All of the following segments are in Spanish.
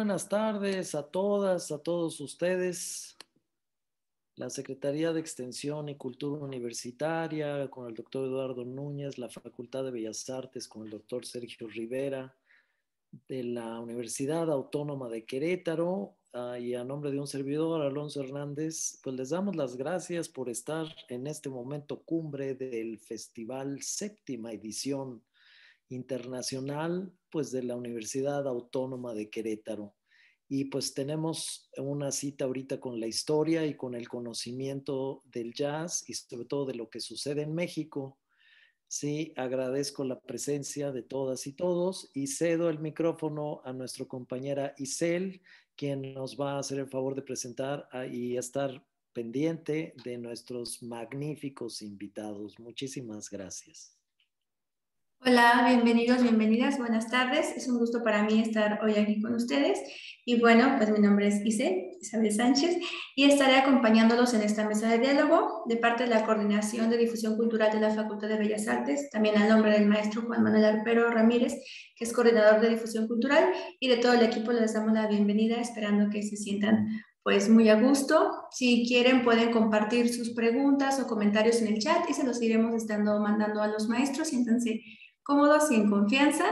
buenas tardes a todas, a todos ustedes. La Secretaría de Extensión y Cultura Universitaria con el doctor Eduardo Núñez, la Facultad de Bellas Artes con el doctor Sergio Rivera, de la Universidad Autónoma de Querétaro ah, y a nombre de un servidor, Alonso Hernández, pues les damos las gracias por estar en este momento cumbre del Festival Séptima Edición internacional pues de la Universidad Autónoma de Querétaro. Y pues tenemos una cita ahorita con la historia y con el conocimiento del jazz y sobre todo de lo que sucede en México. Sí, agradezco la presencia de todas y todos y cedo el micrófono a nuestro compañera Isel, quien nos va a hacer el favor de presentar y estar pendiente de nuestros magníficos invitados. Muchísimas gracias. Hola, bienvenidos, bienvenidas, buenas tardes. Es un gusto para mí estar hoy aquí con ustedes. Y bueno, pues mi nombre es Ise, Isabel Sánchez, y estaré acompañándolos en esta mesa de diálogo de parte de la Coordinación de Difusión Cultural de la Facultad de Bellas Artes, también al nombre del maestro Juan Manuel Arpero Ramírez, que es coordinador de Difusión Cultural, y de todo el equipo les damos la bienvenida, esperando que se sientan pues muy a gusto. Si quieren pueden compartir sus preguntas o comentarios en el chat y se los iremos estando mandando a los maestros. Siéntanse cómodos y en confianza.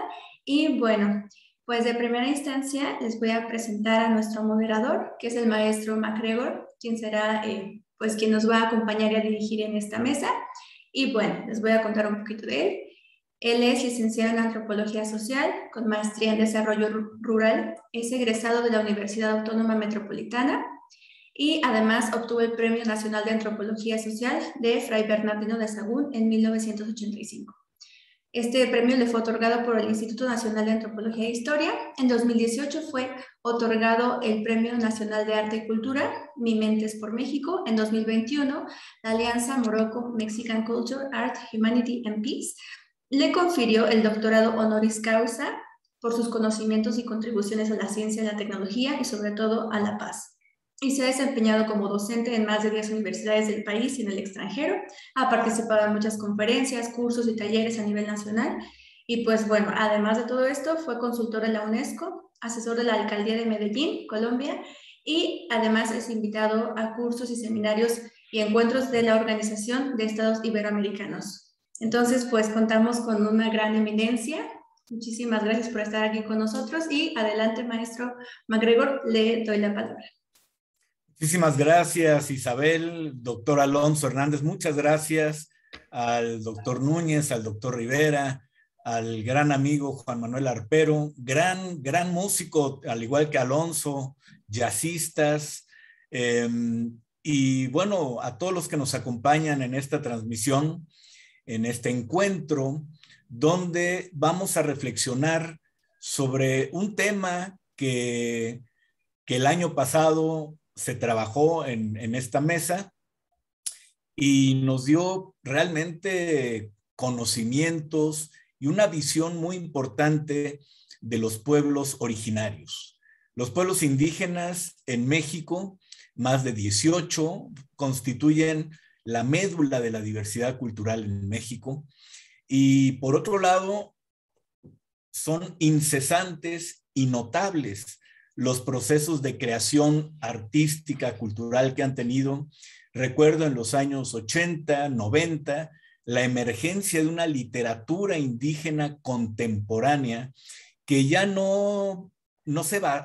Y bueno, pues de primera instancia les voy a presentar a nuestro moderador, que es el maestro MacGregor, quien será eh, pues quien nos va a acompañar y a dirigir en esta mesa. Y bueno, les voy a contar un poquito de él. Él es licenciado en Antropología Social, con maestría en Desarrollo Rural, es egresado de la Universidad Autónoma Metropolitana y además obtuvo el Premio Nacional de Antropología Social de Fray Bernardino de Sagún en 1985. Este premio le fue otorgado por el Instituto Nacional de Antropología e Historia. En 2018 fue otorgado el Premio Nacional de Arte y Cultura, Mi Mente por México. En 2021, la Alianza Morocco-Mexican Culture, Art, Humanity and Peace le confirió el doctorado honoris causa por sus conocimientos y contribuciones a la ciencia, la tecnología y sobre todo a la paz y se ha desempeñado como docente en más de 10 universidades del país y en el extranjero. Ha participado en muchas conferencias, cursos y talleres a nivel nacional. Y pues bueno, además de todo esto, fue consultor de la UNESCO, asesor de la Alcaldía de Medellín, Colombia, y además es invitado a cursos y seminarios y encuentros de la Organización de Estados Iberoamericanos. Entonces, pues contamos con una gran eminencia. Muchísimas gracias por estar aquí con nosotros y adelante, maestro MacGregor, le doy la palabra. Muchísimas gracias, Isabel, doctor Alonso Hernández, muchas gracias al doctor Núñez, al doctor Rivera, al gran amigo Juan Manuel Arpero, gran, gran músico, al igual que Alonso, jazzistas, em, y bueno, a todos los que nos acompañan en esta transmisión, en este encuentro, donde vamos a reflexionar sobre un tema que, que el año pasado se trabajó en, en esta mesa y nos dio realmente conocimientos y una visión muy importante de los pueblos originarios. Los pueblos indígenas en México, más de 18, constituyen la médula de la diversidad cultural en México. Y por otro lado, son incesantes y notables los procesos de creación artística, cultural que han tenido. Recuerdo en los años 80, 90, la emergencia de una literatura indígena contemporánea que ya no, va,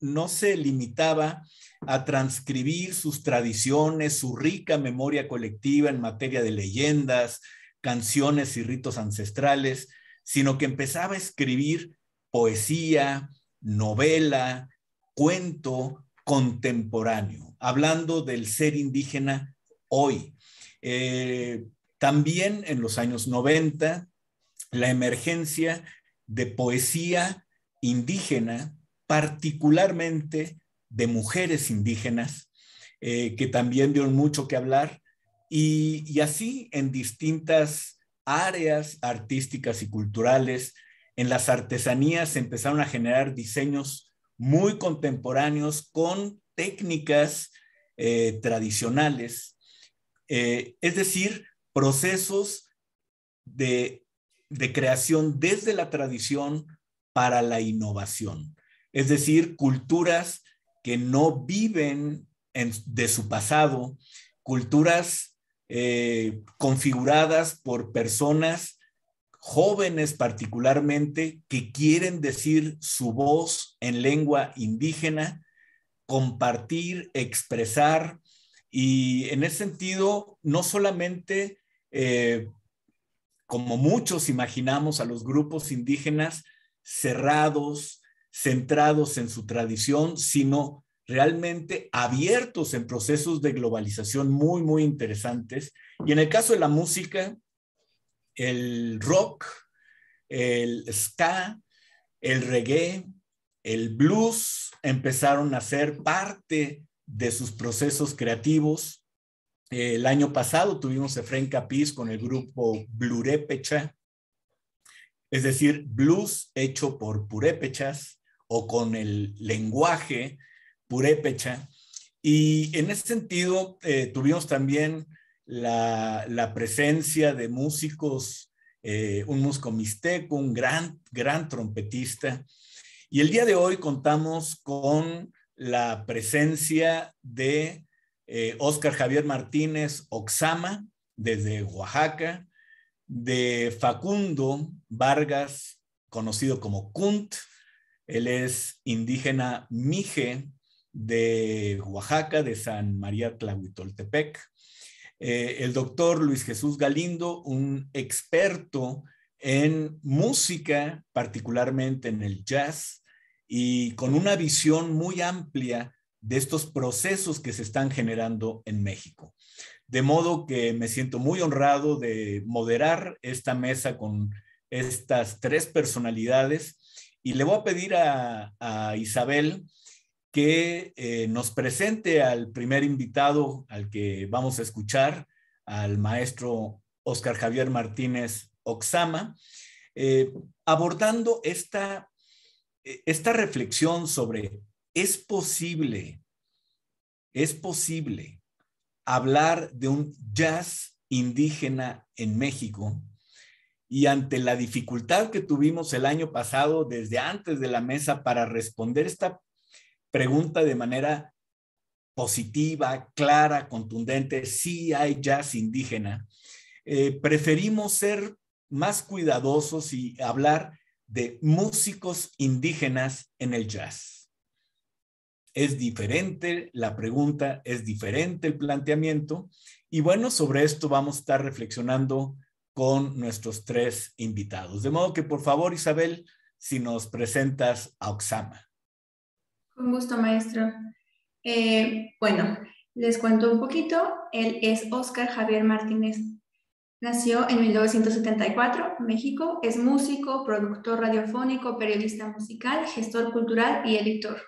no se limitaba a transcribir sus tradiciones, su rica memoria colectiva en materia de leyendas, canciones y ritos ancestrales, sino que empezaba a escribir poesía, novela, cuento contemporáneo, hablando del ser indígena hoy. Eh, también en los años 90, la emergencia de poesía indígena, particularmente de mujeres indígenas, eh, que también dieron mucho que hablar, y así en distintas áreas artísticas y culturales, en las artesanías se empezaron a generar diseños muy contemporáneos con técnicas eh, tradicionales, eh, es decir, procesos de, creación desde la tradición para la innovación, es decir, culturas que no viven de su pasado, culturas eh, configuradas por personas jóvenes particularmente que quieren decir su voz en lengua indígena, compartir, expresar, y en ese sentido, no solamente eh, como muchos imaginamos a los grupos indígenas cerrados, centrados en su tradición, sino realmente abiertos en procesos de globalización muy, muy interesantes. Y en el caso de la música, el rock, el ska, el reggae, el blues empezaron a ser parte de sus procesos creativos. El año pasado tuvimos Efraín Capiz con el grupo Blurepecha, es decir, blues hecho por purépechas o con el lenguaje purépecha. Y en ese sentido, eh, tuvimos también la, presencia de músicos, eh, un músico mixteco, un gran, gran trompetista. Y el día de hoy contamos con la presencia de Oscar eh, Javier Martínez Oxama, desde Oaxaca, de Facundo Vargas, conocido como Kunt. Él es indígena mije de Oaxaca, de San María Tlahuitoltepec. Eh, el doctor Luis Jesús Galindo, un experto en música, particularmente en el jazz, y con una visión muy amplia de estos procesos que se están generando en México. De modo que me siento muy honrado de moderar esta mesa con estas tres personalidades y le voy a pedir a, a Isabel que eh, nos presente al primer invitado al que vamos a escuchar, al maestro Oscar Javier Martínez Oxama, eh, abordando esta, eh, esta reflexión sobre, ¿es posible, es posible hablar de un jazz indígena en México? y ante la dificultad que tuvimos el año pasado desde antes de la mesa para responder esta pregunta de manera positiva, clara, contundente, Si hay jazz indígena. Eh, preferimos ser más cuidadosos y hablar de músicos indígenas en el jazz. Es diferente la pregunta, es diferente el planteamiento y bueno, sobre esto vamos a estar reflexionando con nuestros tres invitados. De modo que por favor, Isabel, si nos presentas a Oxama. Con gusto, maestro. Eh, bueno, les cuento un poquito. Él es Oscar Javier Martínez. Nació en 1974, México. Es músico, productor radiofónico, periodista musical, gestor cultural y editor.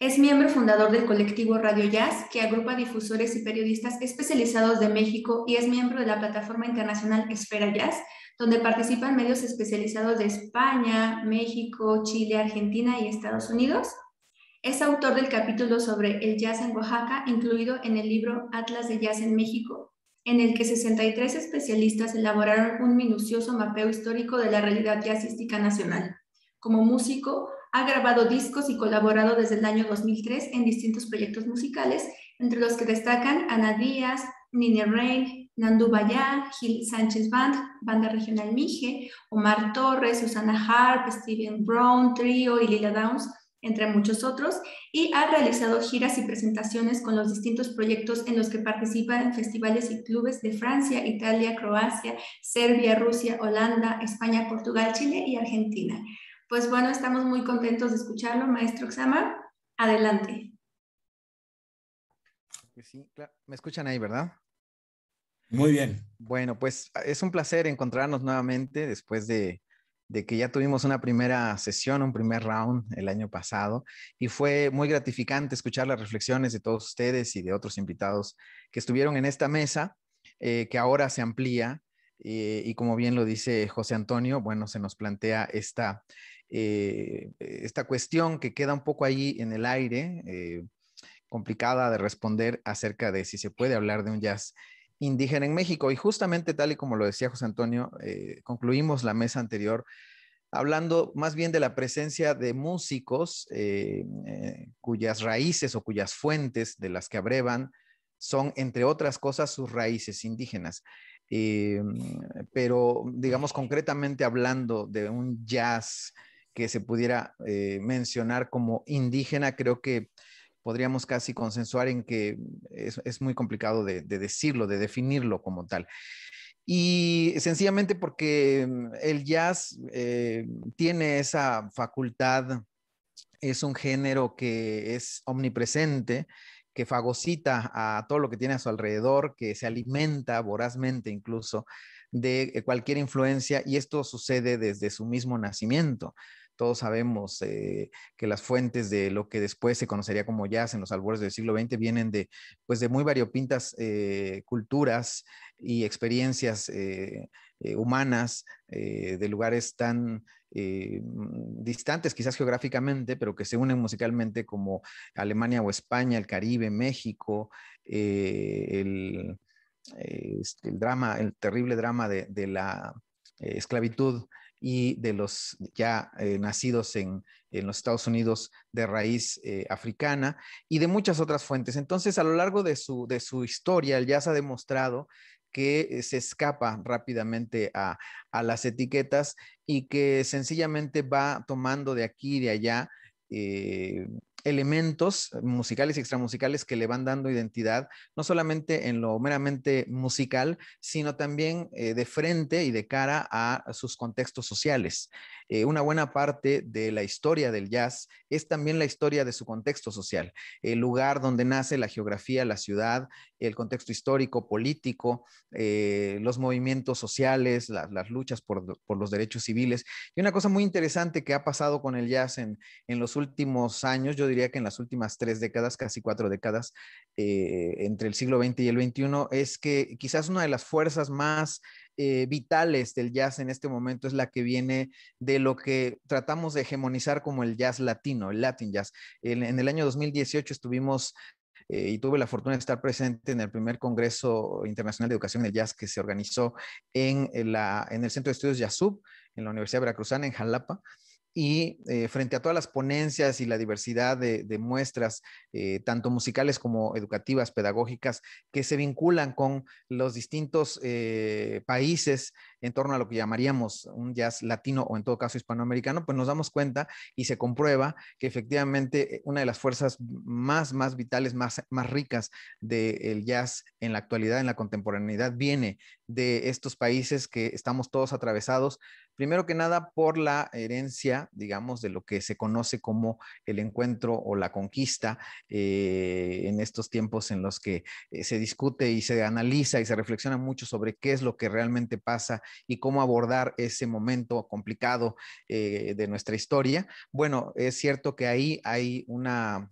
Es miembro fundador del colectivo Radio Jazz, que agrupa difusores y periodistas especializados de México y es miembro de la plataforma internacional Esfera Jazz, donde participan medios especializados de España, México, Chile, Argentina y Estados Unidos. Es autor del capítulo sobre el jazz en Oaxaca, incluido en el libro Atlas de Jazz en México, en el que 63 especialistas elaboraron un minucioso mapeo histórico de la realidad jazzística nacional. Como músico, ha grabado discos y colaborado desde el año 2003 en distintos proyectos musicales, entre los que destacan Ana Díaz, Nina Rain, Nandu Bayán, Gil Sánchez Band, Banda Regional Mije, Omar Torres, Susana Harp, Steven Brown, Trio y Lila Downs, entre muchos otros, y ha realizado giras y presentaciones con los distintos proyectos en los que participa en festivales y clubes de Francia, Italia, Croacia, Serbia, Rusia, Holanda, España, Portugal, Chile y Argentina. Pues bueno, estamos muy contentos de escucharlo, maestro Xama. Adelante. Sí, Me escuchan ahí, ¿verdad? Muy bien. Bueno, pues es un placer encontrarnos nuevamente después de de que ya tuvimos una primera sesión, un primer round el año pasado y fue muy gratificante escuchar las reflexiones de todos ustedes y de otros invitados que estuvieron en esta mesa, eh, que ahora se amplía eh, y como bien lo dice José Antonio, bueno, se nos plantea esta, eh, esta cuestión que queda un poco ahí en el aire, complicada de responder acerca de si se puede hablar de un jazz indígena en México. Y justamente tal y como lo decía José Antonio, eh, concluimos la mesa anterior hablando más bien de la presencia de músicos eh, eh, cuyas raíces o cuyas fuentes de las que abrevan son, entre otras cosas, sus raíces indígenas. pero, digamos, concretamente hablando de un jazz que se pudiera mencionar como indígena, creo que podríamos casi consensuar en que es, muy complicado de, decirlo, de definirlo como tal. Y sencillamente porque mm, el jazz eh, tiene esa facultad, es un género que es omnipresente, que fagocita a todo lo que tiene a su alrededor, que se alimenta vorazmente incluso de eh, cualquier influencia y esto sucede desde su mismo nacimiento. Todos sabemos eh, que las fuentes de lo que después se conocería como jazz en los albores del siglo XX vienen pues, de, muy variopintas eh, culturas y experiencias eh, humanas de lugares tan mm, distantes quizás geográficamente, pero que se unen musicalmente como Alemania o España, el Caribe, México, este, el, drama, el terrible drama de la esclavitud y de los ya eh, nacidos en, los Estados Unidos de raíz eh, africana y de muchas otras fuentes. Entonces, a lo largo de su, de su historia, ya se ha demostrado que eh, se escapa rápidamente a, las etiquetas y que sencillamente va tomando de aquí y de allá elementos musicales y extramusicales que le van dando identidad, no solamente en lo meramente musical, sino también eh, de frente y de cara a sus contextos sociales. Eh, una buena parte de la historia del jazz es también la historia de su contexto social, el lugar donde nace la geografía, la ciudad, el contexto histórico, político, eh, los movimientos sociales, las luchas por, los derechos civiles. Y una cosa muy interesante que ha pasado con el jazz en, en los últimos años, yo diría que en las últimas tres décadas, casi cuatro décadas, eh, entre el siglo XX y el XXI, es que quizás una de las fuerzas más eh, vitales este, del jazz en este momento es la que viene de lo que tratamos de hegemonizar como el jazz latino, el Latin jazz. En, el año 2018 estuvimos eh, y tuve la fortuna de estar presente en el primer Congreso Internacional de Educación del Jazz que se organizó en, eh, el Centro de Estudios Yasub, en la Universidad Veracruzana, en Jalapa y eh, frente a todas las ponencias y la diversidad de, muestras, eh, tanto musicales como educativas, pedagógicas, que se vinculan con los distintos eh, países en torno a lo que llamaríamos un jazz latino o en todo caso hispanoamericano, pues nos damos cuenta y se comprueba que efectivamente eh, una de las fuerzas más, vitales, más, ricas del jazz en la actualidad, en la contemporaneidad, viene de estos países que estamos todos atravesados, primero que nada por la herencia, digamos, de lo que se conoce como el encuentro o la conquista eh, en estos tiempos en los que eh, se discute y se analiza y se reflexiona mucho sobre qué es lo que realmente pasa y cómo abordar ese momento complicado eh, de nuestra historia. Bueno, es cierto que ahí hay una,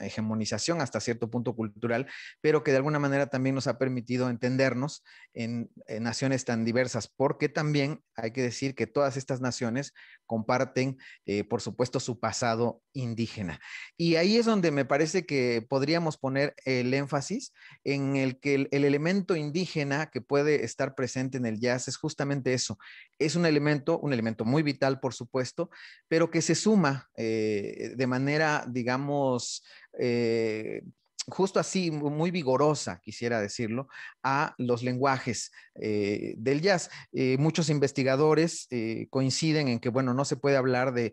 hegemonización hasta cierto punto cultural, pero que de alguna manera también nos ha permitido entendernos en, naciones tan diversas, porque también hay que decir que todas estas naciones comparten, eh, por supuesto, su pasado indígena. Y ahí es donde me parece que podríamos poner el énfasis en el que el, el elemento indígena que puede estar presente en el jazz es justamente eso. Es un elemento, un elemento muy vital, por supuesto, pero que se suma eh, de manera, digamos, eh, justo así, muy vigorosa, quisiera decirlo, a los lenguajes eh, del jazz. Eh, muchos investigadores eh, coinciden en que, bueno, no se puede hablar de,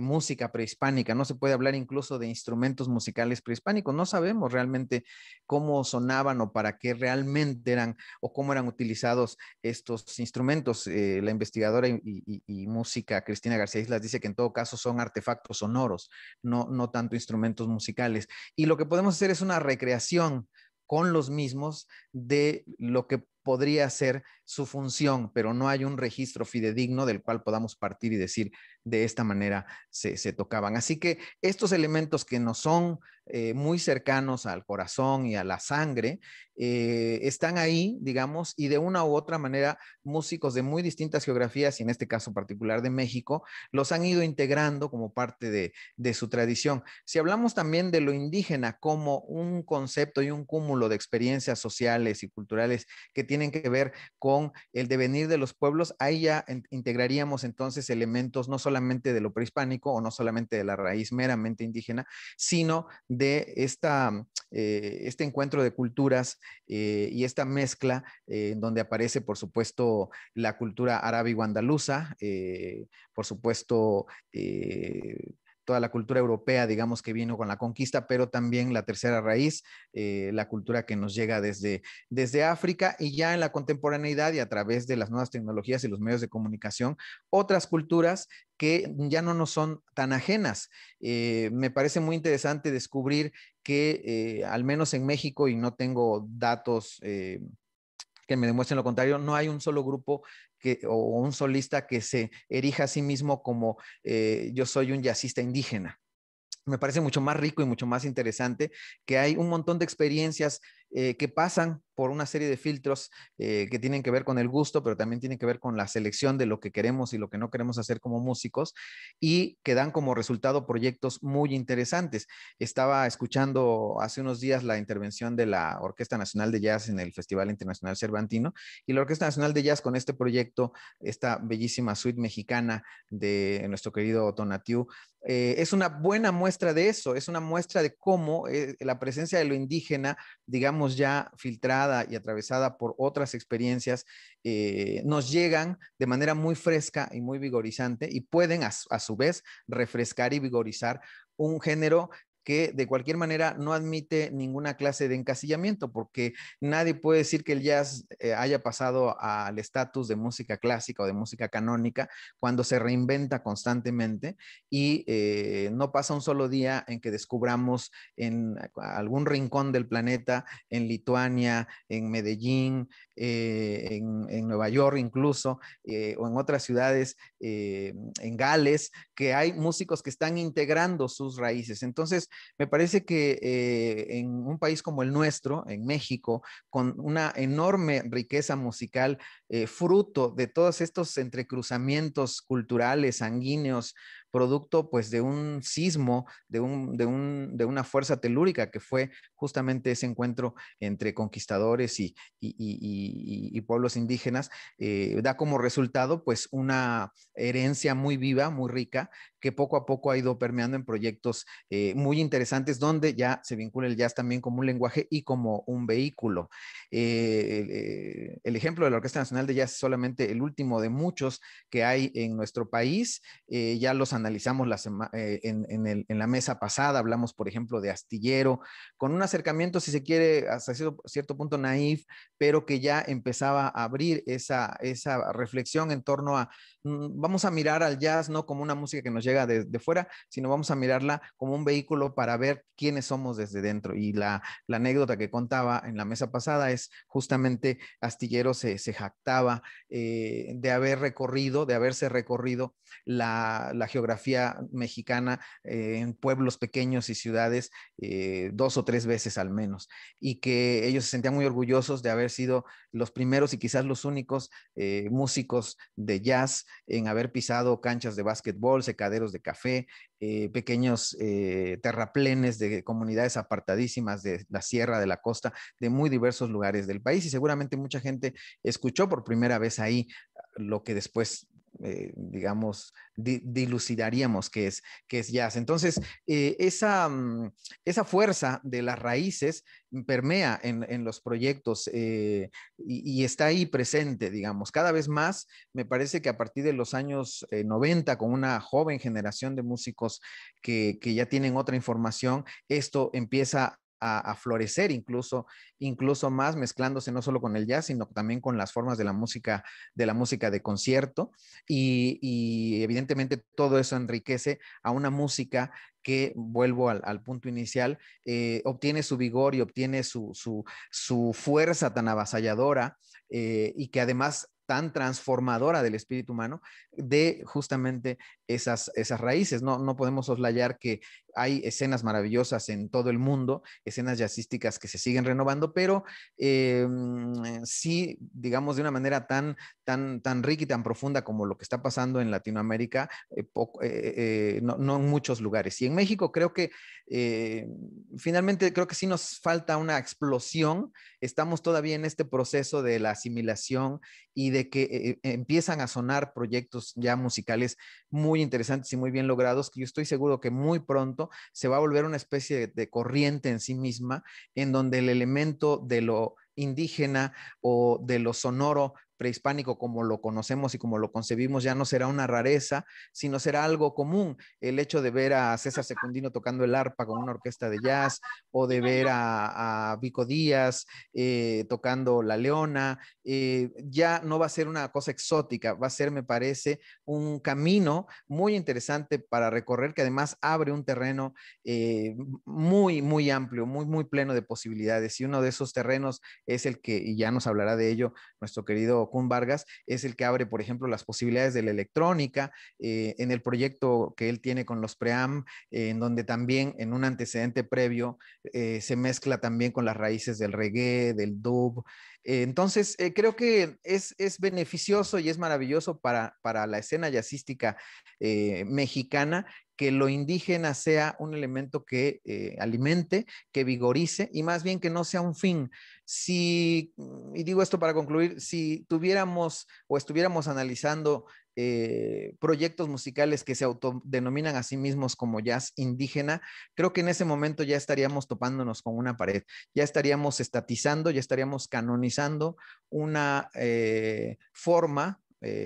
música prehispánica, no se puede hablar incluso de instrumentos musicales prehispánicos, no sabemos realmente cómo sonaban o para qué realmente eran o cómo eran utilizados estos instrumentos. la investigadora y, y, música Cristina García Islas dice que en todo caso son artefactos sonoros, no, no tanto instrumentos musicales. Y lo que podemos es una recreación con los mismos de lo que podría ser su función, pero no hay un registro fidedigno del cual podamos partir y decir, de esta manera se, tocaban. Así que estos elementos que nos son eh, muy cercanos al corazón y a la sangre eh, están ahí, digamos, y de una u otra manera músicos de muy distintas geografías, y en este caso particular de México, los han ido integrando como parte de, de su tradición. Si hablamos también de lo indígena como un concepto y un cúmulo de experiencias sociales y culturales que tienen que ver con el devenir de los pueblos, ahí ya integraríamos entonces elementos no solo solamente de lo prehispánico o no solamente de la raíz meramente indígena, sino de esta, mm, eh, este encuentro de culturas eh, y esta mezcla eh, en donde aparece, por supuesto, la cultura árabe andaluza, por supuesto, toda la cultura europea, digamos, que vino con la conquista, pero también la tercera raíz, eh, la cultura que nos llega desde, desde África y ya en la contemporaneidad y a través de las nuevas tecnologías y los medios de comunicación, otras culturas que ya no nos son tan ajenas. Eh, me parece muy interesante descubrir que, eh, al menos en México, y no tengo datos que me demuestren lo contrario. No hay un solo grupo que, o un solista que se erija a sí mismo como eh, yo soy un jazzista indígena. Me parece mucho más rico y mucho más interesante que hay un montón de experiencias eh, que pasan por una serie de filtros eh, que tienen que ver con el gusto, pero también tienen que ver con la selección de lo que queremos y lo que no queremos hacer como músicos y que dan como resultado proyectos muy interesantes. Estaba escuchando hace unos días la intervención de la Orquesta Nacional de Jazz en el Festival Internacional Cervantino y la Orquesta Nacional de Jazz con este proyecto, esta bellísima suite mexicana de nuestro querido Tonatiu, eh, es una buena muestra de eso, es una muestra de cómo la presencia de lo indígena, digamos, ya filtrada y atravesada por otras experiencias, eh, nos llegan de manera muy fresca y muy vigorizante y pueden a, a su vez refrescar y vigorizar un género que de cualquier manera no admite ninguna clase de encasillamiento, porque nadie puede decir que el jazz eh, haya pasado al estatus de música clásica o de música canónica cuando se reinventa constantemente y eh, no pasa un solo día en que descubramos en algún rincón del planeta, en Lituania, en Medellín, eh, en, en, Nueva York incluso, o en otras ciudades, en Gales, que hay músicos que están integrando sus raíces. Entonces, me parece que eh, en un país como el nuestro, en México, con una enorme riqueza musical, eh, fruto de todos estos entrecruzamientos culturales, sanguíneos, producto pues de un sismo, de, de, una fuerza telúrica que fue justamente ese encuentro entre conquistadores y, pueblos indígenas, eh, da como resultado pues una herencia muy viva, muy rica, que poco a poco ha ido permeando en proyectos eh, muy interesantes donde ya se vincula el jazz también como un lenguaje y como un vehículo. Eh, el ejemplo de la Orquesta Nacional de Jazz es solamente el último de muchos que hay en nuestro país, ya los analizamos eh, en, la mesa pasada, hablamos, por ejemplo, de astillero, con un acercamiento, si se quiere, hasta cierto, punto naif, pero que ya empezaba a abrir esa reflexión en torno a Mm, vamos a mirar al jazz no como una música que nos llega desde de fuera, sino vamos a mirarla como un vehículo para ver quiénes somos desde dentro. Y la, anécdota que contaba en la mesa pasada es justamente Astillero se, jactaba eh, de haber recorrido, de haberse recorrido la, geografía mexicana eh, en pueblos pequeños y ciudades eh, dos o tres veces al menos. Y que ellos se sentían muy orgullosos de haber sido los primeros y quizás los únicos músicos de jazz en haber pisado canchas de básquetbol, secaderos de café, eh, pequeños eh, terraplenes de comunidades apartadísimas de la sierra, de la costa, de muy diversos lugares del país y seguramente mucha gente escuchó por primera vez ahí lo que después eh, digamos, dilucidaríamos que es, que es jazz. Entonces, eh, esa, mm, esa fuerza de las raíces permea en, los proyectos eh, y, está ahí presente, digamos, cada vez más. Me parece que a partir de los años 90, con una joven generación de músicos que, que ya tienen otra información, esto empieza a a, florecer incluso, incluso más mezclándose no solo con el jazz, sino también con las formas de la música, de la música de concierto. Y, evidentemente todo eso enriquece a una música que, vuelvo al, punto inicial, eh, obtiene su vigor y obtiene su, su, fuerza tan avasalladora eh, y que además tan transformadora del espíritu humano de justamente esas, esas raíces. No, no podemos soslayar que hay escenas maravillosas en todo el mundo, escenas jazzísticas que se siguen renovando, pero eh, mm, sí, digamos, de una manera tan, tan, tan rica y tan profunda como lo que está pasando en Latinoamérica, eh, eh, no, no, en muchos lugares. Y en México creo que finalmente creo que sí nos falta una explosión. Estamos todavía en este proceso de la asimilación y de que empiezan a sonar proyectos ya musicales muy interesantes y muy bien logrados, que yo estoy seguro que muy pronto se va a volver una especie de corriente en sí misma, en donde el elemento de lo indígena o de lo sonoro prehispánico como lo conocemos y como lo concebimos ya no será una rareza, sino será algo común. El hecho de ver a César Secundino tocando el arpa con una orquesta de jazz o de ver a, Vico Díaz eh, tocando la leona, eh, ya no va a ser una cosa exótica, va a ser, me parece, un camino muy interesante para recorrer que además abre un terreno eh, muy, muy amplio, muy, muy pleno de posibilidades. Y uno de esos terrenos es el que, y ya nos hablará de ello nuestro querido Vargas es el que abre, por ejemplo, las posibilidades de la electrónica, eh, en el proyecto que él tiene con los PREAM, eh, en donde también en un antecedente previo eh, se mezcla también con las raíces del reggae, del dub. entonces, creo que es, beneficioso y es maravilloso para, para la escena jazzística mexicana que lo indígena sea un elemento que eh, alimente, que vigorice y más bien que no sea un fin. Si, mm, y digo esto para concluir, si tuviéramos o estuviéramos analizando eh, proyectos musicales que se autodenominan a sí mismos como jazz indígena, creo que en ese momento ya estaríamos topándonos con una pared, ya estaríamos estatizando, ya estaríamos canonizando una eh, forma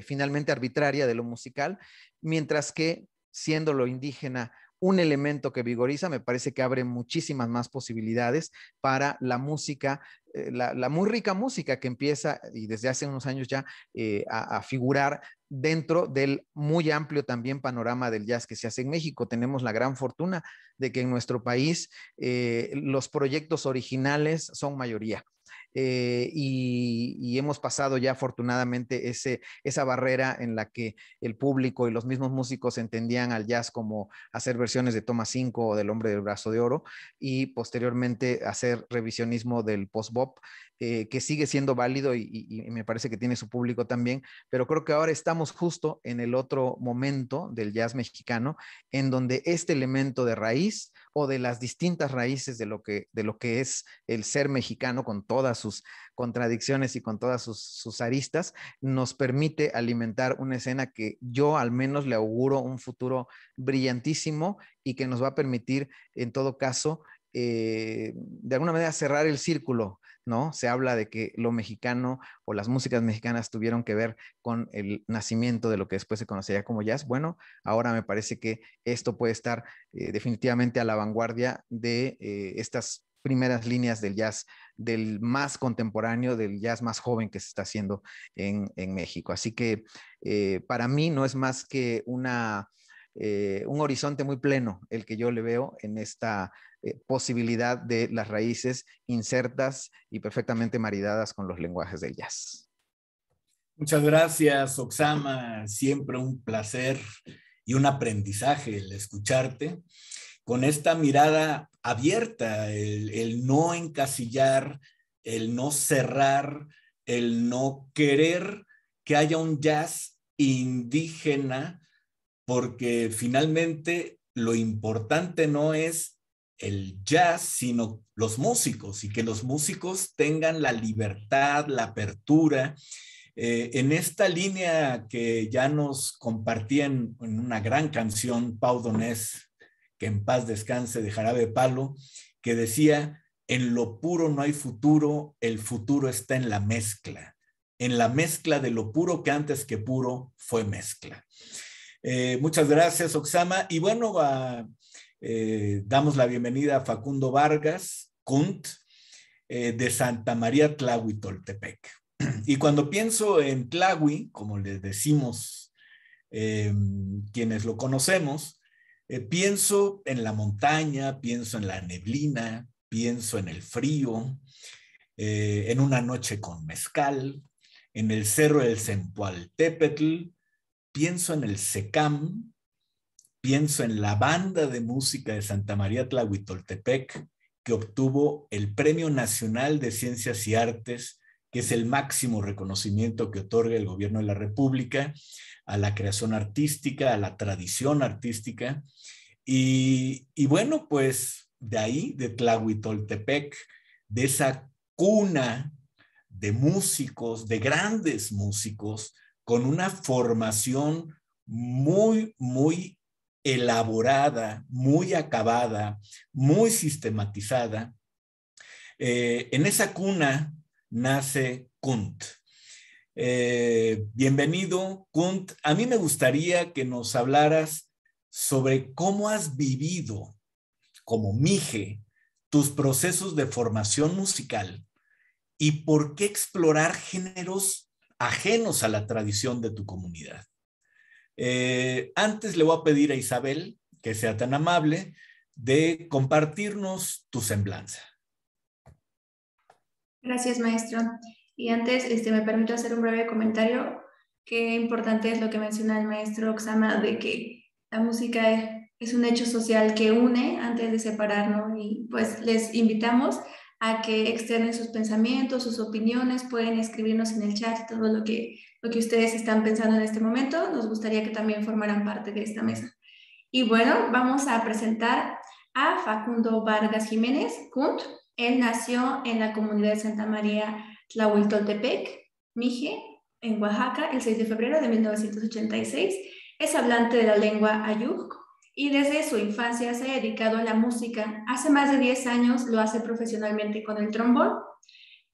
finalmente arbitraria de lo musical, mientras que siendo lo indígena un elemento que vigoriza, me parece que abre muchísimas más posibilidades para la música, eh, la, muy rica música que empieza y desde hace unos años ya eh, a, figurar dentro del muy amplio también panorama del jazz que se hace en México. Tenemos la gran fortuna de que en nuestro país eh, los proyectos originales son mayoría. Eh, y, hemos pasado ya afortunadamente esa barrera en la que el público y los mismos músicos entendían al jazz como hacer versiones de Toma 5 o del Hombre del Brazo de Oro y posteriormente hacer revisionismo del post-bop eh, que sigue siendo válido y, me parece que tiene su público también, pero creo que ahora estamos justo en el otro momento del jazz mexicano, en donde este elemento de raíz o de las distintas raíces de lo que, de lo que es el ser mexicano con todas sus contradicciones y con todas sus, aristas, nos permite alimentar una escena que yo al menos le auguro un futuro brillantísimo y que nos va a permitir en todo caso eh, de alguna manera cerrar el círculo ¿no? Se habla de que lo mexicano o las músicas mexicanas tuvieron que ver con el nacimiento de lo que después se conocería como jazz. Bueno, ahora me parece que esto puede estar eh, definitivamente a la vanguardia de eh, estas primeras líneas del jazz, del más contemporáneo, del jazz más joven que se está haciendo en, México. Así que eh, para mí no es más que una, un horizonte muy pleno el que yo le veo en esta eh, posibilidad de las raíces insertas y perfectamente maridadas con los lenguajes del jazz. Muchas gracias, Oxama. Siempre un placer y un aprendizaje el escucharte con esta mirada abierta, el no encasillar, el no cerrar, el no querer que haya un jazz indígena, porque finalmente lo importante no es el jazz, sino los músicos y que los músicos tengan la libertad, la apertura. Eh, en esta línea que ya nos compartían en una gran canción, Pau Donés, que en paz descanse de Jarabe Palo, que decía, en lo puro no hay futuro, el futuro está en la mezcla, en la mezcla de lo puro que antes que puro fue mezcla. Eh, muchas gracias, Oxama. Y bueno, a eh, damos la bienvenida a Facundo Vargas, Kunt, eh, de Santa María Tlahuitoltepec. Y cuando pienso en Tlahui, como les decimos em, quienes lo conocemos, eh, pienso en la montaña, pienso en la neblina, pienso en el frío, en una noche con mezcal, en el cerro del Cempualtepetl, pienso en el secam, pienso en la banda de música de Santa María Tlahuitoltepec, que obtuvo el Premio Nacional de Ciencias y Artes, que es el máximo reconocimiento que otorga el gobierno de la República a la creación artística, a la tradición artística. Y, bueno, pues de ahí, de Tlahuitoltepec, de esa cuna de músicos, de grandes músicos, con una formación muy, muy elaborada, muy acabada, muy sistematizada. Eh, en esa cuna nace Kunt. Eh, bienvenido, Kunt. A mí me gustaría que nos hablaras sobre cómo has vivido como Mije tus procesos de formación musical y por qué explorar géneros ajenos a la tradición de tu comunidad. Eh, antes le voy a pedir a Isabel que sea tan amable de compartirnos tu semblanza. Gracias, maestro. Y antes, este, me permito hacer un breve comentario. Qué importante es lo que menciona el maestro Oxama de que la música es un hecho social que une antes de separarnos y pues les invitamos a que externen sus pensamientos, sus opiniones, pueden escribirnos en el chat todo lo que lo que ustedes están pensando en este momento. Nos gustaría que también formaran parte de esta mesa. Y bueno, vamos a presentar a Facundo Vargas Jiménez Kunt. Él nació en la comunidad de Santa María Tlahuitoltepec, Mije, en Oaxaca, el 6 de febrero de 1986. Es hablante de la lengua ayuk y desde su infancia se ha dedicado a la música. Hace más de 10 años lo hace profesionalmente con el trombón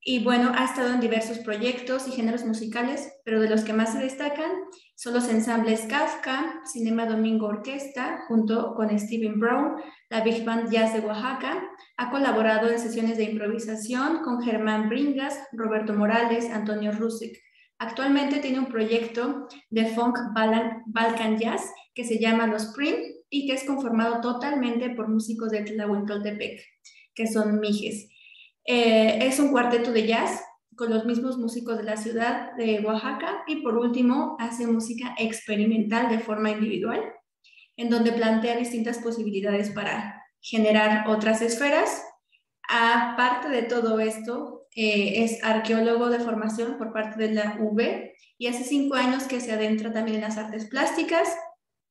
y bueno, ha estado en diversos proyectos y géneros musicales, pero de los que más se destacan son los ensambles Kafka, Cinema Domingo Orquesta, junto con Steven Brown, la Big Band Jazz de Oaxaca. Ha colaborado en sesiones de improvisación con Germán Bringas, Roberto Morales, Antonio Rusick. Actualmente tiene un proyecto de funk Balkan Jazz que se llama Los Prim y que es conformado totalmente por músicos de Tlahuentoltepec, que son mijes. Eh, es un cuarteto de jazz con los mismos músicos de la ciudad de Oaxaca y por último hace música experimental de forma individual, en donde plantea distintas posibilidades para generar otras esferas. Aparte de todo esto, eh, es arqueólogo de formación por parte de la UB y hace cinco años que se adentra también en las artes plásticas,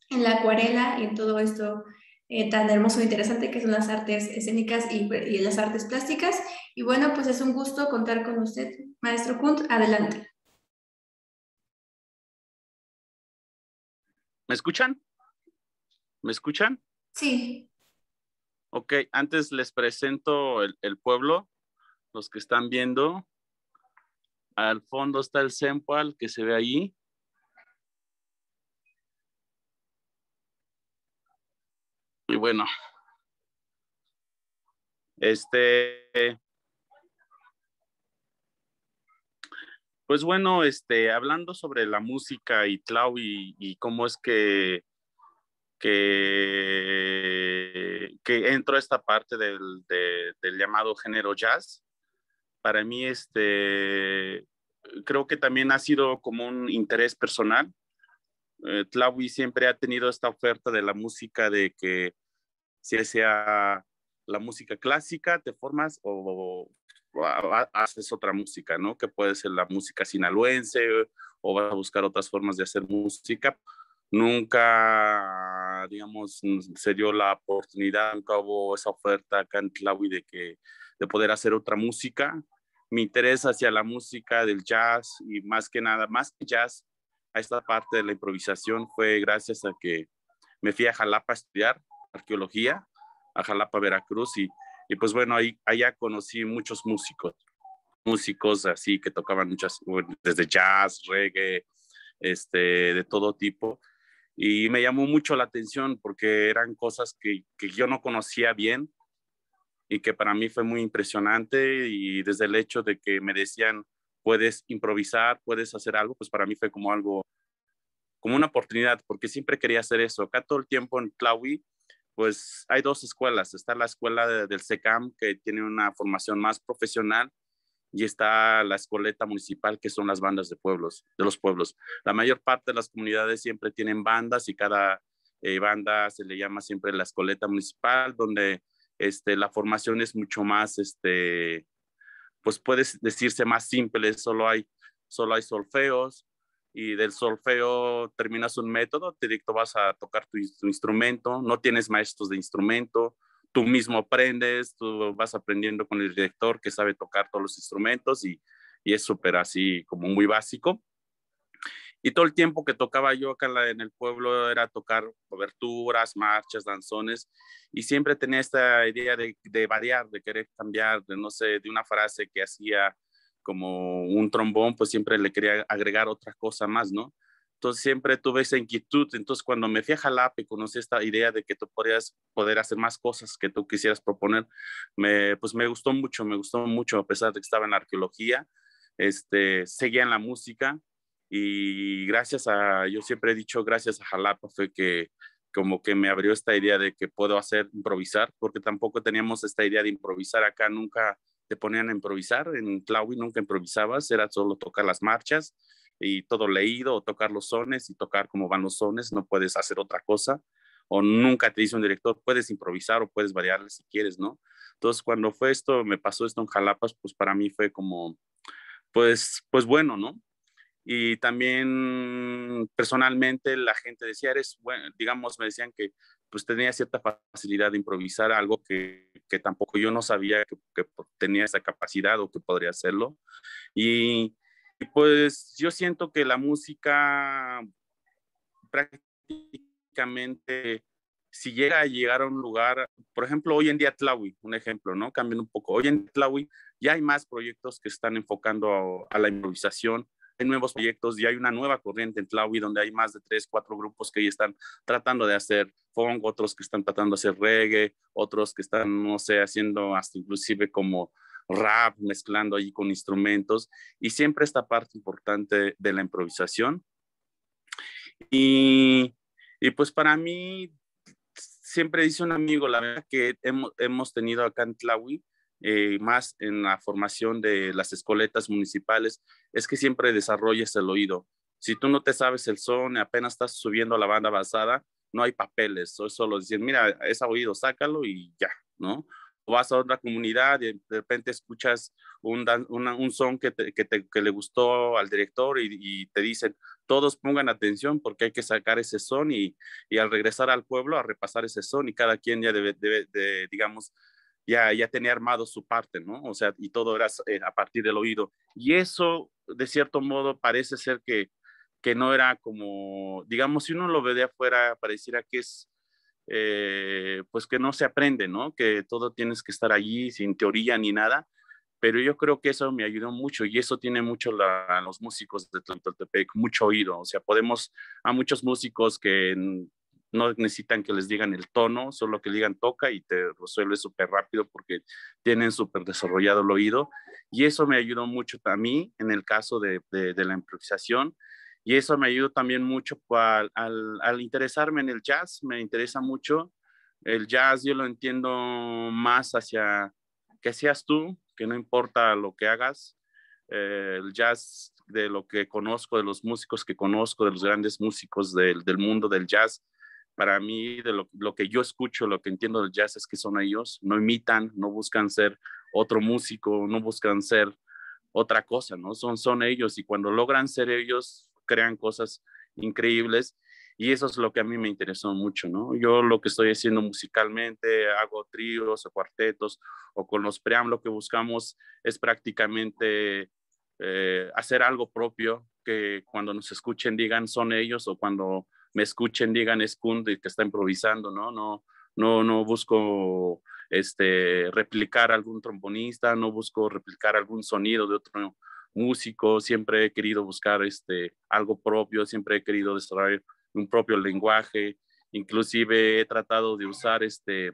en la acuarela y en todo esto eh, tan hermoso e interesante que son las artes escénicas y, las artes plásticas. Y bueno, pues es un gusto contar con usted, maestro Kunt. Adelante. ¿Me escuchan? ¿Me escuchan? Sí. Ok, antes les presento el, pueblo, los que están viendo. Al fondo está el Sempal, que se ve ahí. bueno. Este. Pues bueno, este, hablando sobre la música y Tlau y, cómo es que, que, que entro esta parte del, llamado género jazz, para mí este, creo que también ha sido como un interés personal. Eh, Tlawi siempre ha tenido esta oferta de la música de que si sea la música clásica, te formas o, haces otra música, ¿no? Que puede ser la música sinaloense o vas a buscar otras formas de hacer música. Nunca, digamos, se dio la oportunidad, nunca hubo esa oferta acá en de, que, de poder hacer otra música. Mi interés hacia la música del jazz y más que nada, más que jazz, a esta parte de la improvisación fue gracias a que me fui a Jalapa a estudiar arqueología a Jalapa, Veracruz, y, y pues bueno, ahí, allá conocí muchos músicos, músicos así que tocaban muchas, desde jazz, reggae, este, de todo tipo. Y me llamó mucho la atención porque eran cosas que, que yo no conocía bien y que para mí fue muy impresionante y desde el hecho de que me decían, puedes improvisar, puedes hacer algo, pues para mí fue como algo, como una oportunidad, porque siempre quería hacer eso. Acá todo el tiempo en Tlawi pues hay dos escuelas. Está la escuela del SECAM, que tiene una formación más profesional, y está la escoleta municipal, que son las bandas de pueblos, de los pueblos. La mayor parte de las comunidades siempre tienen bandas y cada eh, banda se le llama siempre la escoleta municipal, donde este, la formación es mucho más, este, pues puedes decirse más simple, solo hay, solo hay solfeos, y del solfeo terminas un método, dicto vas a tocar tu, instrumento, no tienes maestros de instrumento, tú mismo aprendes, tú vas aprendiendo con el director que sabe tocar todos los instrumentos y, y es súper así como muy básico. Y todo el tiempo que tocaba yo acá en el pueblo era tocar coberturas, marchas, danzones, y siempre tenía esta idea de, de variar, de querer cambiar, de no sé, de una frase que hacía como un trombón, pues siempre le quería agregar otra cosa más, ¿no? Entonces siempre tuve esa inquietud. Entonces cuando me fui a Jalapa y conocí esta idea de que tú podías poder hacer más cosas que tú quisieras proponer, me, pues me gustó mucho, me gustó mucho, a pesar de que estaba en la arqueología, este, seguía en la música y gracias a, yo siempre he dicho, gracias a Jalapa fue que como que me abrió esta idea de que puedo hacer improvisar, porque tampoco teníamos esta idea de improvisar acá, nunca te ponían a improvisar. En Tlawi nunca improvisabas, era solo tocar las marchas y todo leído, o tocar los sones y tocar cómo van los sones, no puedes hacer otra cosa. O nunca te dice un director, puedes improvisar o puedes variarle si quieres, ¿no? Entonces, cuando fue esto, me pasó esto en Jalapas, pues para mí fue como, pues, pues bueno, ¿no? y también personalmente la gente decía, eres, bueno, digamos, me decían que pues tenía cierta facilidad de improvisar algo que que tampoco yo no sabía que, tenía esa capacidad o que podría hacerlo. Y, pues yo siento que la música prácticamente, si llega a llegar a un lugar, por ejemplo, hoy en día Tlawi, un ejemplo, ¿no? cambien un poco, hoy en Tlawi ya hay más proyectos que están enfocando a, a la improvisación, nuevos proyectos y hay una nueva corriente en Tlawi donde hay más de tres, cuatro grupos que están tratando de hacer funk, otros que están tratando de hacer reggae, otros que están, no sé, haciendo hasta inclusive como rap, mezclando allí con instrumentos. Y siempre esta parte importante de la improvisación. Y, y pues para mí, siempre dice un amigo, la verdad que hemos, hemos tenido acá en Tlawi, eh, más en la formación de las escoletas municipales, es que siempre desarrolles el oído. Si tú no te sabes el son, apenas estás subiendo a la banda basada, no hay papeles, es solo decir, mira, ese oído, sácalo y ya, ¿no? vas a otra comunidad y de repente escuchas un, son que, le gustó al director y, te dicen, todos pongan atención porque hay que sacar ese son y, al regresar al pueblo a repasar ese son y cada quien ya debe, de, digamos, ya, ya tenía armado su parte, ¿no? O sea, y todo era eh, a partir del oído. Y eso, de cierto modo, parece ser que, no era como, digamos, si uno lo ve de afuera, pareciera que es, eh, pues que no se aprende, ¿no? Que todo tienes que estar allí sin teoría ni nada. Pero yo creo que eso me ayudó mucho y eso tiene mucho a los músicos de Tlateloltepec, mucho oído. O sea, podemos, a muchos músicos que no necesitan que les digan el tono, solo que digan toca y te resuelve súper rápido porque tienen súper desarrollado el oído. Y eso me ayudó mucho a mí en el caso de, la improvisación. Y eso me ayudó también mucho al, interesarme en el jazz, me interesa mucho. El jazz yo lo entiendo más hacia que seas tú, que no importa lo que hagas. Eh, el jazz de lo que conozco, de los músicos que conozco, de los grandes músicos del, del mundo del jazz, para mí, de lo, que yo escucho, lo que entiendo del jazz es que son ellos, no imitan, no buscan ser otro músico, no buscan ser otra cosa, ¿no? Son, son ellos y cuando logran ser ellos, crean cosas increíbles y eso es lo que a mí me interesó mucho, ¿no? Yo lo que estoy haciendo musicalmente, hago tríos o cuartetos o con los pream, lo que buscamos es prácticamente eh, hacer algo propio que cuando nos escuchen digan son ellos o cuando me escuchen, digan es Kunde que está improvisando, ¿no? No, no, no busco este, replicar algún trombonista, no busco replicar algún sonido de otro músico, siempre he querido buscar este, algo propio, siempre he querido desarrollar un propio lenguaje, inclusive he tratado de usar este,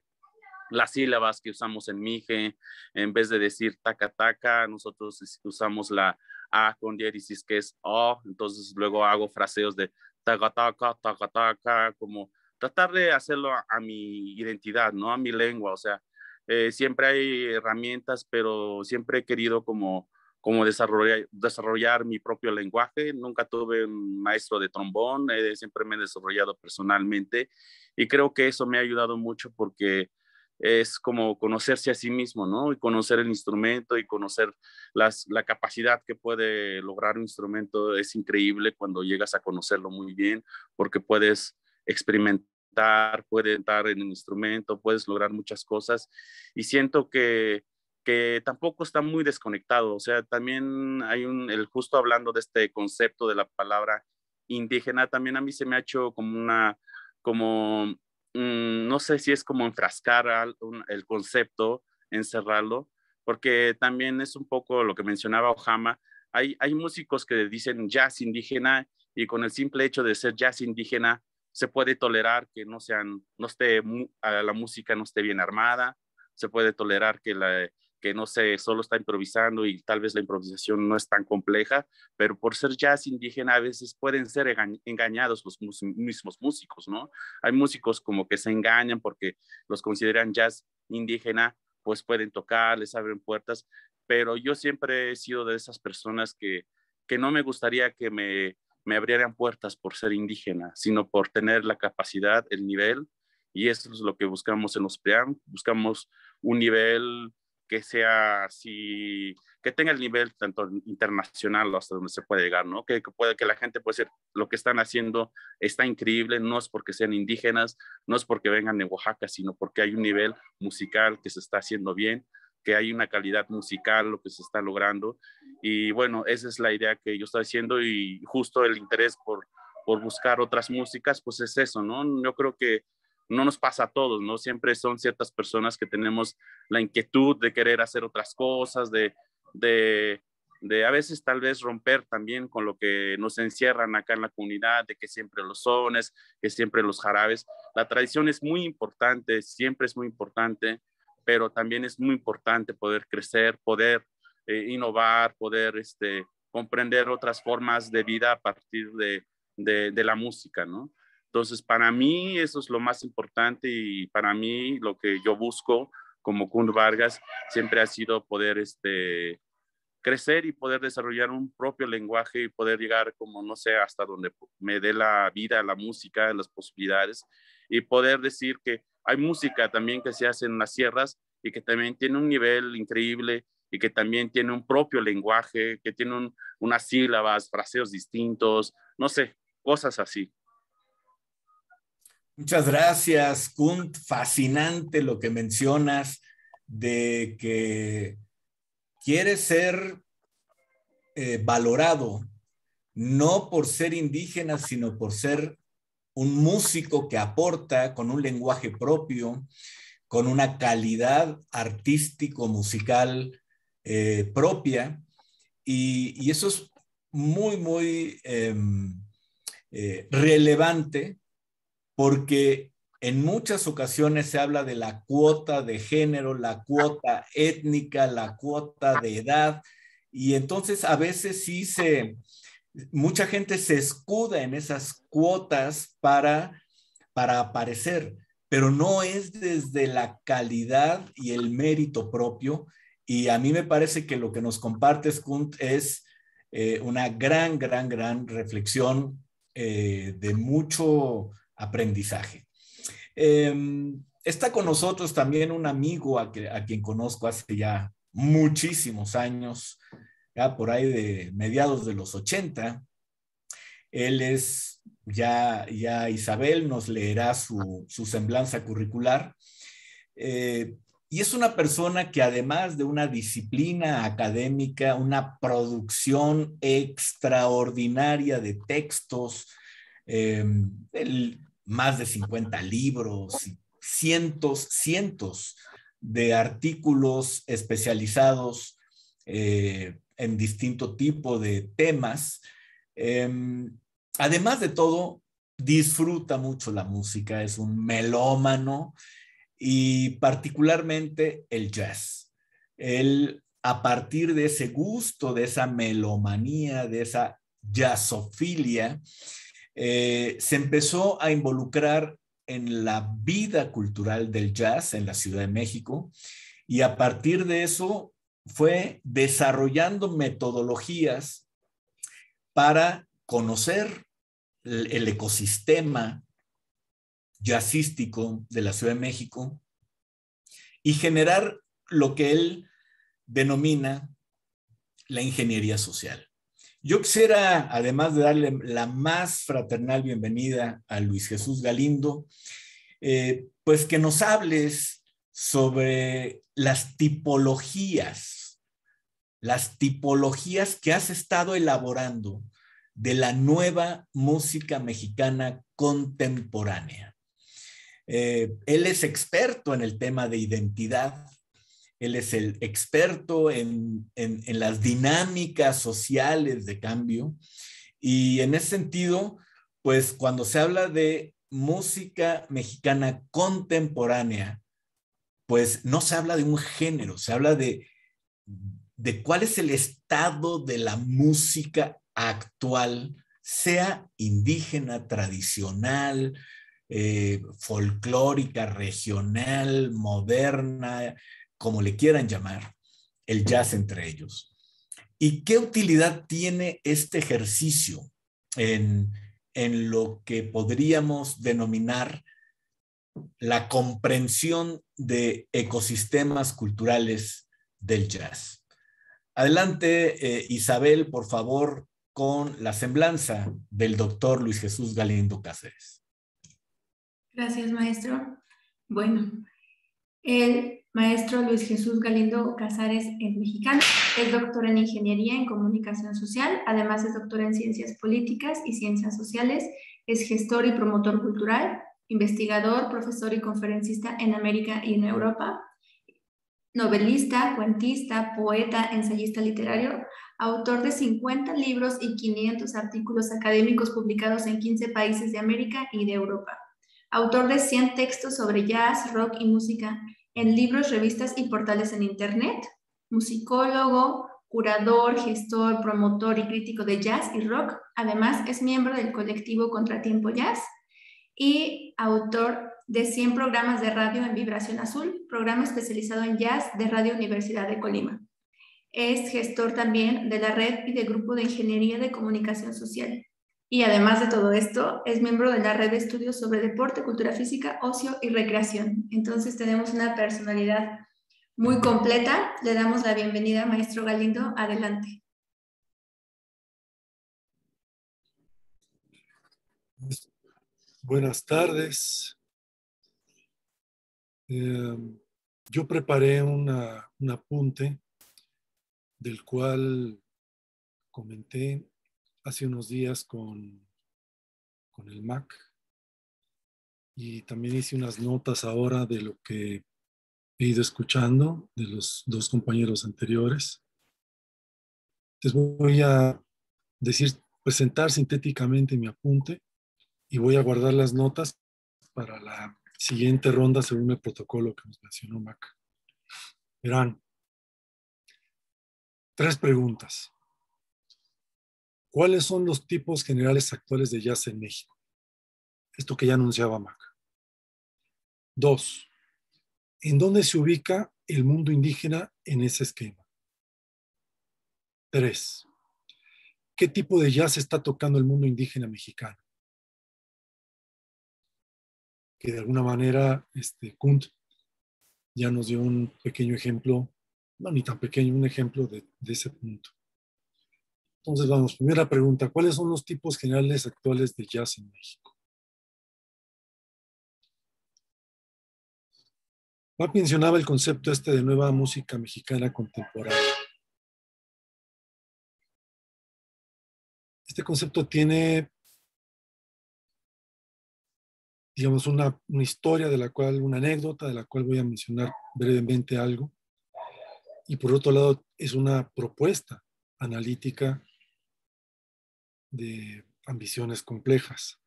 las sílabas que usamos en Mije, en vez de decir taca taca, nosotros usamos la A con diéresis que es O, entonces luego hago fraseos de taca, como tratar de hacerlo a mi identidad, ¿no? A mi lengua, o sea, eh, siempre hay herramientas, pero siempre he querido como, como desarrollar, desarrollar mi propio lenguaje. Nunca tuve un maestro de trombón, eh, siempre me he desarrollado personalmente y creo que eso me ha ayudado mucho porque es como conocerse a sí mismo, ¿no? Y conocer el instrumento y conocer las, la capacidad que puede lograr un instrumento es increíble cuando llegas a conocerlo muy bien, porque puedes experimentar, puedes entrar en un instrumento, puedes lograr muchas cosas. Y siento que, que tampoco está muy desconectado, o sea, también hay un, el justo hablando de este concepto de la palabra indígena, también a mí se me ha hecho como una, como Mm, no sé si es como enfrascar el concepto, encerrarlo, porque también es un poco lo que mencionaba Ojama. Hay, hay músicos que dicen jazz indígena y con el simple hecho de ser jazz indígena se puede tolerar que no sean, no esté, la música no esté bien armada, se puede tolerar que la, que no sé, solo está improvisando y tal vez la improvisación no es tan compleja, pero por ser jazz indígena a veces pueden ser engañados los mismos músicos, ¿no? Hay músicos como que se engañan porque los consideran jazz indígena, pues pueden tocar, les abren puertas, pero yo siempre he sido de esas personas que, que no me gustaría que me, abrieran puertas por ser indígena, sino por tener la capacidad, el nivel, y eso es lo que buscamos en los PREAM, buscamos un nivel que sea así, que tenga el nivel tanto internacional hasta donde se puede llegar, ¿no? Que, que puede, que la gente puede decir, lo que están haciendo está increíble, no es porque sean indígenas, no es porque vengan de Oaxaca, sino porque hay un nivel musical que se está haciendo bien, que hay una calidad musical, lo que se está logrando. Y bueno, esa es la idea que yo estoy haciendo y justo el interés por, por buscar otras músicas, pues es eso, ¿no? Yo creo que no nos pasa a todos, ¿no? Siempre son ciertas personas que tenemos la inquietud de querer hacer otras cosas, de, a veces tal vez romper también con lo que nos encierran acá en la comunidad, de que siempre los sones, que siempre los jarabes. La tradición es muy importante, siempre es muy importante, pero también es muy importante poder crecer, poder eh, innovar, poder este, comprender otras formas de vida a partir de la música, ¿no? Entonces, para mí eso es lo más importante y para mí lo que yo busco como Kun Vargas siempre ha sido poder este, crecer y poder desarrollar un propio lenguaje y poder llegar como, no sé, hasta donde me dé la vida, la música, las posibilidades y poder decir que hay música también que se hace en las sierras y que también tiene un nivel increíble y que también tiene un propio lenguaje, que tiene unas sílabas, fraseos distintos, no sé, cosas así. Muchas gracias, Kunt. Fascinante lo que mencionas de que quiere ser eh, valorado no por ser indígena, sino por ser un músico que aporta con un lenguaje propio, con una calidad artístico-musical eh, propia. Y, eso es muy, muy em, eh, relevante porque en muchas ocasiones se habla de la cuota de género, la cuota étnica, la cuota de edad, y entonces a veces sí se, mucha gente se escuda en esas cuotas para, para aparecer, pero no es desde la calidad y el mérito propio. Y a mí me parece que lo que nos compartes, Kunt, es eh, una gran, gran, gran reflexión eh, de mucho aprendizaje. Em, está con nosotros también un amigo a, quien conozco hace ya muchísimos años, ya por ahí de mediados de los 80. Él es, ya, ya Isabel nos leerá su, semblanza curricular. Eh, y es una persona que además de una disciplina académica, una producción extraordinaria de textos, el, em, más de 50 libros, cientos, cientos de artículos especializados eh, en distinto tipo de temas. Em, además de todo, disfruta mucho la música, es un melómano y particularmente el jazz. Él, a partir de ese gusto, de esa melomanía, de esa jazzofilia, eh, se empezó a involucrar en la vida cultural del jazz en la Ciudad de México y a partir de eso fue desarrollando metodologías para conocer el ecosistema jazzístico de la Ciudad de México y generar lo que él denomina la ingeniería social. Yo quisiera, además de darle la más fraternal bienvenida a Luis Jesús Galindo, eh, pues que nos hables sobre las tipologías, las tipologías que has estado elaborando de la nueva música mexicana contemporánea. Eh, él es experto en el tema de identidad, él es el experto en, las dinámicas sociales de cambio. Y en ese sentido, pues cuando se habla de música mexicana contemporánea, pues no se habla de un género, se habla de, de cuál es el estado de la música actual, sea indígena, tradicional, eh, folclórica, regional, moderna, como le quieran llamar, el jazz entre ellos. ¿Y qué utilidad tiene este ejercicio en, en lo que podríamos denominar la comprensión de ecosistemas culturales del jazz? Adelante, eh, Isabel, por favor, con la semblanza del doctor Luis Jesús Galindo Cáceres. Gracias, maestro. Bueno, el Maestro Luis Jesús Galindo Casares es mexicano, es doctor en Ingeniería en Comunicación Social, además es doctor en Ciencias Políticas y Ciencias Sociales, es gestor y promotor cultural, investigador, profesor y conferencista en América y en Europa, novelista, cuentista, poeta, ensayista literario, autor de 50 libros y 500 artículos académicos publicados en 15 países de América y de Europa, autor de 100 textos sobre jazz, rock y música en libros, revistas y portales en Internet, musicólogo, curador, gestor, promotor y crítico de jazz y rock. Además, es miembro del colectivo Contratiempo Jazz y autor de 100 programas de radio en Vibración Azul, programa especializado en jazz de Radio Universidad de Colima. Es gestor también de la red y del grupo de ingeniería de comunicación social. Y además de todo esto, es miembro de la red de estudios sobre deporte, cultura física, ocio y recreación. Entonces tenemos una personalidad muy completa. Le damos la bienvenida, maestro Galindo. Adelante. Buenas tardes. Eh, yo preparé un apunte del cual comenté hace unos días con, con el Mac y también hice unas notas ahora de lo que he ido escuchando de los dos compañeros anteriores. Les voy a decir, presentar sintéticamente mi apunte y voy a guardar las notas para la siguiente ronda según el protocolo que nos mencionó Mac. Verán, tres preguntas. ¿Cuáles son los tipos generales actuales de jazz en México? Esto que ya anunciaba Mac. Dos, ¿en dónde se ubica el mundo indígena en ese esquema? Tres, ¿qué tipo de jazz está tocando el mundo indígena mexicano? Que de alguna manera, este, Kunt ya nos dio un pequeño ejemplo, no ni tan pequeño, un ejemplo de ese punto. Entonces, vamos, primera pregunta, ¿cuáles son los tipos generales actuales de jazz en México? Papi mencionaba el concepto este de nueva música mexicana contemporánea. Este concepto tiene, digamos, una, historia de la cual, una anécdota de la cual voy a mencionar brevemente algo. Y por otro lado, es una propuesta analítica de ambiciones complejas.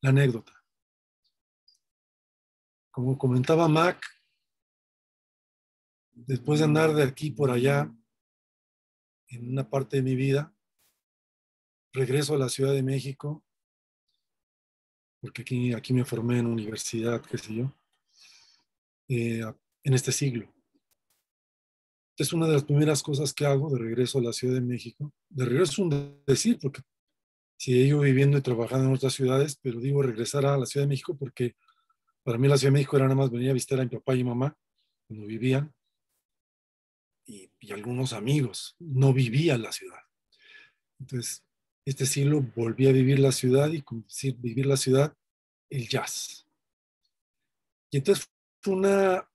La anécdota. Como comentaba Mac, después de andar de aquí por allá, en una parte de mi vida, regreso a la Ciudad de México, porque aquí, aquí me formé en universidad, qué sé yo, eh, en este siglo. Es una de las primeras cosas que hago de regreso a la Ciudad de México. De regreso es un decir, porque si yo viviendo y trabajando en otras ciudades, pero digo regresar a la Ciudad de México porque para mí la Ciudad de México era nada más venir a visitar a mi papá y mamá cuando vivían y, algunos amigos. No vivía la ciudad. Entonces, este siglo volví a vivir la ciudad y vivir la ciudad, el jazz. Y entonces fue una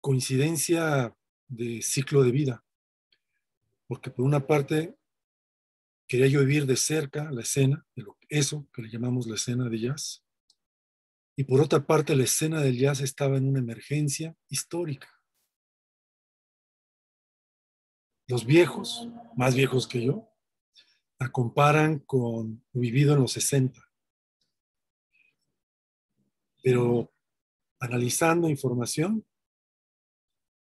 coincidencia de ciclo de vida, porque por una parte Quería yo vivir de cerca la escena, de eso que le llamamos la escena de jazz. Y por otra parte, la escena del jazz estaba en una emergencia histórica. Los viejos, más viejos que yo, la comparan con lo vivido en los 60. Pero analizando información,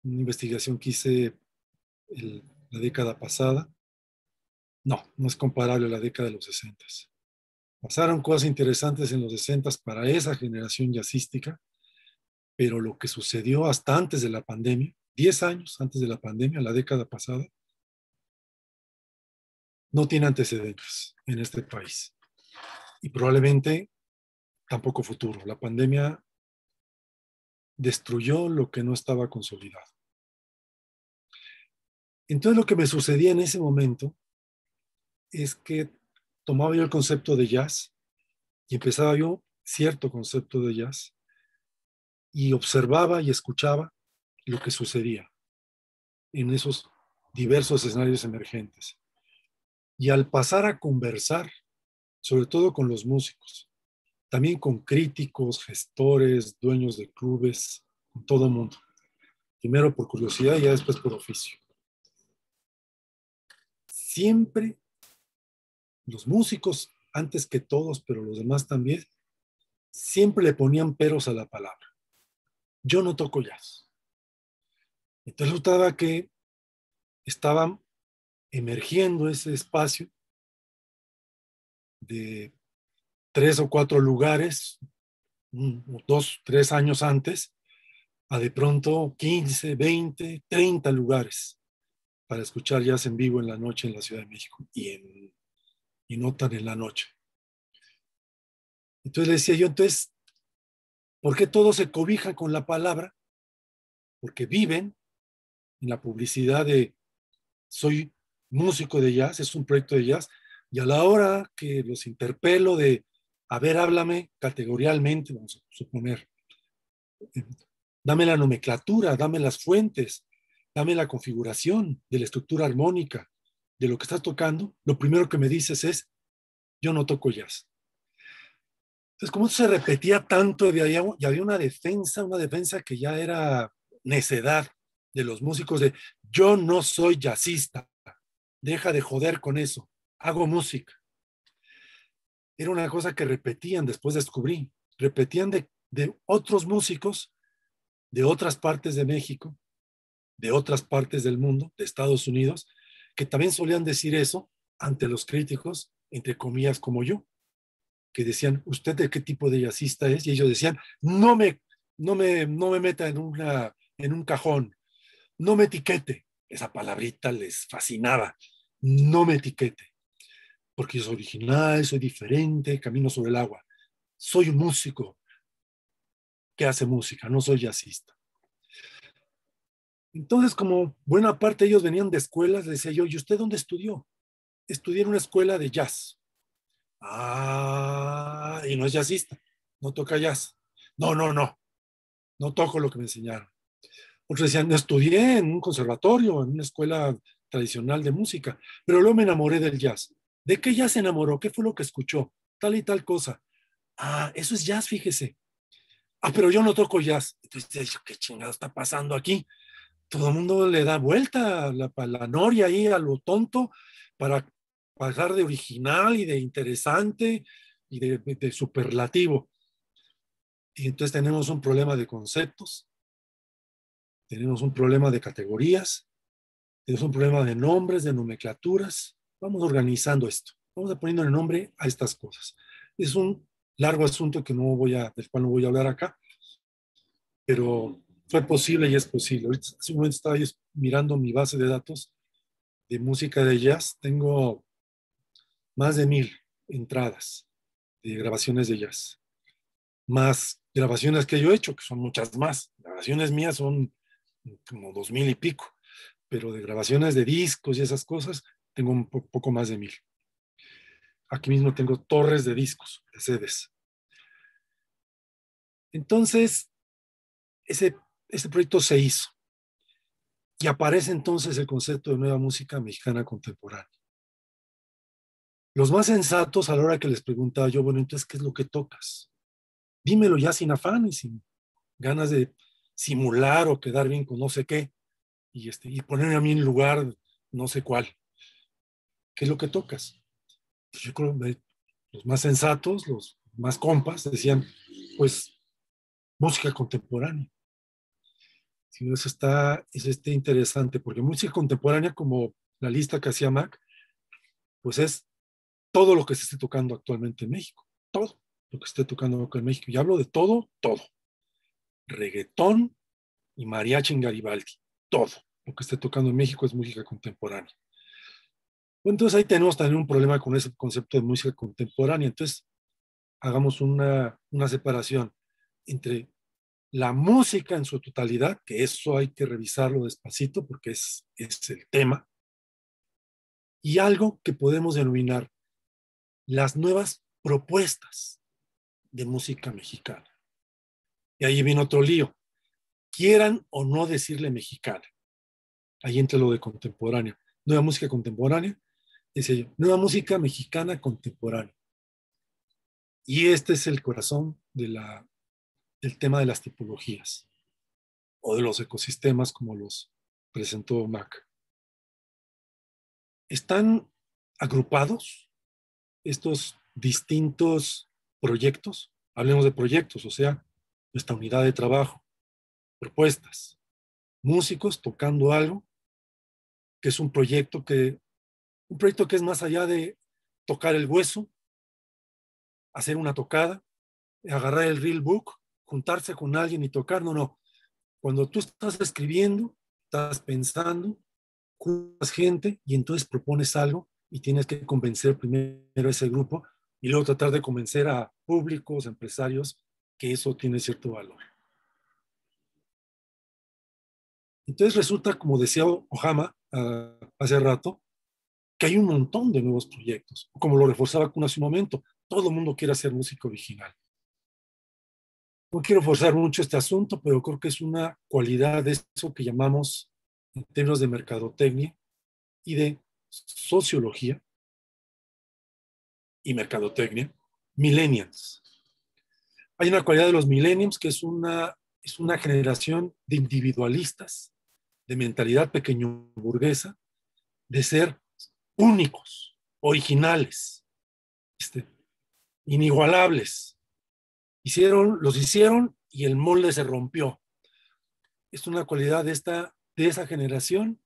una investigación que hice la década pasada, no, no es comparable a la década de los 60. Pasaron cosas interesantes en los 60 para esa generación yacística, pero lo que sucedió hasta antes de la pandemia, 10 años antes de la pandemia, la década pasada, no tiene antecedentes en este país. Y probablemente tampoco futuro. La pandemia destruyó lo que no estaba consolidado. Entonces lo que me sucedía en ese momento es que tomaba yo el concepto de jazz y empezaba yo cierto concepto de jazz y observaba y escuchaba lo que sucedía en esos diversos escenarios emergentes. Y al pasar a conversar, sobre todo con los músicos, también con críticos, gestores, dueños de clubes, con todo el mundo. Primero por curiosidad y después por oficio. Siempre los músicos antes que todos, pero los demás también, siempre le ponían peros a la palabra. Yo no toco jazz. Entonces resultaba que estaban emergiendo ese espacio de tres o cuatro lugares, dos, tres años antes, a de pronto 15, 20, 30 lugares para escuchar jazz en vivo en la noche en la Ciudad de México y en y no en la noche. Entonces le decía yo, entonces, ¿por qué todos se cobijan con la palabra? Porque viven en la publicidad de soy músico de jazz, es un proyecto de jazz, y a la hora que los interpelo de, a ver, háblame categorialmente, vamos a suponer, dame la nomenclatura, dame las fuentes, dame la configuración de la estructura armónica, de lo que estás tocando, lo primero que me dices es, yo no toco jazz. Entonces, como se repetía tanto, y había, y había una defensa, una defensa que ya era necedad de los músicos de, yo no soy jazzista, deja de joder con eso, hago música. Era una cosa que repetían, después descubrí, repetían de, de otros músicos de otras partes de México, de otras partes del mundo, de Estados Unidos, que también solían decir eso ante los críticos, entre comillas, como yo, que decían, ¿usted de qué tipo de yacista es? Y ellos decían, no me, no me, no me meta en, una, en un cajón, no me etiquete. Esa palabrita les fascinaba, no me etiquete, porque yo soy original, soy diferente, camino sobre el agua, soy un músico que hace música, no soy jazzista. Entonces, como buena parte de ellos venían de escuelas, le decía yo, ¿y usted dónde estudió? Estudié en una escuela de jazz. Ah, y no es jazzista, no toca jazz. No, no, no, no toco lo que me enseñaron. Otros decían, estudié en un conservatorio, en una escuela tradicional de música, pero luego me enamoré del jazz. ¿De qué jazz se enamoró? ¿Qué fue lo que escuchó? Tal y tal cosa. Ah, eso es jazz, fíjese. Ah, pero yo no toco jazz. Entonces, ¿qué chingado está pasando aquí? todo el mundo le da vuelta a la, noria ahí a lo tonto para pasar de original y de interesante y de, superlativo. Y entonces tenemos un problema de conceptos, tenemos un problema de categorías, tenemos un problema de nombres, de nomenclaturas. Vamos organizando esto, vamos poniendo el nombre a estas cosas. Es un largo asunto que no voy a, del cual no voy a hablar acá, pero fue posible y es posible. Ahorita, hace este un momento mirando mi base de datos de música de jazz. Tengo más de mil entradas de grabaciones de jazz, más grabaciones que yo he hecho, que son muchas más. Grabaciones mías son como dos mil y pico, pero de grabaciones de discos y esas cosas, tengo un poco más de mil. Aquí mismo tengo torres de discos, de sedes. Entonces, ese este proyecto se hizo. Y aparece entonces el concepto de nueva música mexicana contemporánea. Los más sensatos a la hora que les preguntaba yo, bueno, entonces, ¿qué es lo que tocas? Dímelo ya sin afán y sin ganas de simular o quedar bien con no sé qué y, este, y ponerme a mí en lugar no sé cuál. ¿Qué es lo que tocas? Pues yo creo que los más sensatos, los más compas, decían, pues música contemporánea sino eso está, eso está interesante, porque música contemporánea, como la lista que hacía Mac, pues es todo lo que se esté tocando actualmente en México, todo lo que esté tocando en México. Y hablo de todo, todo. Reggaetón y mariachi en Garibaldi, todo lo que esté tocando en México es música contemporánea. entonces ahí tenemos también un problema con ese concepto de música contemporánea. Entonces, hagamos una, una separación entre la música en su totalidad, que eso hay que revisarlo despacito porque es, es el tema, y algo que podemos denominar las nuevas propuestas de música mexicana. Y ahí viene otro lío, quieran o no decirle mexicana. Ahí entra lo de contemporáneo. Nueva música contemporánea, dice yo, nueva música mexicana contemporánea. Y este es el corazón de la el tema de las tipologías o de los ecosistemas como los presentó Mac. Están agrupados estos distintos proyectos, hablemos de proyectos, o sea, nuestra unidad de trabajo, propuestas, músicos tocando algo, que es un proyecto que, un proyecto que es más allá de tocar el hueso, hacer una tocada, agarrar el real book juntarse con alguien y tocar, no, no. Cuando tú estás escribiendo, estás pensando, juntas gente y entonces propones algo y tienes que convencer primero a ese grupo y luego tratar de convencer a públicos, empresarios, que eso tiene cierto valor. Entonces resulta, como decía Ojama ah, hace rato, que hay un montón de nuevos proyectos, como lo reforzaba Kun hace un momento, todo el mundo quiere hacer música original no quiero forzar mucho este asunto, pero creo que es una cualidad de eso que llamamos en términos de mercadotecnia y de sociología y mercadotecnia, millennials. Hay una cualidad de los millennials que es una, es una generación de individualistas, de mentalidad pequeño burguesa, de ser únicos, originales, este, inigualables, Hicieron, los hicieron y el molde se rompió. Es una cualidad de, esta, de esa generación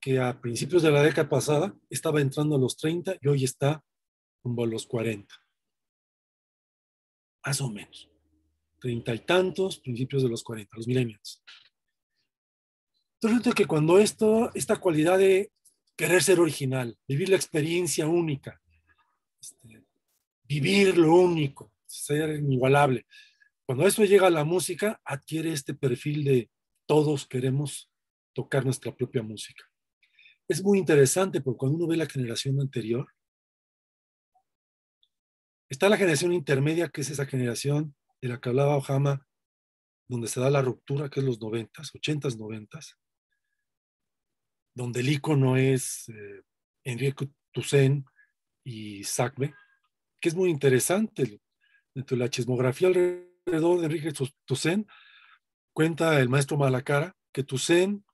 que a principios de la década pasada estaba entrando a los 30 y hoy está como a los 40. Más o menos. Treinta y tantos, principios de los 40, los millennials. Entonces, que cuando esto, esta cualidad de querer ser original, vivir la experiencia única, este, vivir lo único, ser inigualable. Cuando eso llega a la música, adquiere este perfil de todos queremos tocar nuestra propia música. Es muy interesante porque cuando uno ve la generación anterior, está la generación intermedia, que es esa generación de la que hablaba Ojama, donde se da la ruptura, que es los 90 ochentas, 80 90 donde el icono es eh, Enrique Toussaint y Sacme, que es muy interesante la chismografía alrededor de Enrique Tucen, cuenta el maestro Malacara que Tucen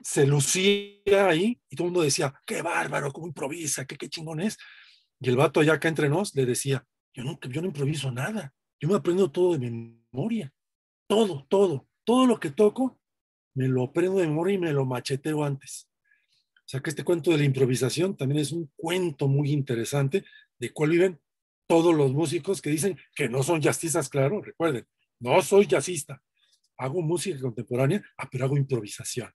se lucía ahí y todo el mundo decía, qué bárbaro, cómo improvisa, qué, chingón es. Y el vato allá acá entre nos le decía, yo no, yo no improviso nada, yo me aprendo todo de memoria, todo, todo, todo lo que toco, me lo aprendo de memoria y me lo macheteo antes. O sea que este cuento de la improvisación también es un cuento muy interesante de cuál viven todos los músicos que dicen que no son jazzistas, claro, recuerden, no soy jazzista, hago música contemporánea, ah, pero hago improvisación.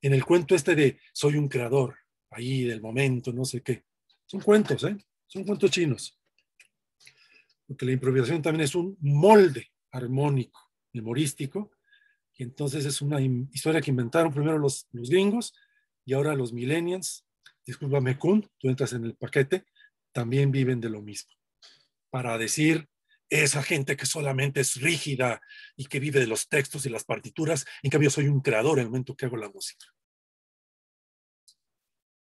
En el cuento este de soy un creador, ahí del momento, no sé qué. Son cuentos, ¿eh? Son cuentos chinos. Porque la improvisación también es un molde armónico, memorístico, y entonces es una historia que inventaron primero los, gringos y ahora los millennials, discúlpame Kun, tú entras en el paquete, también viven de lo mismo para decir, esa gente que solamente es rígida y que vive de los textos y las partituras, en cambio soy un creador en el momento que hago la música.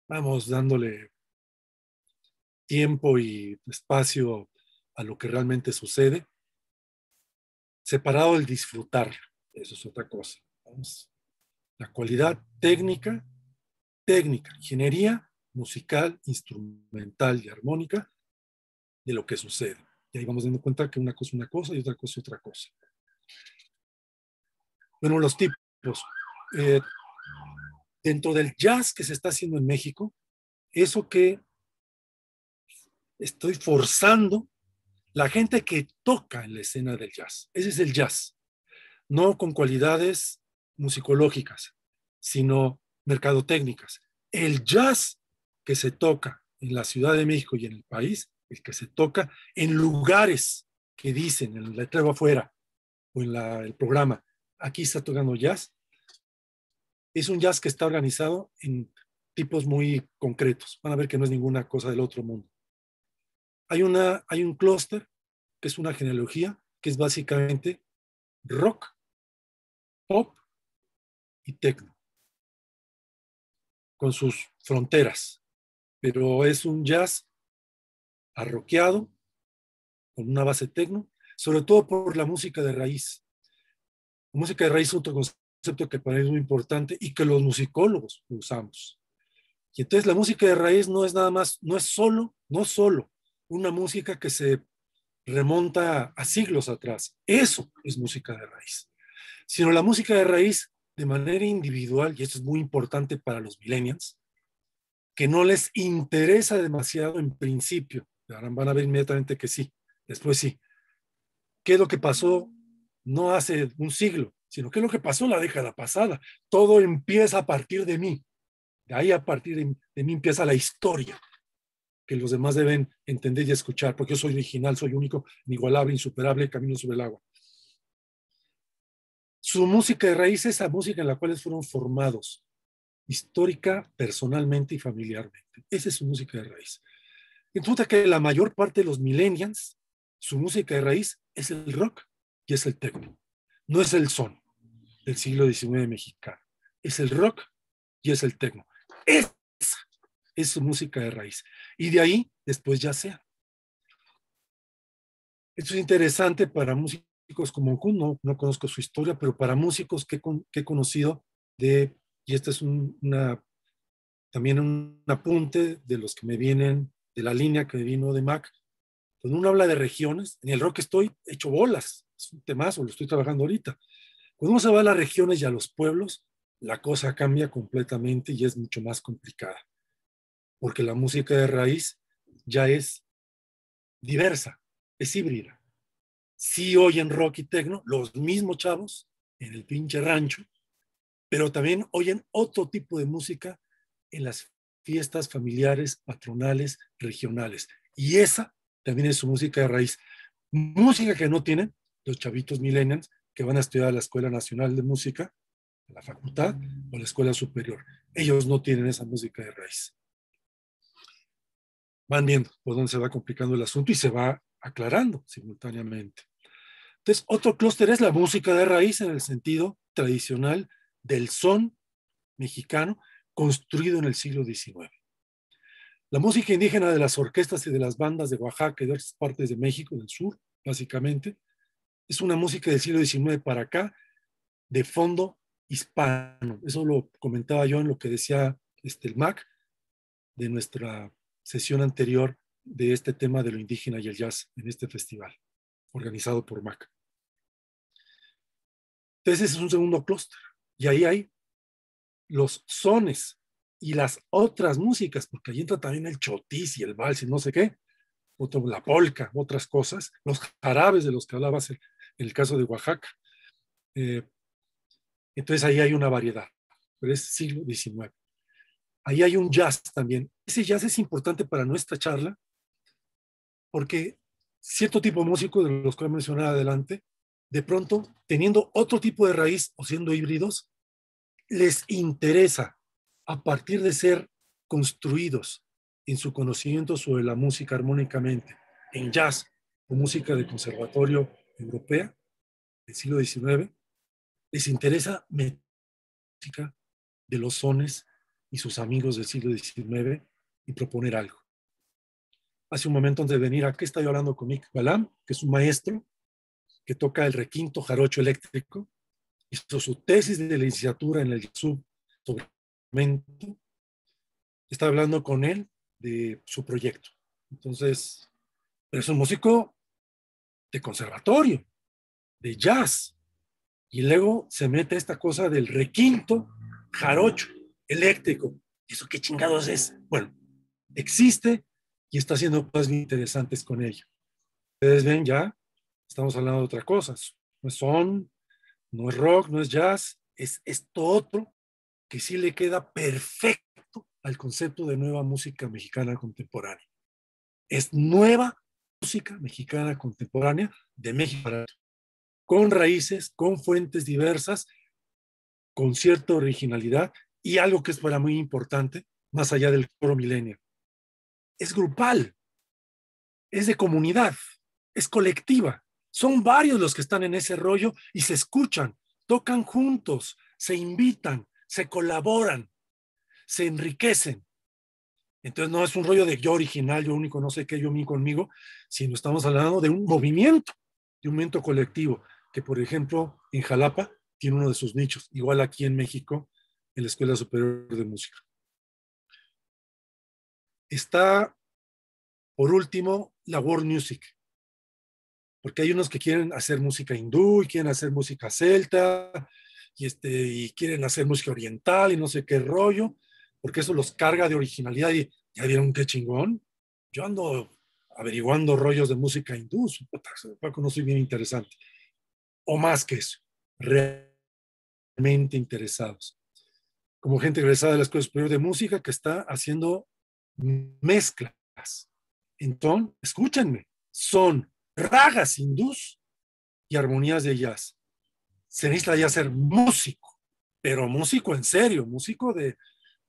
Vamos dándole tiempo y espacio a lo que realmente sucede, separado del disfrutar, eso es otra cosa. La cualidad técnica, técnica, ingeniería musical, instrumental y armónica, de lo que sucede. Y ahí vamos dando cuenta que una cosa es una cosa y otra cosa es otra cosa. Bueno, los tipos. Eh, dentro del jazz que se está haciendo en México, eso que estoy forzando la gente que toca en la escena del jazz. Ese es el jazz. No con cualidades musicológicas, sino mercadotécnicas. El jazz que se toca en la Ciudad de México y en el país el que se toca en lugares que dicen, en la etapa afuera o en el programa, aquí está tocando jazz. Es un jazz que está organizado en tipos muy concretos. Van a ver que no es ninguna cosa del otro mundo. Hay, una, hay un clúster, que es una genealogía, que es básicamente rock, pop y techno, con sus fronteras. Pero es un jazz arroqueado, con una base tecno, sobre todo por la música de raíz. música de raíz es otro concepto que para mí es muy importante y que los musicólogos usamos. Y entonces la música de raíz no es nada más, no es solo, no solo una música que se remonta a siglos atrás. Eso es música de raíz. Sino la música de raíz de manera individual, y esto es muy importante para los millennials, que no les interesa demasiado en principio Van a ver inmediatamente que sí, después sí. ¿Qué es lo que pasó no hace un siglo, sino qué es lo que pasó la década pasada? Todo empieza a partir de mí. De ahí a partir de, mí empieza la historia que los demás deben entender y escuchar, porque yo soy original, soy único, inigualable, insuperable, camino sobre el agua. Su música de raíz es esa música en la cual fueron formados, histórica, personalmente y familiarmente. Esa es su música de raíz. Resulta que la mayor parte de los millennials, su música de raíz es el rock y es el techno. No es el son del siglo XIX mexicano. Es el rock y es el techno. Esa es su música de raíz. Y de ahí después ya sea. Esto es interesante para músicos como Kun, no, conozco su historia, pero para músicos que, he conocido de, y esta es una, también un apunte de los que me vienen de la línea que vino de Mac, cuando uno habla de regiones, en el rock estoy hecho bolas, es un temazo, lo estoy trabajando ahorita. Cuando uno se va a las regiones y a los pueblos, la cosa cambia completamente y es mucho más complicada, porque la música de raíz ya es diversa, es híbrida. Sí oyen rock y tecno, los mismos chavos en el pinche rancho, pero también oyen otro tipo de música en las fiestas familiares, patronales, regionales. Y esa también es su música de raíz. Música que no tienen los chavitos millennials que van a estudiar a la Escuela Nacional de Música, a la facultad o la escuela superior. Ellos no tienen esa música de raíz. Van viendo por dónde se va complicando el asunto y se va aclarando simultáneamente. Entonces, otro clúster es la música de raíz en el sentido tradicional del son mexicano, construido en el siglo XIX. La música indígena de las orquestas y de las bandas de Oaxaca y de otras partes de México, del sur, básicamente, es una música del siglo XIX para acá, de fondo hispano. Eso lo comentaba yo en lo que decía este, el MAC de nuestra sesión anterior de este tema de lo indígena y el jazz en este festival, organizado por MAC. Entonces es un segundo clúster y ahí hay los sones y las otras músicas, porque ahí entra también el chotis y el vals y no sé qué, la polca, otras cosas, los jarabes de los que hablabas en, el caso de Oaxaca. Eh, entonces ahí hay una variedad, pero es siglo XIX. Ahí hay un jazz también. Ese jazz es importante para nuestra charla porque cierto tipo de músicos de los que a mencionar adelante, de pronto, teniendo otro tipo de raíz o siendo híbridos, les interesa a partir de ser construidos en su conocimiento sobre la música armónicamente, en jazz o música de conservatorio europea del siglo XIX, les interesa música de los sones y sus amigos del siglo XIX y proponer algo. Hace un momento antes de venir, aquí estoy hablando con Mick Balam, que es un maestro que toca el requinto jarocho eléctrico, hizo su tesis de licenciatura en el sub Está hablando con él de su proyecto. Entonces, pero es un músico de conservatorio, de jazz. Y luego se mete esta cosa del requinto jarocho eléctrico. ¿Eso qué chingados es? Bueno, existe y está haciendo cosas interesantes con ello. Ustedes ven ya, estamos hablando de otras cosas. Son no es rock, no es jazz, es esto otro que sí le queda perfecto al concepto de nueva música mexicana contemporánea. Es nueva música mexicana contemporánea de México, con raíces, con fuentes diversas, con cierta originalidad y algo que es para muy importante, más allá del coro milenio. Es grupal, es de comunidad, es colectiva. Son varios los que están en ese rollo y se escuchan, tocan juntos, se invitan, se colaboran, se enriquecen. Entonces no es un rollo de yo original, yo único, no sé qué, yo mí conmigo, sino estamos hablando de un movimiento, de un movimiento colectivo, que por ejemplo en Jalapa tiene uno de sus nichos, igual aquí en México, en la Escuela Superior de Música. Está, por último, la World Music, porque hay unos que quieren hacer música hindú y quieren hacer música celta y, este, y quieren hacer música oriental y no sé qué rollo, porque eso los carga de originalidad y ya vieron qué chingón. Yo ando averiguando rollos de música hindú, no soy bien interesante. O más que eso, realmente interesados. Como gente egresada de la Escuela Superior de Música que está haciendo mezclas. Entonces, escúchenme, son ragas hindús y armonías de jazz. Se necesita ya ser músico, pero músico en serio, músico de,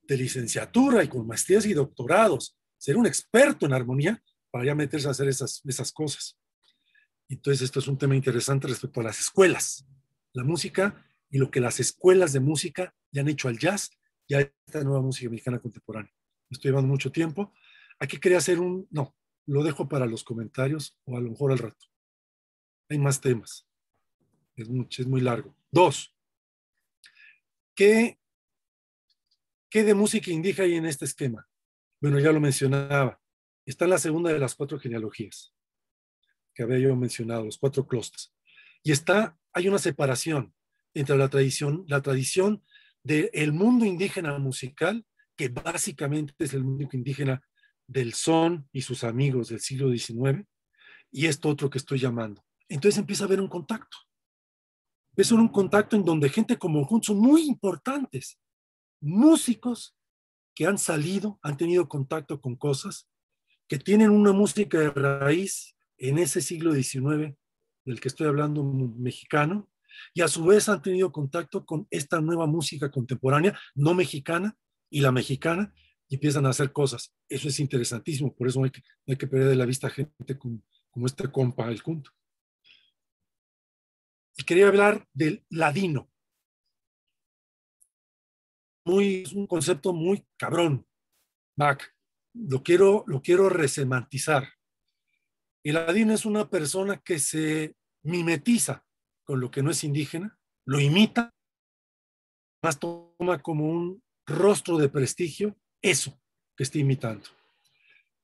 licenciatura y con maestrías y doctorados, ser un experto en armonía para ya meterse a hacer esas, esas cosas. Entonces, esto es un tema interesante respecto a las escuelas, la música y lo que las escuelas de música ya han hecho al jazz y a esta nueva música mexicana contemporánea. Me estoy llevando mucho tiempo. Aquí quería hacer un, no, lo dejo para los comentarios o a lo mejor al rato. Hay más temas. Es, es muy largo. Dos, ¿qué, ¿qué de música indígena hay en este esquema? Bueno, ya lo mencionaba. Está en la segunda de las cuatro genealogías que había yo mencionado, los cuatro clústeres. Y está, hay una separación entre la tradición, la tradición del mundo indígena musical, que básicamente es el mundo indígena del Son y sus amigos del siglo XIX y esto otro que estoy llamando. Entonces empieza a haber un contacto. Es un contacto en donde gente como Juntos son muy importantes, músicos que han salido, han tenido contacto con cosas, que tienen una música de raíz en ese siglo XIX del que estoy hablando mexicano, y a su vez han tenido contacto con esta nueva música contemporánea, no mexicana y la mexicana, y empiezan a hacer cosas. Eso es interesantísimo, por eso no hay que, hay que perder de la vista gente como, como este compa, el Cunto. Y quería hablar del ladino. es un concepto muy cabrón, Mac. Lo quiero, lo quiero resemantizar. El ladino es una persona que se mimetiza con lo que no es indígena, lo imita, más toma como un rostro de prestigio eso que está imitando.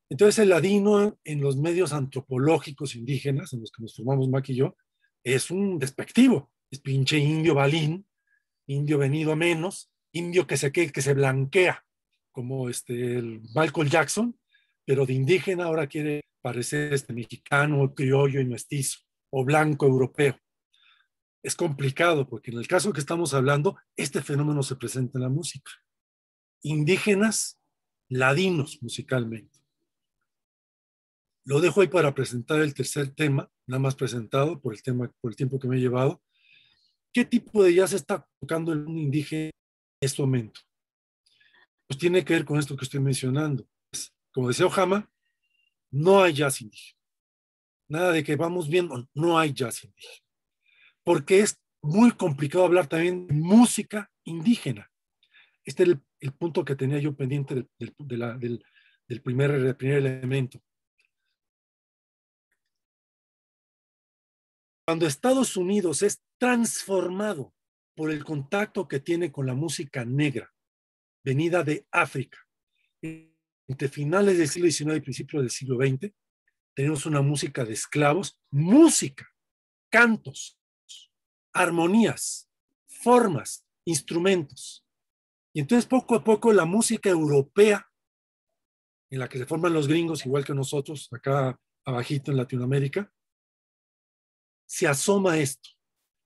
Entonces el ladino en los medios antropológicos indígenas, en los que nos formamos Mac y yo, es un despectivo, es pinche indio balín, indio venido a menos, indio que se, que, se blanquea, como este, el Malcolm Jackson, pero de indígena ahora quiere parecer este mexicano, criollo y mestizo, o blanco europeo. Es complicado porque en el caso que estamos hablando, este fenómeno se presenta en la música indígenas ladinos musicalmente. Lo dejo ahí para presentar el tercer tema, nada más presentado por el, tema, por el tiempo que me he llevado. ¿Qué tipo de jazz está tocando el indígena en este momento? Pues tiene que ver con esto que estoy mencionando. Como decía Ojama, no hay jazz indígena. Nada de que vamos viendo, no hay jazz indígena. Porque es muy complicado hablar también de música indígena. Este el el punto que tenía yo pendiente del, primer, primer elemento. Cuando Estados Unidos es transformado por el contacto que tiene con la música negra, venida de África, entre finales del siglo XIX y principios del siglo XX, tenemos una música de esclavos, música, cantos, armonías, formas, instrumentos, y entonces poco a poco la música europea, en la que se forman los gringos, igual que nosotros, acá abajito en Latinoamérica, se asoma esto.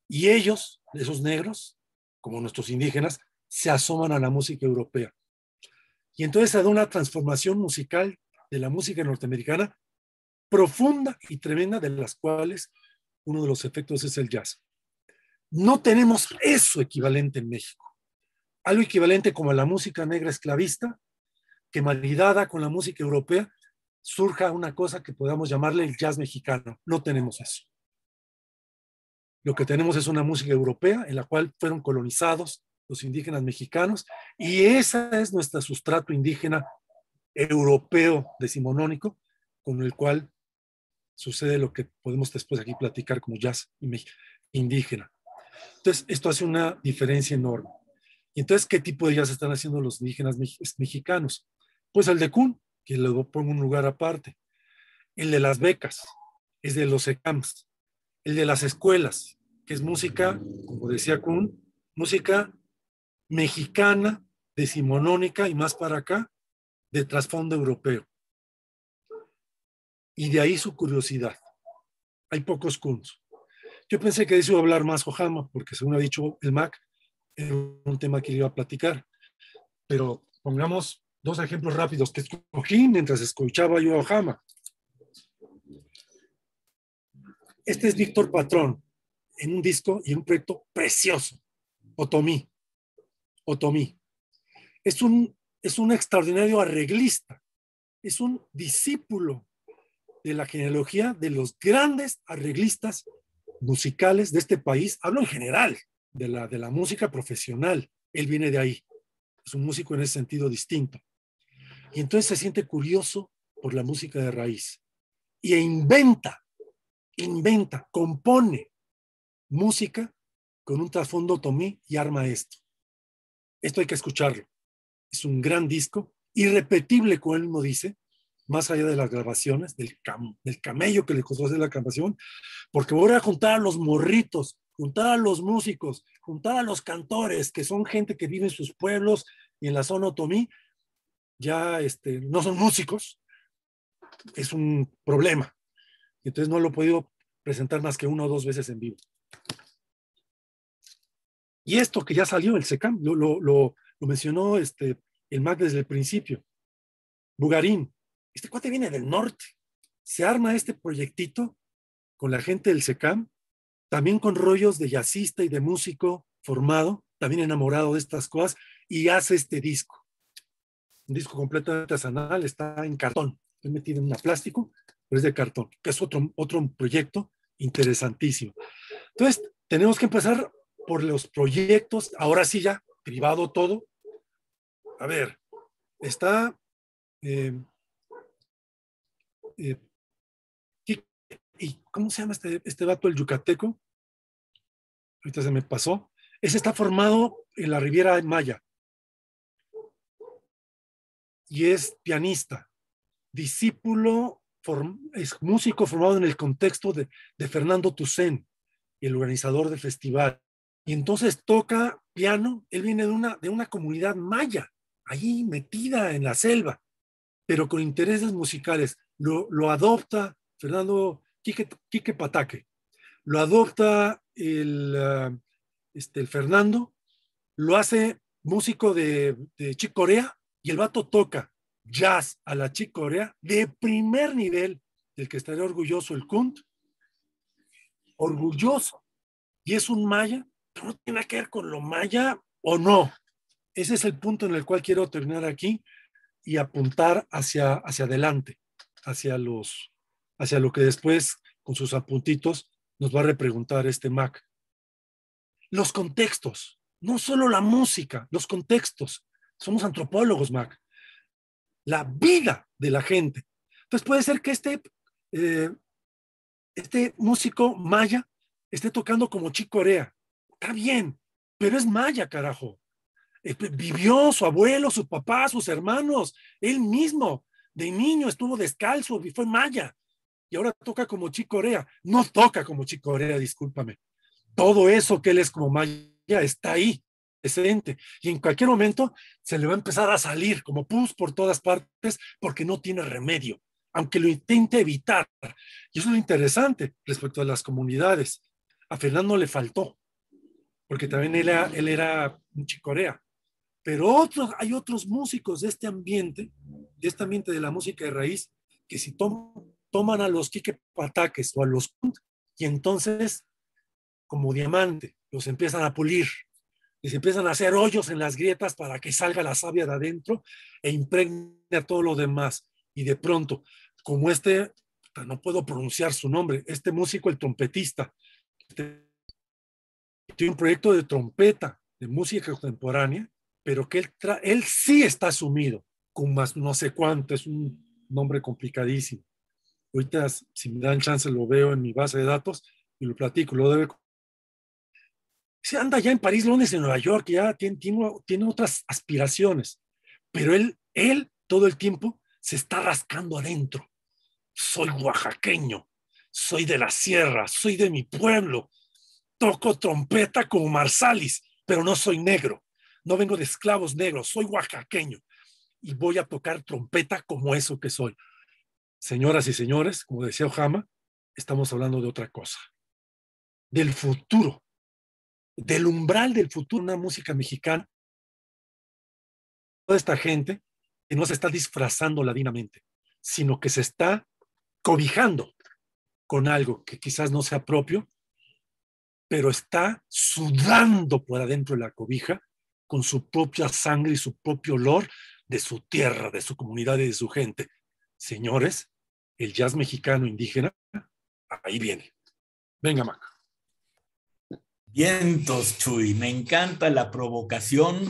Y ellos, esos negros, como nuestros indígenas, se asoman a la música europea. Y entonces se da una transformación musical de la música norteamericana profunda y tremenda, de las cuales uno de los efectos es el jazz. No tenemos eso equivalente en México algo equivalente como a la música negra esclavista, que maridada con la música europea surja una cosa que podamos llamarle el jazz mexicano. No tenemos eso. Lo que tenemos es una música europea en la cual fueron colonizados los indígenas mexicanos y esa es nuestro sustrato indígena europeo decimonónico con el cual sucede lo que podemos después aquí platicar como jazz indígena. Entonces, esto hace una diferencia enorme. Y entonces, ¿qué tipo de jazz están haciendo los indígenas mexicanos? Pues el de Kun, que le pongo un lugar aparte. El de las becas, es de los ECAMs. El de las escuelas, que es música, como decía Kun, música mexicana, decimonónica y más para acá, de trasfondo europeo. Y de ahí su curiosidad. Hay pocos Kuns. Yo pensé que de iba a hablar más Ojama, porque según ha dicho el MAC, era un tema que le iba a platicar. Pero pongamos dos ejemplos rápidos que escogí mientras escuchaba yo a Este es Víctor Patrón en un disco y un proyecto precioso, Otomí. Otomí. Es un, es un extraordinario arreglista, es un discípulo de la genealogía de los grandes arreglistas musicales de este país, hablo en general, de la, de la música profesional. Él viene de ahí. Es un músico en ese sentido distinto. Y entonces se siente curioso por la música de raíz. Y e inventa, inventa, compone música con un trasfondo tomí y arma esto. Esto hay que escucharlo. Es un gran disco, irrepetible, como él mismo dice, más allá de las grabaciones, del, del camello que le costó hacer la grabación, porque voy a juntar a los morritos juntar a los músicos, juntar a los cantores, que son gente que vive en sus pueblos y en la zona otomí, ya este, no son músicos, es un problema. Entonces no lo he podido presentar más que una o dos veces en vivo. Y esto que ya salió, el SECAM, lo, mencionó este, el MAC desde el principio. Bugarín, este cuate viene del norte. Se arma este proyectito con la gente del SECAM también con rollos de jazzista y de músico formado, también enamorado de estas cosas, y hace este disco. Un disco completamente artesanal, está en cartón, es metido en una plástico, pero es de cartón, que es otro, otro proyecto interesantísimo. Entonces, tenemos que empezar por los proyectos, ahora sí ya, privado todo. A ver, está eh, eh, ¿Y cómo se llama este, este el yucateco? Ahorita se me pasó. Ese está formado en la Riviera Maya. Y es pianista, discípulo, es músico formado en el contexto de, Fernando Tucen, el organizador del festival. Y entonces toca piano. Él viene de una, de una comunidad maya, allí metida en la selva, pero con intereses musicales. Lo, lo adopta Fernando Quique, Patake, Lo adopta el, ah, este, el Fernando, lo hace músico de, de Corea y el vato toca jazz a la Chico Corea de primer nivel, del que estaría orgulloso el Kunt. Orgulloso. Y es un maya, pero no tiene que ver con lo maya o no. Ese es el punto en el cual quiero terminar aquí y apuntar hacia, hacia adelante, hacia los, hacia lo que después, con sus apuntitos, nos va a repreguntar este Mac. Los contextos, no solo la música, los contextos. Somos antropólogos, Mac. La vida de la gente. Entonces puede ser que este, eh, este músico maya esté tocando como Chico Corea. Está bien, pero es maya, carajo. Eh, pues, vivió su abuelo, su papá, sus hermanos, él mismo. De niño estuvo descalzo y fue maya y ahora toca como Chico No toca como Chico Corea, discúlpame. Todo eso que él es como Maya está ahí, presente, y en cualquier momento se le va a empezar a salir como pus por todas partes porque no tiene remedio, aunque lo intente evitar. Y eso es lo interesante respecto a las comunidades. A Fernando le faltó, porque también él era, él era un chicorea. Pero otros, hay otros músicos de este ambiente, de este ambiente de la música de raíz, que si toman toman a los Quique Pataques o a los y entonces, como diamante, los empiezan a pulir. y se empiezan a hacer hoyos en las grietas para que salga la savia de adentro e impregne a todo lo demás. Y de pronto, como este, ah, no puedo pronunciar su nombre, este músico, el trompetista, este, tiene un proyecto de trompeta, de música contemporánea, pero que él, él sí está sumido con más no sé cuánto, es un nombre complicadísimo. Ahorita, si me dan chance, lo veo en mi base de datos y lo platico. Lo debe. Se anda ya en París, Londres, en Nueva York, ya tiene, tiene otras aspiraciones. Pero él, él todo el tiempo se está rascando adentro. Soy oaxaqueño, soy de la sierra, soy de mi pueblo, toco trompeta como Marsalis, pero no soy negro, no vengo de esclavos negros, soy oaxaqueño y voy a tocar trompeta como eso que soy señoras y señores, como decía Ojama, estamos hablando de otra cosa, del futuro, del umbral del futuro, una música mexicana. Toda esta gente que no se está disfrazando ladinamente, sino que se está cobijando con algo que quizás no sea propio, pero está sudando por adentro de la cobija con su propia sangre y su propio olor de su tierra, de su comunidad y de su gente. Señores, el jazz mexicano indígena, ahí viene. Venga, Mac. Vientos, Chuy, me encanta la provocación,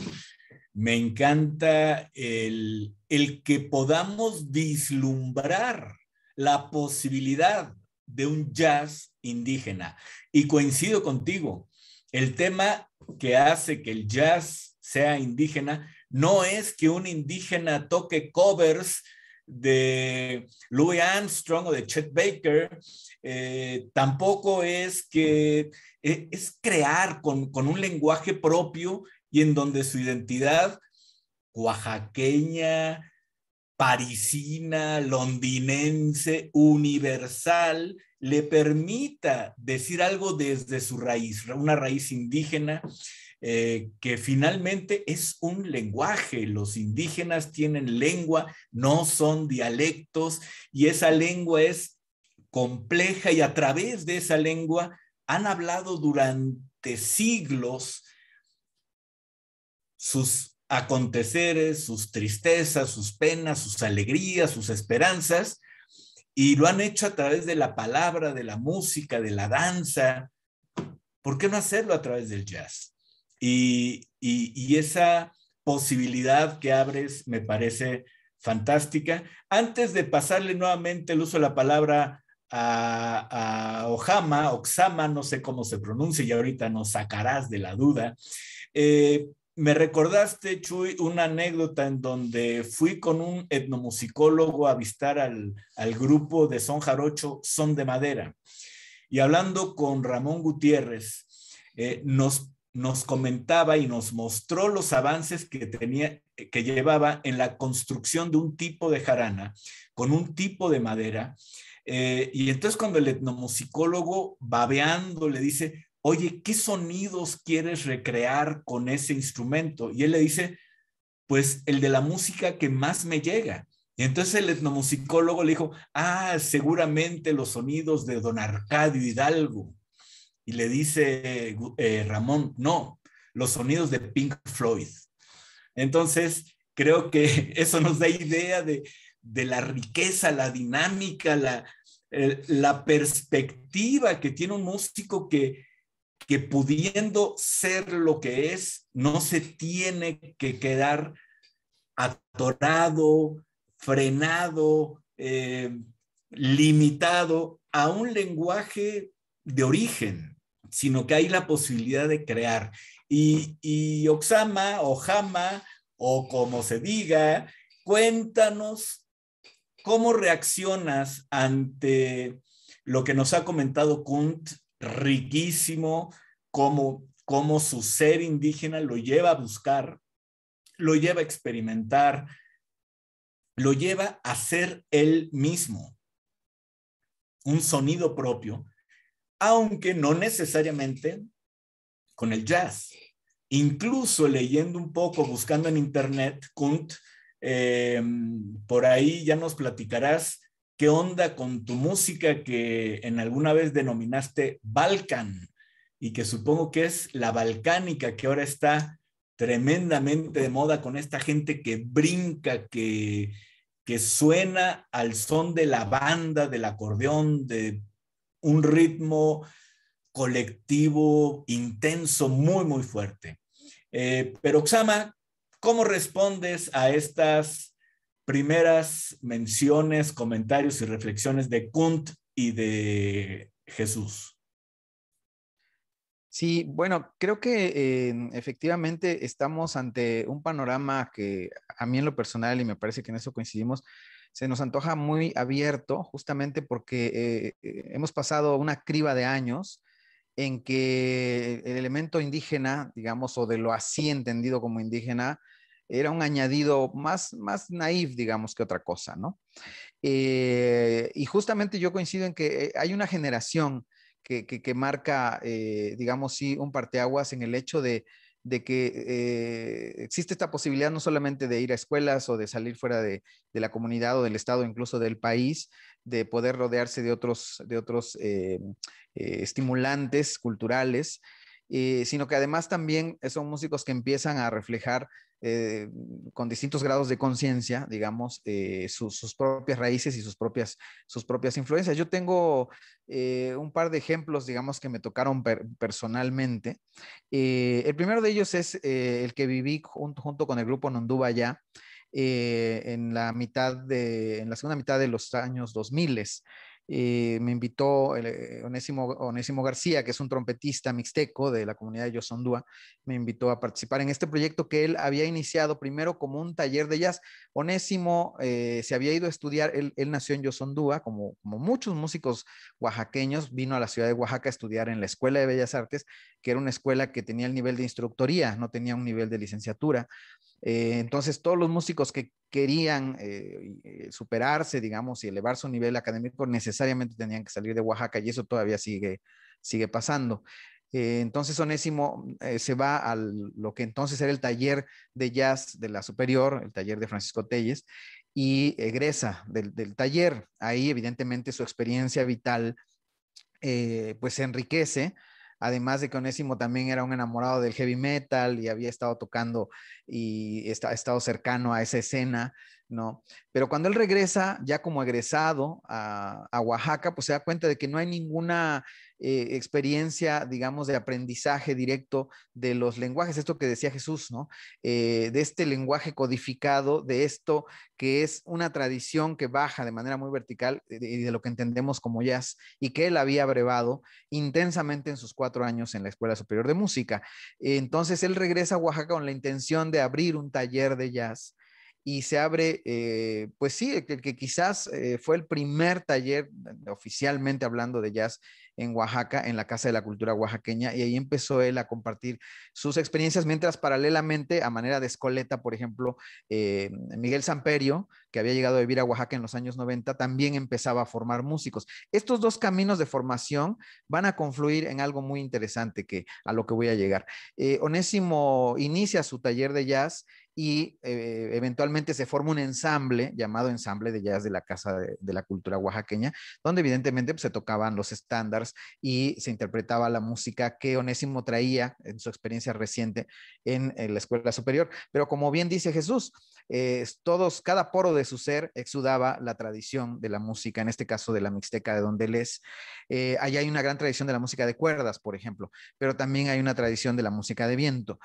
me encanta el, el que podamos vislumbrar la posibilidad de un jazz indígena. Y coincido contigo, el tema que hace que el jazz sea indígena no es que un indígena toque covers de Louis Armstrong o de Chet Baker, eh, tampoco es que e, es crear con, con, un lenguaje propio y en donde su identidad oaxaqueña, parisina, londinense, universal, le permita decir algo desde su raíz, una raíz indígena, eh, que finalmente es un lenguaje. Los indígenas tienen lengua, no son dialectos, y esa lengua es compleja y a través de esa lengua han hablado durante siglos sus aconteceres, sus tristezas, sus penas, sus alegrías, sus esperanzas, y lo han hecho a través de la palabra, de la música, de la danza. ¿Por qué no hacerlo a través del jazz? Y, esa posibilidad que abres me parece fantástica. Antes de pasarle nuevamente el uso de la palabra a, Ojama, Oxama, no sé cómo se pronuncia y ahorita nos sacarás de la duda. Eh, me recordaste, Chuy, una anécdota en donde fui con un etnomusicólogo a avistar al, grupo de Son Jarocho, Son de Madera. Y hablando con Ramón Gutiérrez, eh, nos nos nos comentaba y nos mostró los avances que tenía que llevaba en la construcción de un tipo de jarana con un tipo de madera. Eh, y entonces cuando el etnomusicólogo babeando le dice, oye, ¿qué sonidos quieres recrear con ese instrumento? Y él le dice, pues el de la música que más me llega. Y entonces el etnomusicólogo le dijo, ah, seguramente los sonidos de don Arcadio Hidalgo. Y le dice eh, Ramón, no, los sonidos de Pink Floyd. Entonces, creo que eso nos da idea de, la riqueza, la dinámica, la, eh, perspectiva que tiene un músico que, pudiendo ser lo que es, no se tiene que quedar atorado, frenado, eh, limitado a un lenguaje de origen sino que hay la posibilidad de crear. Y, y Oxama o Jama o como se diga, cuéntanos cómo reaccionas ante lo que nos ha comentado Kunt, riquísimo, cómo, cómo su ser indígena lo lleva a buscar, lo lleva a experimentar, lo lleva a ser él mismo, un sonido propio aunque no necesariamente con el jazz. Incluso leyendo un poco, buscando en internet, Kunt, em, por ahí ya nos platicarás qué onda con tu música que en alguna vez denominaste Balkan y que supongo que es la balcánica que ahora está tremendamente de moda con esta gente que brinca, que, que suena al son de la banda, del acordeón, de un ritmo colectivo intenso, muy, muy fuerte. Eh, pero Xama, ¿cómo respondes a estas primeras menciones, comentarios y reflexiones de Kunt y de Jesús? Sí, bueno, creo que efectivamente estamos ante un panorama que a mí en lo personal, y me parece que en eso coincidimos, se nos antoja muy abierto justamente porque eh, eh, hemos pasado una criba de años en que el elemento indígena, digamos, o de lo así entendido como indígena, era un añadido más, más naif, digamos, que otra cosa, ¿no? Eh, y justamente yo coincido en que hay una generación que, marca, digamos, sí, un parteaguas en el hecho de, de que eh, existe esta posibilidad no solamente de ir a escuelas o de salir fuera de, la comunidad o del estado, incluso del país, de poder rodearse de otros, de otros eh, eh, estimulantes culturales, sino que además también son músicos que empiezan a reflejar eh, con distintos grados de conciencia, digamos, eh, sus propias raíces y sus propias, influencias. Yo tengo eh, un par de ejemplos, digamos, que me tocaron personalmente. el primero de ellos es el que viví junto, con el grupo Nonduba ya. en la mitad de, en la segunda mitad de los años 2000 eh, me invitó eh, Onésimo, García, que es un trompetista mixteco de la comunidad de Yosondúa, me invitó a participar en este proyecto que él había iniciado primero como un taller de jazz. Onésimo eh, se había ido a estudiar, él, nació en Yosondúa, como muchos músicos oaxaqueños, vino a la ciudad de Oaxaca a estudiar en la Escuela de Bellas Artes que era una escuela que tenía el nivel de instructoría, no tenía un nivel de licenciatura. Eh, entonces, todos los músicos que querían eh, eh, superarse, digamos, y elevar su nivel académico, necesariamente tenían que salir de Oaxaca y eso todavía sigue, sigue pasando. entonces, Onésimo se va a lo que entonces era el taller de jazz de la superior, el taller de Francisco Telles, y egresa del, del taller. Ahí, evidentemente, su experiencia vital pues se enriquece además de que Onésimo también era un enamorado del heavy metal y había estado tocando y estado cercano a esa escena. ¿no? Pero cuando él regresa ya como egresado a, Oaxaca, pues se da cuenta de que no hay ninguna eh, experiencia, digamos, de aprendizaje directo de los lenguajes, esto que decía Jesús, ¿no? Eh, de este lenguaje codificado, de esto que es una tradición que baja de manera muy vertical eh, y de, de, lo que entendemos como jazz y que él había brevado intensamente en sus cuatro años en la Escuela Superior de Música. Entonces él regresa a Oaxaca con la intención de abrir un taller de jazz y se abre, eh, pues sí, el que, quizás eh, fue el primer taller eh, oficialmente hablando de jazz en Oaxaca, en la Casa de la Cultura Oaxaqueña, y ahí empezó él a compartir sus experiencias, mientras paralelamente, a manera de escoleta, por ejemplo, eh, Miguel Samperio, que había llegado a vivir a Oaxaca en los años 90, también empezaba a formar músicos. Estos dos caminos de formación van a confluir en algo muy interesante que a lo que voy a llegar. Eh, Onésimo inicia su taller de jazz y eh, eventualmente se forma un ensamble llamado Ensamble de Jazz de la Casa de, la Cultura Oaxaqueña, donde evidentemente pues, se tocaban los estándares y se interpretaba la música que Onésimo traía en su experiencia reciente en, la escuela superior. Pero como bien dice Jesús, eh, todos, cada poro de su ser exudaba la tradición de la música, en este caso de la Mixteca, de donde él es. Eh, allá hay una gran tradición de la música de cuerdas, por ejemplo, pero también hay una tradición de la música de viento.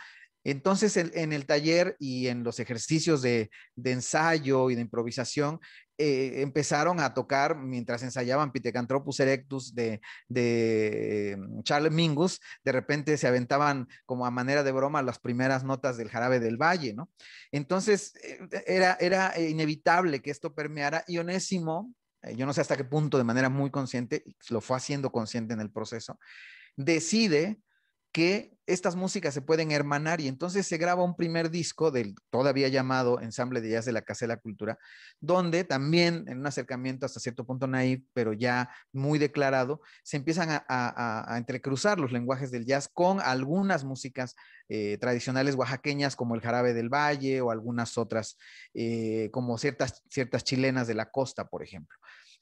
Entonces, en, el taller y en los ejercicios de, ensayo y de improvisación, eh, empezaron a tocar mientras ensayaban Pithecanthropus erectus de, de mm, Charles Mingus, de repente se aventaban como a manera de broma las primeras notas del jarabe del valle, ¿no? Entonces eh, era, era inevitable que esto permeara y Onésimo, eh, yo no sé hasta qué punto de manera muy consciente, lo fue haciendo consciente en el proceso, decide que estas músicas se pueden hermanar y entonces se graba un primer disco del todavía llamado Ensamble de Jazz de la Casa de la Cultura, donde también en un acercamiento hasta cierto punto naive, pero ya muy declarado, se empiezan a, entrecruzar los lenguajes del jazz con algunas músicas eh, tradicionales oaxaqueñas como el jarabe del valle o algunas otras eh, como ciertas chilenas de la costa, por ejemplo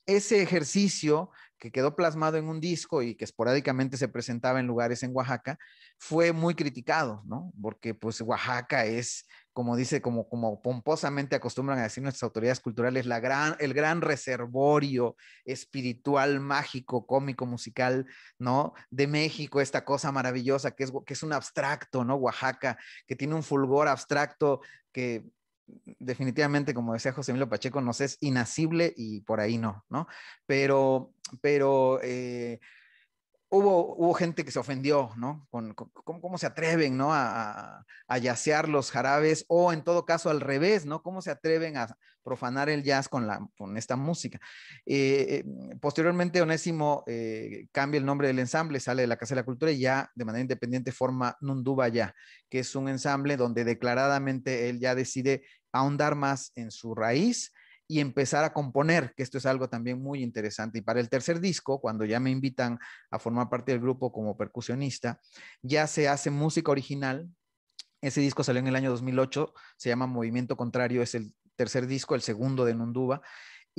ese ejercicio que quedó plasmado en un disco y que esporádicamente se presentaba en lugares en Oaxaca, fue muy criticado, ¿no? Porque pues Oaxaca es, como dice, como, como pomposamente acostumbran a decir nuestras autoridades culturales, la gran, el gran reservorio espiritual, mágico, cómico, musical, ¿no? De México, esta cosa maravillosa que es, que es un abstracto, ¿no? Oaxaca, que tiene un fulgor abstracto que definitivamente, como decía José Emilio Pacheco, no es inasible y por ahí no, ¿no? Pero, pero eh, hubo, hubo gente que se ofendió, ¿no? Con, cómo, se atreven, ¿no? A, a, yacear los jarabes o en todo caso al revés, ¿no? ¿Cómo se atreven a profanar el jazz con, la, con esta música? Eh, eh, posteriormente, Onésimo cambia el nombre del ensamble, sale de la Casa de la Cultura y ya de manera independiente forma Nunduba ya que es un ensamble donde declaradamente él ya decide ahondar más en su raíz y empezar a componer, que esto es algo también muy interesante. Y para el tercer disco, cuando ya me invitan a formar parte del grupo como percusionista, ya se hace música original. Ese disco salió en el año 2008, se llama Movimiento Contrario, es el tercer disco, el segundo de Nunduba.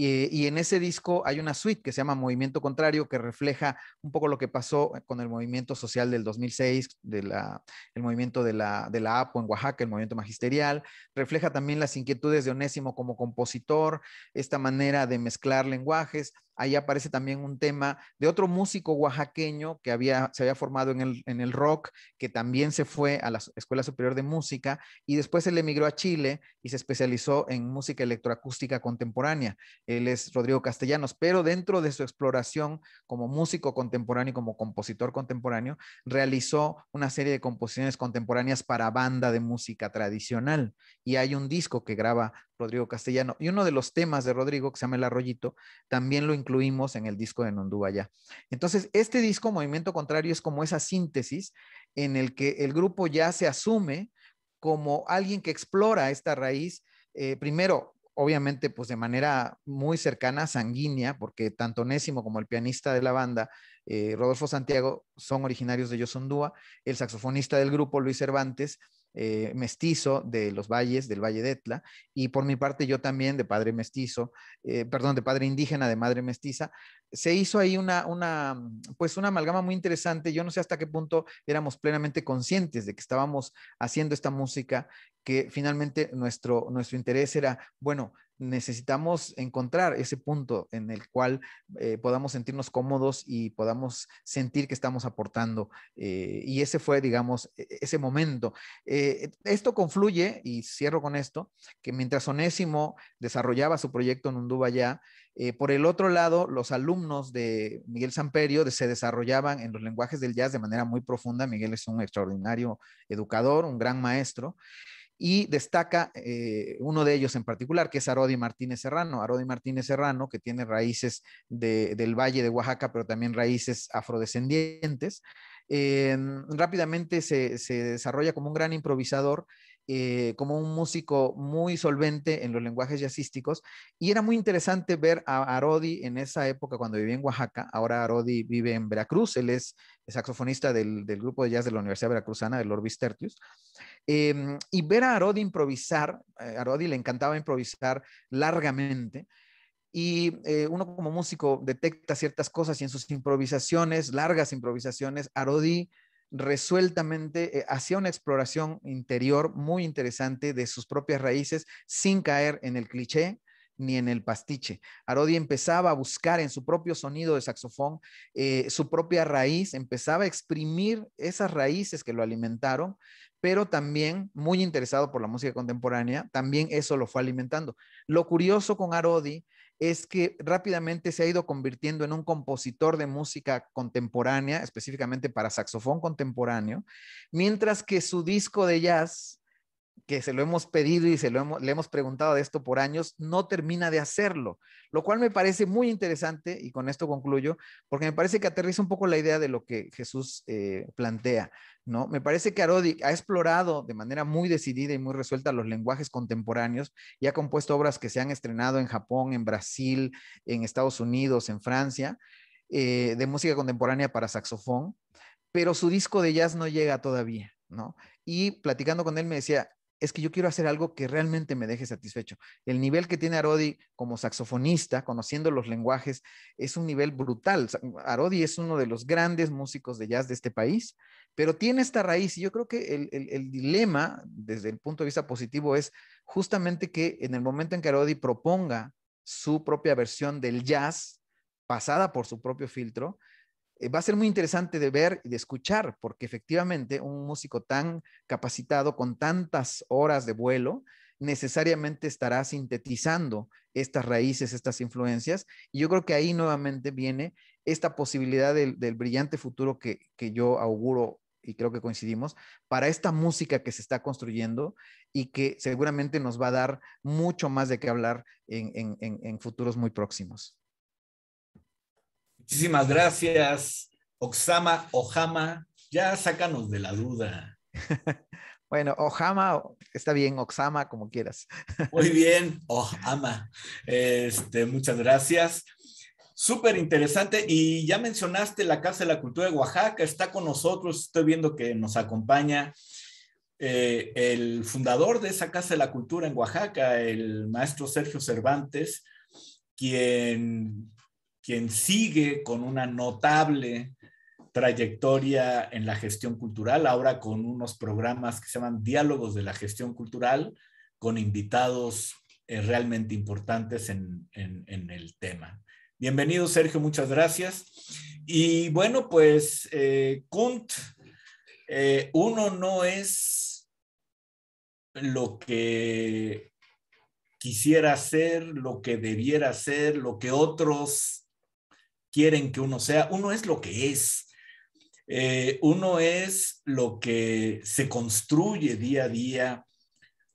Eh, y, en ese disco hay una suite que se llama Movimiento Contrario, que refleja un poco lo que pasó eh, con el movimiento social del 2006, el movimiento de la, de la APO en Oaxaca, el movimiento magisterial. Refleja también las inquietudes de Onésimo como compositor, esta manera de mezclar lenguajes. Ahí aparece también un tema de otro músico oaxaqueño que había, se había formado en el, en el rock, que también se fue a la Escuela Superior de Música y después él emigró a Chile y se especializó en música electroacústica contemporánea. Él es Rodrigo Castellanos, pero dentro de su exploración como músico contemporáneo y como compositor contemporáneo, realizó una serie de composiciones contemporáneas para banda de música tradicional. Y hay un disco que graba Rodrigo Castellano. Y uno de los temas de Rodrigo, que se llama El Arroyito, también lo incluimos en el disco de ya. Entonces, este disco, Movimiento Contrario, es como esa síntesis en el que el grupo ya se asume como alguien que explora esta raíz, eh, primero, obviamente, pues de manera muy cercana, sanguínea, porque tanto Nésimo como el pianista de la banda, eh, Rodolfo Santiago, son originarios de Yosondúa, el saxofonista del grupo, Luis Cervantes, eh, mestizo de los valles, del Valle de Etla, y por mi parte yo también de padre mestizo, eh, perdón, de padre indígena, de madre mestiza, se hizo ahí mm, pues, una, amalgama muy interesante. Yo no sé hasta qué punto éramos plenamente conscientes de que estábamos haciendo esta música, que finalmente nuestro, interés era, bueno, necesitamos encontrar ese punto en el cual eh, podamos sentirnos cómodos y podamos sentir que estamos aportando. Eh, y ese fue, digamos, e, e, ese momento. Eh, esto confluye, y cierro con esto, que mientras Onésimo desarrollaba su proyecto en Undúba ya, eh, por el otro lado, los alumnos de Miguel Samperio se desarrollaban en los lenguajes del jazz de manera muy profunda. Miguel es un extraordinario educador, un gran maestro. Y destaca eh, uno de ellos en particular, que es Arodi Martínez Serrano. Arodi Martínez Serrano, que tiene raíces del Valle de Oaxaca, pero también raíces afrodescendientes. Eh, rápidamente se, desarrolla como un gran improvisador eh, como un músico muy solvente en los lenguajes jazzísticos. Y era muy interesante ver a Arodi en esa época cuando vivía en Oaxaca. Ahora Arodi vive en Veracruz, él es saxofonista del, grupo de jazz de la Universidad Veracruzana, del Orbis Tertius. Em, y ver a Arodi improvisar, eh, a Arodi le encantaba improvisar largamente y eh, uno como músico detecta ciertas cosas y en sus improvisaciones, largas improvisaciones, Arodi resueltamente eh, hacía una exploración interior muy interesante de sus propias raíces sin caer en el cliché ni en el pastiche. Arodi empezaba a buscar en su propio sonido de saxofón eh, su propia raíz, empezaba a exprimir esas raíces que lo alimentaron, pero también muy interesado por la música contemporánea, también eso lo fue alimentando. Lo curioso con Arodi es que rápidamente se ha ido convirtiendo en un compositor de música contemporánea, específicamente para saxofón contemporáneo, mientras que su disco de jazz que se lo hemos pedido y se lo le hemos preguntado de esto por años, no termina de hacerlo, lo cual me parece muy interesante y con esto concluyo, porque me parece que aterriza un poco la idea de lo que Jesús eh, plantea, ¿no? Me parece que Arodi ha explorado de manera muy decidida y muy resuelta los lenguajes contemporáneos y ha compuesto obras que se han estrenado en Japón, en Brasil, en Estados Unidos, en Francia, eh, de música contemporánea para saxofón, pero su disco de jazz no llega todavía, ¿no? Y platicando con él me decía, es que yo quiero hacer algo que realmente me deje satisfecho. El nivel que tiene Arodi como saxofonista, conociendo los lenguajes, es un nivel brutal. Arodi es uno de los grandes músicos de jazz de este país, pero tiene esta raíz y yo creo que el, dilema desde el punto de vista positivo es justamente que en el momento en que Arodi proponga su propia versión del jazz, pasada por su propio filtro, eh, va a ser muy interesante de ver y de escuchar, porque efectivamente un músico tan capacitado, con tantas horas de vuelo, necesariamente estará sintetizando estas raíces, estas influencias. Y yo creo que ahí nuevamente viene esta posibilidad del, brillante futuro que, yo auguro y creo que coincidimos, para esta música que se está construyendo y que seguramente nos va a dar mucho más de qué hablar en futuros muy próximos. Muchísimas gracias, Oxama, Ojama. Ya sácanos de la duda. Bueno, Ojama, está bien, Oxama, como quieras. Muy bien, Ojama. Este, muchas gracias. Súper interesante. Y ya mencionaste la Casa de la Cultura de Oaxaca, está con nosotros, estoy viendo que nos acompaña eh, el fundador de esa Casa de la Cultura en Oaxaca, el maestro Sergio Cervantes, quien quien sigue con una notable trayectoria en la gestión cultural, ahora con unos programas que se llaman Diálogos de la Gestión Cultural, con invitados eh, realmente importantes en, el tema. Bienvenido, Sergio, muchas gracias. Y bueno, pues, eh, Kunt, eh, uno no es lo que quisiera ser, lo que debiera ser, lo que otros quieren que uno sea. Uno es lo que es. Eh, uno es lo que se construye día a día.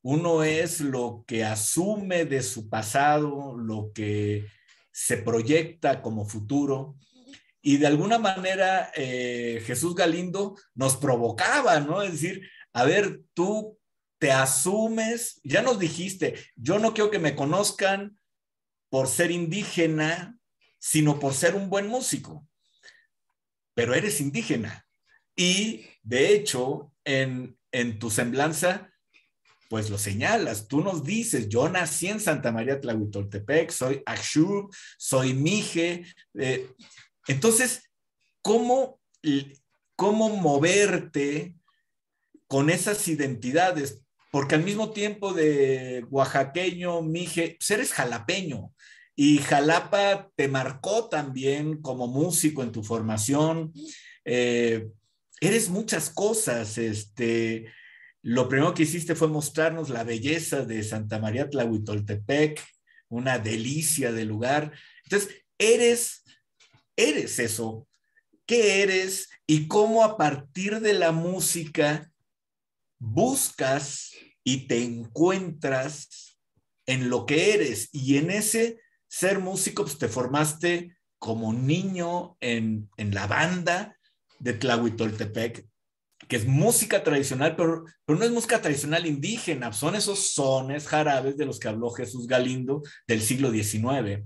Uno es lo que asume de su pasado, lo que se proyecta como futuro. Y de alguna manera eh, Jesús Galindo nos provocaba, ¿no? Es decir, a ver, tú te asumes, ya nos dijiste, yo no quiero que me conozcan por ser indígena, sino por ser un buen músico. Pero eres indígena. Y de hecho, en, tu semblanza, pues lo señalas, tú nos dices, yo nací en Santa María Tlahuitoltepec, soy axur, soy Mije. Eh, entonces, ¿cómo, ¿cómo moverte con esas identidades? Porque al mismo tiempo de oaxaqueño, Mije, pues eres jalapeño. Y Jalapa te marcó también como músico en tu formación. Eh, eres muchas cosas. Este, lo primero que hiciste fue mostrarnos la belleza de Santa María Tlahuitoltepec, una delicia de lugar. Entonces, eres, eres eso. ¿Qué eres y cómo a partir de la música buscas y te encuentras en lo que eres? Y en ese ser músico, pues te formaste como niño en, la banda de Tlahuitoltepec, que es música tradicional, pero, pero no es música tradicional indígena, son esos sones jarabes de los que habló Jesús Galindo del siglo XIX.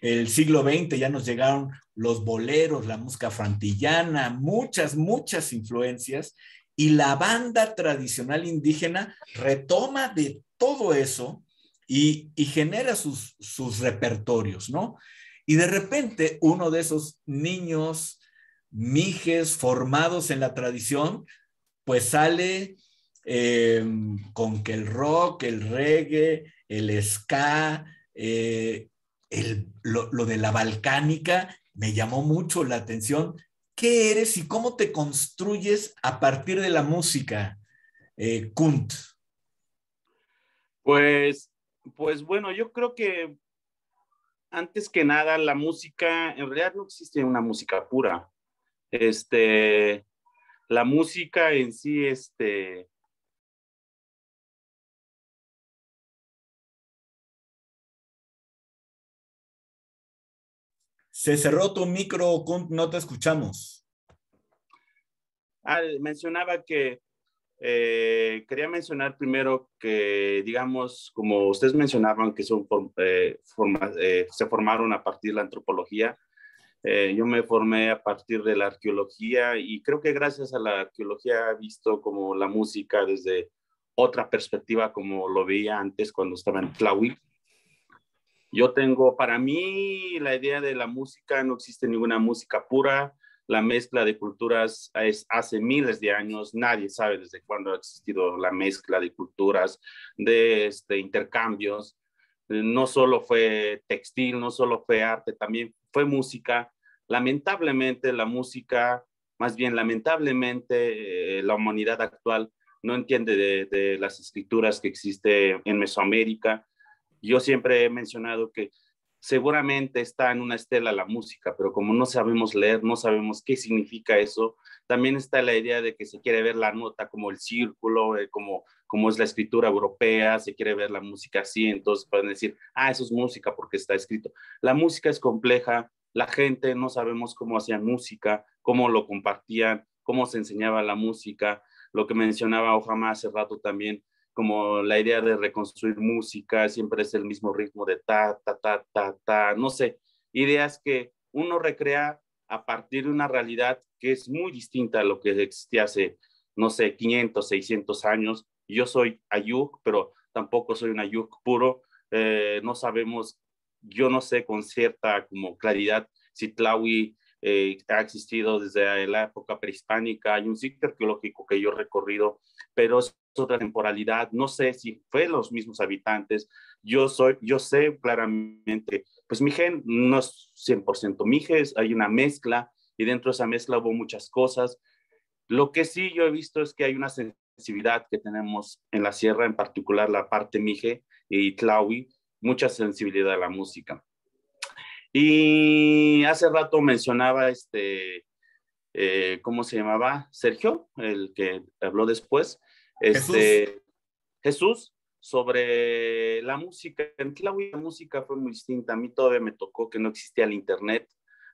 El siglo XX ya nos llegaron los boleros, la música frantillana, muchas, muchas influencias, y la banda tradicional indígena retoma de todo eso y, genera sus, repertorios, ¿no? Y de repente uno de esos niños, mijes, formados en la tradición, pues sale eh, con que el rock, el reggae, el ska, eh, el, lo, de la balcánica, me llamó mucho la atención ¿Qué eres y cómo te construyes a partir de la música, eh, Kunt? Pues pues bueno, yo creo que antes que nada la música, en realidad no existe una música pura. Este, la música en sí, este, Se cerró tu micro, no te escuchamos. Ah, mencionaba que eh, quería mencionar primero que, digamos, como ustedes mencionaban, que son, eh, eh, se formaron a partir de la antropología. yo me formé a partir de la arqueología y creo que gracias a la arqueología he visto como la música desde otra perspectiva como lo veía antes cuando estaba en Tlahuil. Yo tengo, para mí, la idea de la música, no existe ninguna música pura, la mezcla de culturas es hace miles de años, nadie sabe desde cuándo ha existido la mezcla de culturas, de este, intercambios. No solo fue textil, no solo fue arte, también fue música. Lamentablemente la música, más bien lamentablemente eh, la humanidad actual no entiende de, de las escrituras que existe en Mesoamérica. Yo siempre he mencionado que seguramente está en una estela la música, pero como no sabemos leer, no sabemos qué significa eso, también está la idea de que se quiere ver la nota como el círculo, eh, como, como es la escritura europea, se quiere ver la música así, entonces pueden decir, ah, eso es música porque está escrito. La música es compleja, la gente no sabemos cómo hacían música, cómo lo compartían, cómo se enseñaba la música, lo que mencionaba Ojama hace rato también, como la idea de reconstruir música, siempre es el mismo ritmo de ta, ta, ta, ta, ta, no sé, ideas que uno recrea a partir de una realidad que es muy distinta a lo que existía hace, no sé, 500, 600 años. Yo soy Ayuk, pero tampoco soy un Ayuk puro. Eh, no sabemos, yo no sé con cierta como claridad si Tlawi eh, ha existido desde la época prehispánica. Hay un sitio arqueológico que yo he recorrido, pero es otra temporalidad, no sé si fue los mismos habitantes. Yo soy, yo sé claramente, pues mi gen no es 100% mi hay una mezcla y dentro de esa mezcla hubo muchas cosas. Lo que sí yo he visto es que hay una sensibilidad que tenemos en la sierra, en particular la parte mije y tlawi, mucha sensibilidad a la música. Y hace rato mencionaba este, eh, ¿cómo se llamaba? Sergio, el que habló después, este, Jesús. sobre la música. En la música fue muy distinta. A mí todavía me tocó que no existía el internet.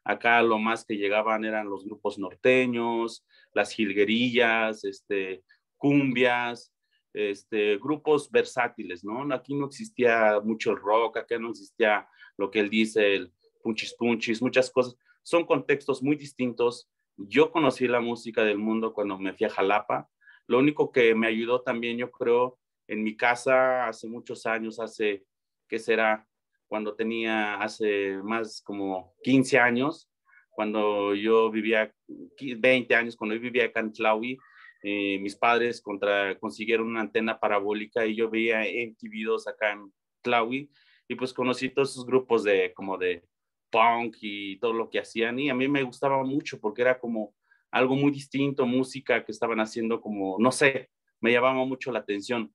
Acá lo más que llegaban eran los grupos norteños, las jilguerillas, este, cumbias, este, grupos versátiles, ¿no? Aquí no existía mucho el rock, acá no existía lo que él dice, el punchis punchis, muchas cosas. Son contextos muy distintos. Yo conocí la música del mundo cuando me fui a Jalapa, lo único que me ayudó también, yo creo, en mi casa hace muchos años, hace, ¿qué será? Cuando tenía hace más como 15 años, cuando yo vivía, 20 años, cuando yo vivía acá en Tlawi, eh, mis padres contra, consiguieron una antena parabólica y yo veía MTV2 acá en Tlawi y pues conocí todos esos grupos de como de punk y todo lo que hacían y a mí me gustaba mucho porque era como algo muy distinto, música que estaban haciendo como, no sé, me llamaba mucho la atención.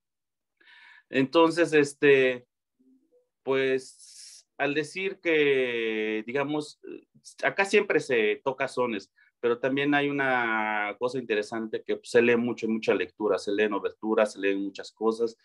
Entonces, este, pues al decir que, digamos, acá siempre se toca sones, pero también hay una cosa interesante que pues, se lee mucho, mucha lectura, se leen oberturas, se leen muchas cosas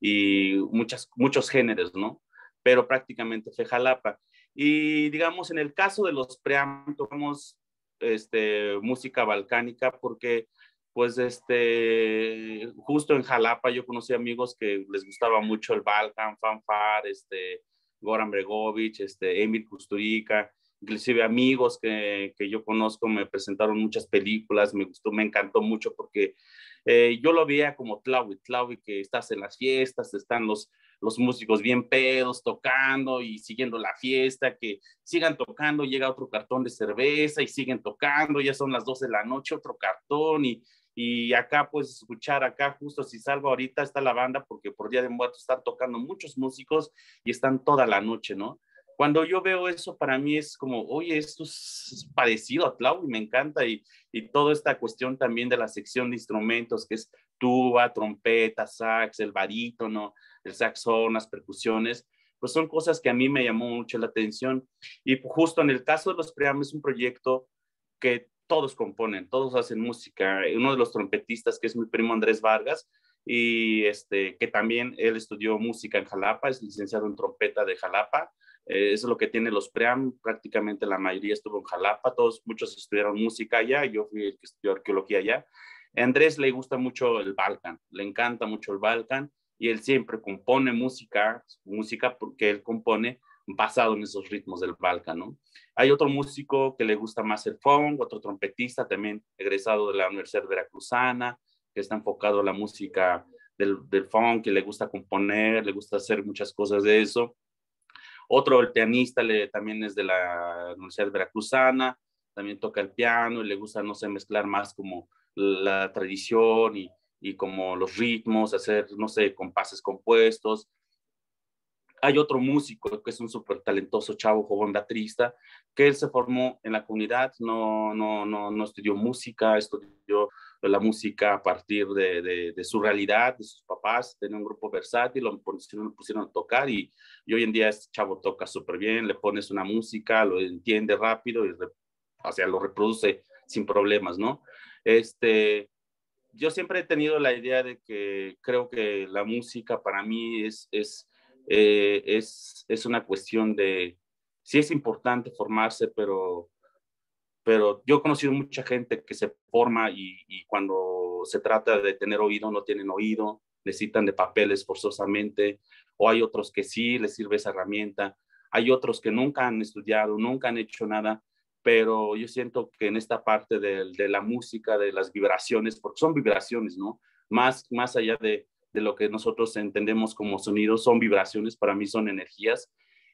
y muchas, muchos géneros, ¿no? Pero prácticamente Fejalapa. Y digamos, en el caso de los preámbulos, este, música balcánica porque pues este, justo en Jalapa yo conocí amigos que les gustaba mucho el Balkan, Fanfar, este, Goran Bregovic, este, Emil Kusturica, inclusive amigos que, que, yo conozco me presentaron muchas películas, me gustó, me encantó mucho porque eh, yo lo veía como Tlawi, Tlawi que estás en las fiestas, están los, los músicos bien pedos, tocando y siguiendo la fiesta, que sigan tocando, llega otro cartón de cerveza y siguen tocando, ya son las 12 de la noche, otro cartón y, y acá puedes escuchar, acá justo si salgo ahorita está la banda porque por Día de Muertos están tocando muchos músicos y están toda la noche, ¿no? cuando yo veo eso, para mí es como, oye, esto es parecido a Claudio, y me encanta. Y, y toda esta cuestión también de la sección de instrumentos, que es tuba, trompeta, sax, el barítono, el saxón, las percusiones, pues son cosas que a mí me llamó mucho la atención. Y justo en el caso de los Priam es un proyecto que todos componen, todos hacen música. Uno de los trompetistas, que es mi primo Andrés Vargas, y este, que también él estudió música en Jalapa, es licenciado en trompeta de Jalapa eh, eso es lo que tiene los PREAM. Prácticamente la mayoría estuvo en Jalapa. Todos, muchos estudiaron música allá. Yo fui el que estudió arqueología allá. A Andrés le gusta mucho el Balkan. Le encanta mucho el Balkan. Y él siempre compone música, música porque él compone basado en esos ritmos del Balkan, Hay otro músico que le gusta más el funk, otro trompetista también egresado de la Universidad Veracruzana, que está enfocado a la música del, del funk, que le gusta componer, le gusta hacer muchas cosas de eso. Otro, el pianista, le, también es de la Universidad Veracruzana, también toca el piano y le gusta, no sé, mezclar más como la tradición y, y como los ritmos, hacer, no sé, compases compuestos. Hay otro músico que es un súper talentoso chavo, joven trista que él se formó en la comunidad, no, no, no, no estudió música, estudió la música a partir de, su realidad, de sus papás, tenía un grupo versátil, lo pusieron, lo a tocar y, hoy en día este chavo toca súper bien, le pones una música, lo entiende rápido y lo reproduce sin problemas, ¿no? Este, yo siempre he tenido la idea de que creo que la música para mí es, es, eh, es, es una cuestión de, sí es importante formarse, pero pero yo he conocido mucha gente que se forma y, cuando se trata de tener oído no tienen oído, necesitan de papeles forzosamente, o hay otros que sí les sirve esa herramienta, hay otros que nunca han estudiado, nunca han hecho nada, pero yo siento que en esta parte de, la música, de las vibraciones, porque son vibraciones, ¿no? Más, más allá de, de lo que nosotros entendemos como sonidos, son vibraciones, para mí son energías.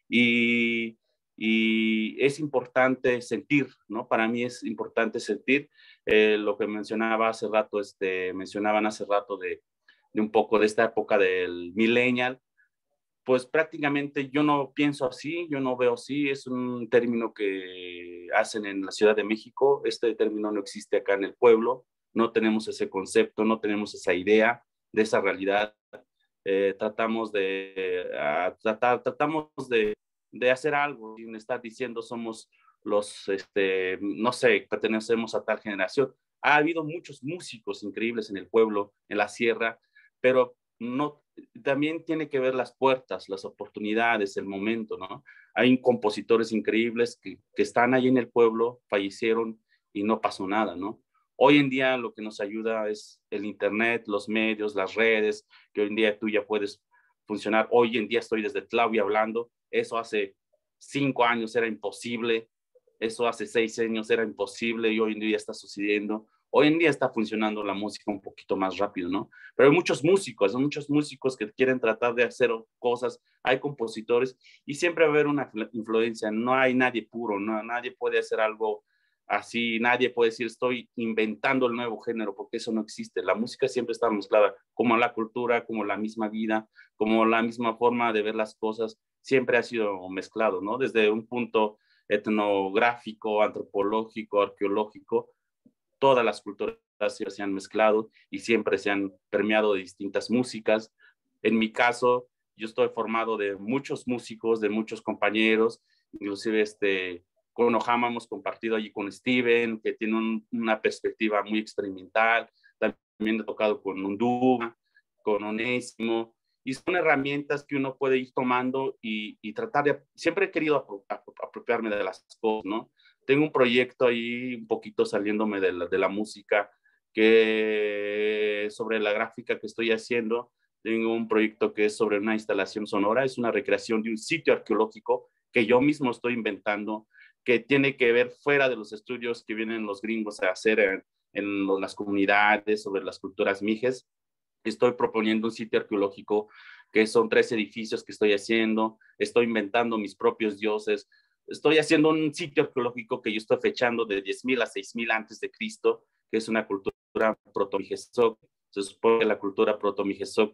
Y y es importante sentir, ¿no? Para mí es importante sentir eh, lo que mencionaba hace rato, este, mencionaban hace rato de, de un poco de esta época del millennial, pues prácticamente yo no pienso así, yo no veo así, es un término que hacen en la Ciudad de México, este término no existe acá en el pueblo, no tenemos ese concepto, no tenemos esa idea de esa realidad, eh, tratamos de, ah, tratar, tratamos de de hacer algo sin estar diciendo somos los, este, no sé, pertenecemos a tal generación. Ha habido muchos músicos increíbles en el pueblo, en la sierra, pero no, también tiene que ver las puertas, las oportunidades, el momento, ¿no? Hay compositores increíbles que, están ahí en el pueblo, fallecieron y no pasó nada, ¿no? Hoy en día lo que nos ayuda es el Internet, los medios, las redes, que hoy en día tú ya puedes funcionar. Hoy en día estoy desde y hablando eso hace cinco años era imposible, eso hace seis años era imposible y hoy en día está sucediendo. Hoy en día está funcionando la música un poquito más rápido, ¿no? Pero hay muchos músicos, hay muchos músicos que quieren tratar de hacer cosas, hay compositores y siempre va a haber una influencia, no hay nadie puro, no, nadie puede hacer algo así, nadie puede decir estoy inventando el nuevo género, porque eso no existe. La música siempre está mezclada, como la cultura, como la misma vida, como la misma forma de ver las cosas siempre ha sido mezclado, ¿no? Desde un punto etnográfico, antropológico, arqueológico, todas las culturas se han mezclado y siempre se han permeado de distintas músicas. En mi caso, yo estoy formado de muchos músicos, de muchos compañeros, inclusive este, con Ojama hemos compartido allí con Steven, que tiene una perspectiva muy experimental, también he tocado con undu con Onésimo, y son herramientas que uno puede ir tomando y, y tratar de, siempre he querido apropiarme de las cosas, ¿no? Tengo un proyecto ahí un poquito saliéndome de la, de la música, que sobre la gráfica que estoy haciendo, tengo un proyecto que es sobre una instalación sonora, es una recreación de un sitio arqueológico que yo mismo estoy inventando, que tiene que ver fuera de los estudios que vienen los gringos a hacer en, en las comunidades, sobre las culturas mijes, estoy proponiendo un sitio arqueológico que son tres edificios que estoy haciendo, estoy inventando mis propios dioses, estoy haciendo un sitio arqueológico que yo estoy fechando de 10.000 a 6.000 antes de Cristo, que es una cultura proto Se supone que la cultura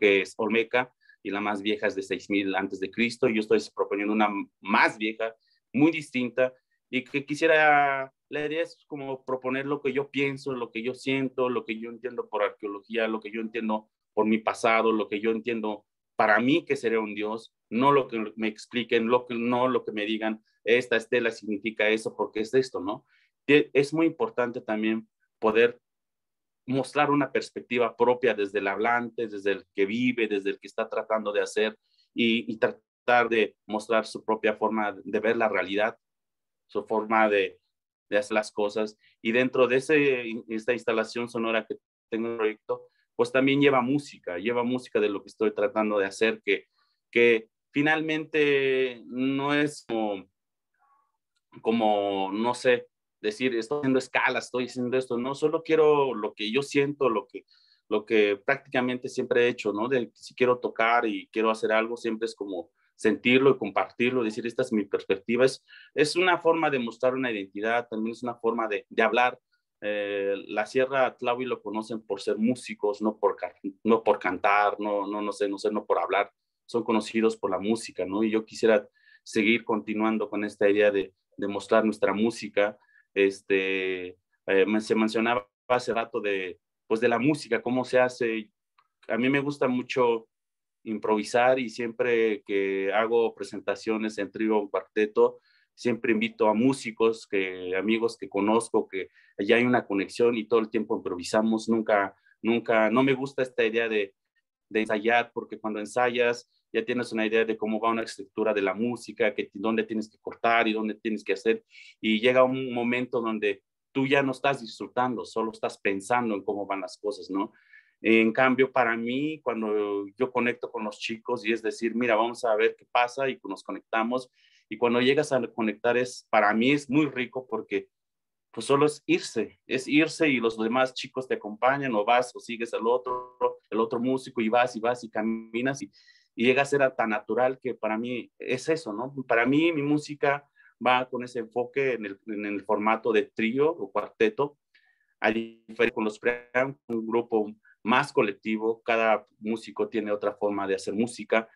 que es olmeca y la más vieja es de 6.000 antes de Cristo. Yo estoy proponiendo una más vieja, muy distinta, y que quisiera la idea es como proponer lo que yo pienso, lo que yo siento, lo que yo entiendo por arqueología, lo que yo entiendo por mi pasado, lo que yo entiendo para mí que sería un Dios, no lo que me expliquen, lo que, no lo que me digan, esta estela significa eso porque es esto, ¿no? Es muy importante también poder mostrar una perspectiva propia desde el hablante, desde el que vive, desde el que está tratando de hacer y tratar de mostrar su propia forma de ver la realidad, su forma de, de hacer las cosas. Y dentro de ese, esta instalación sonora que tengo en proyecto, pues también lleva música, lleva música de lo que estoy tratando de hacer, que, que finalmente no es como, como, no sé, decir, estoy haciendo escala estoy haciendo esto, no, solo quiero lo que yo siento, lo que, lo que prácticamente siempre he hecho, ¿no? De si quiero tocar y quiero hacer algo, siempre es como sentirlo y compartirlo, decir, esta es mi perspectiva. Es, una forma de mostrar una identidad, también es una forma de, hablar. Eh, la Sierra Tlawi lo conocen por ser músicos, no por, no por cantar, no, no, no sé, no sé, no por hablar. Son conocidos por la música, ¿no? Y yo quisiera seguir continuando con esta idea de, mostrar nuestra música. Este, eh, se mencionaba hace rato de, pues de la música, cómo se hace. A mí me gusta mucho improvisar y siempre que hago presentaciones en trío o cuarteto, siempre invito a músicos, que, amigos que conozco, que allá hay una conexión y todo el tiempo improvisamos. Nunca, nunca, no me gusta esta idea de, de ensayar, porque cuando ensayas ya tienes una idea de cómo va una estructura de la música, que, dónde tienes que cortar y dónde tienes que hacer. Y llega un momento donde tú ya no estás disfrutando, solo estás pensando en cómo van las cosas, ¿no? En cambio, para mí, cuando yo conecto con los chicos y es decir, mira, vamos a ver qué pasa y nos conectamos, y cuando llegas a conectar, es, para mí es muy rico porque pues solo es irse, es irse y los demás chicos te acompañan o vas o sigues al otro, el otro músico y vas y vas y caminas y, y llega a ser tan natural que para mí es eso, ¿no? Para mí mi música va con ese enfoque en el, en el formato de trío o cuarteto, Allí con los pre un grupo más colectivo, cada músico tiene otra forma de hacer música.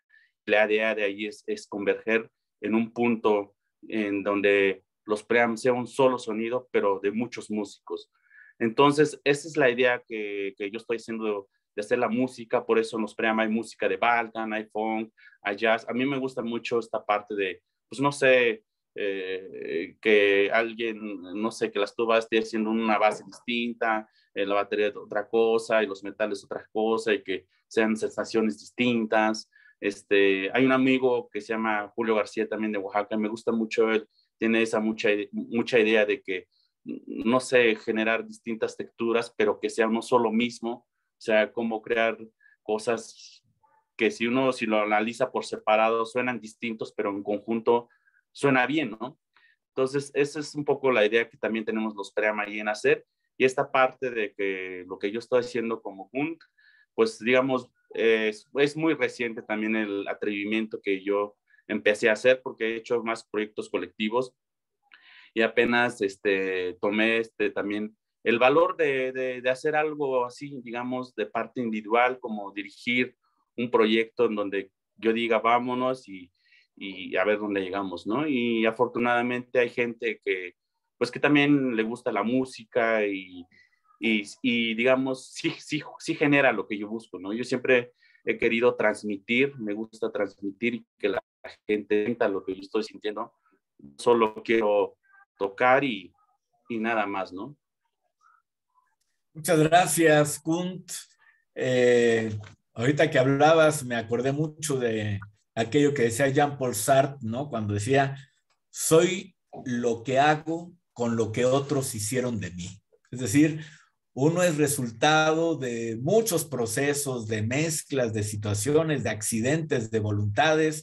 La idea de ahí es, converger en un punto en donde los pream sea un solo sonido, pero de muchos músicos. Entonces, esa es la idea que, yo estoy haciendo de hacer la música, por eso en los pream hay música de Balkan, hay funk, hay jazz. A mí me gusta mucho esta parte de, pues no sé, eh, que alguien, no sé, que las tubas esté haciendo una base distinta, eh, la batería es otra cosa y los metales otra cosa y que sean sensaciones distintas. Este, hay un amigo que se llama Julio García también de Oaxaca, me gusta mucho él, tiene esa mucha, mucha idea de que, no sé, generar distintas texturas, pero que sea uno solo mismo, o sea, cómo crear cosas que si uno si lo analiza por separado suenan distintos, pero en conjunto suena bien, ¿no? Entonces, esa es un poco la idea que también tenemos los PREAM ahí en hacer y esta parte de que lo que yo estoy haciendo como Hunt, pues digamos, es, muy reciente también el atrevimiento que yo empecé a hacer porque he hecho más proyectos colectivos y apenas este, tomé este, también el valor de, hacer algo así, digamos, de parte individual, como dirigir un proyecto en donde yo diga vámonos y a ver dónde llegamos, ¿no? Y afortunadamente hay gente que, pues que también le gusta la música y, digamos, sí, sí, sí genera lo que yo busco, ¿no? Yo siempre he querido transmitir, me gusta transmitir que la gente sienta lo que yo estoy sintiendo, solo quiero tocar y, nada más, ¿no? Muchas gracias, Kunt. Eh, ahorita que hablabas, me acordé mucho de aquello que decía Jean-Paul Sartre, ¿no? Cuando decía, soy lo que hago con lo que otros hicieron de mí. Es decir, uno es resultado de muchos procesos, de mezclas, de situaciones, de accidentes, de voluntades,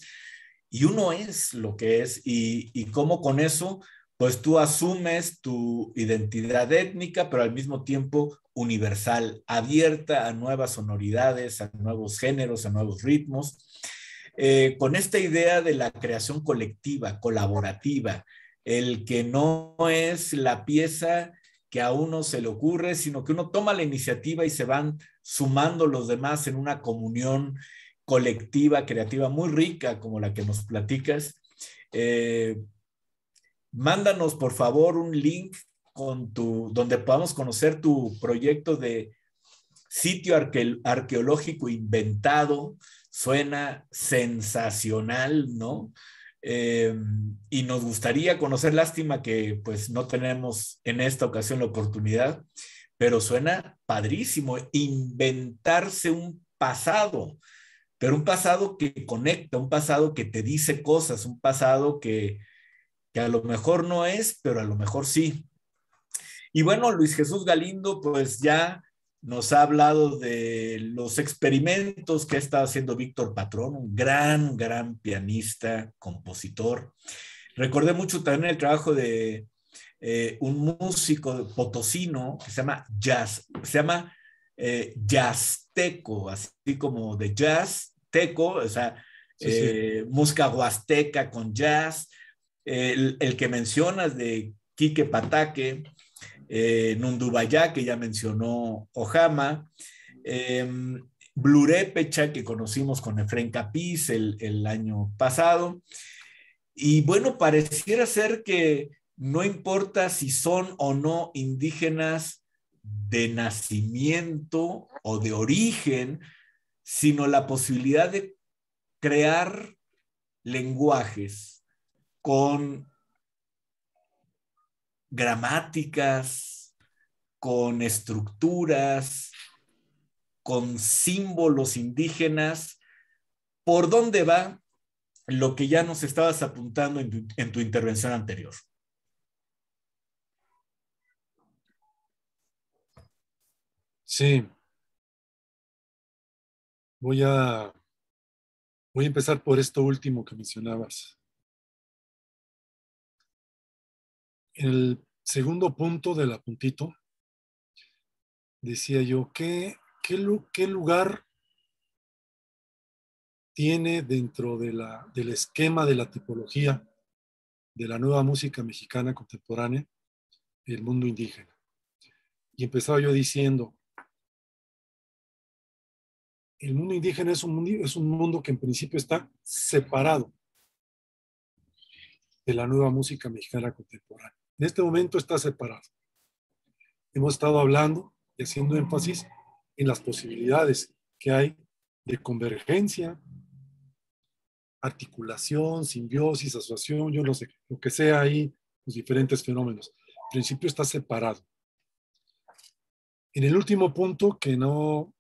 y uno es lo que es, y, cómo con eso, pues tú asumes tu identidad étnica, pero al mismo tiempo universal, abierta a nuevas sonoridades, a nuevos géneros, a nuevos ritmos, eh, con esta idea de la creación colectiva, colaborativa, el que no es la pieza que a uno se le ocurre, sino que uno toma la iniciativa y se van sumando los demás en una comunión colectiva, creativa, muy rica como la que nos platicas. Eh, mándanos, por favor, un link con tu, donde podamos conocer tu proyecto de sitio arqueológico inventado. Suena sensacional, ¿no? Eh, y nos gustaría conocer, lástima que pues no tenemos en esta ocasión la oportunidad, pero suena padrísimo inventarse un pasado, pero un pasado que conecta, un pasado que te dice cosas, un pasado que, que a lo mejor no es, pero a lo mejor sí. Y bueno, Luis Jesús Galindo, pues ya nos ha hablado de los experimentos que ha estado haciendo Víctor Patrón, un gran, gran pianista, compositor. Recordé mucho también el trabajo de eh, un músico potosino que se llama Jazz, se llama eh, Jazz Teco, así como de jazz, teco, o sea, eh, música huasteca con jazz. El, el, que mencionas de Quique Pataque, eh, Nundubayá, que ya mencionó Ojama, em, Blurepecha, que conocimos con Efren Capiz el, año pasado. Y bueno, pareciera ser que no importa si son o no indígenas de nacimiento o de origen, sino la posibilidad de crear lenguajes con gramáticas, con estructuras, con símbolos indígenas. ¿Por dónde va lo que ya nos estabas apuntando en tu, intervención anterior? Sí. Voy a, voy a empezar por esto último que mencionabas. En el segundo punto del apuntito, decía yo, ¿qué, qué, lugar tiene dentro de la, del esquema de la tipología de la nueva música mexicana contemporánea el mundo indígena? Y empezaba yo diciendo, el mundo indígena es un es un mundo que en principio está separado de la nueva música mexicana contemporánea. En este momento está separado. Hemos estado hablando y haciendo énfasis en las posibilidades que hay de convergencia, articulación, simbiosis, asociación, yo no sé, lo que sea ahí, los diferentes fenómenos. El principio está separado. En el último punto, que no,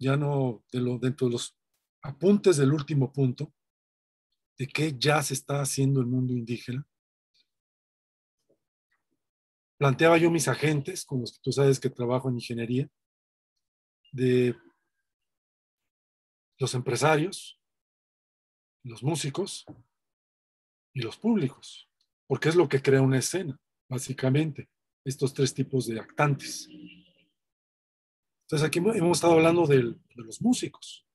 ya no, dentro de los apuntes del último punto, de qué ya se está haciendo el mundo indígena, planteaba yo mis agentes, con los que tú sabes que trabajo en ingeniería, de los empresarios, los músicos y los públicos, porque es lo que crea una escena, básicamente, estos tres tipos de actantes. Entonces aquí hemos estado hablando de los músicos,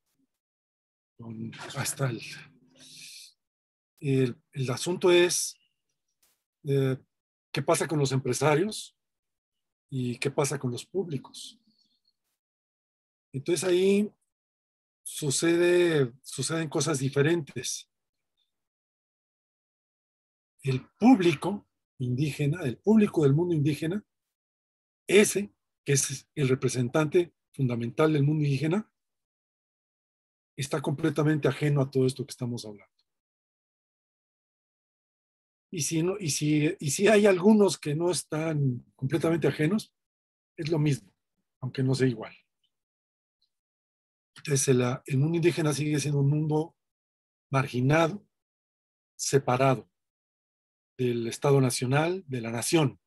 hasta el, el, asunto es eh, qué pasa con los empresarios y qué pasa con los públicos. Entonces ahí sucede, suceden cosas diferentes. El público indígena, el público del mundo indígena, ese que es el representante fundamental del mundo indígena, está completamente ajeno a todo esto que estamos hablando y si, y, si, hay algunos que no están completamente ajenos, es lo mismo, aunque no sea igual. Entonces, el, el mundo indígena sigue siendo un mundo marginado, separado del Estado Nacional, de la nación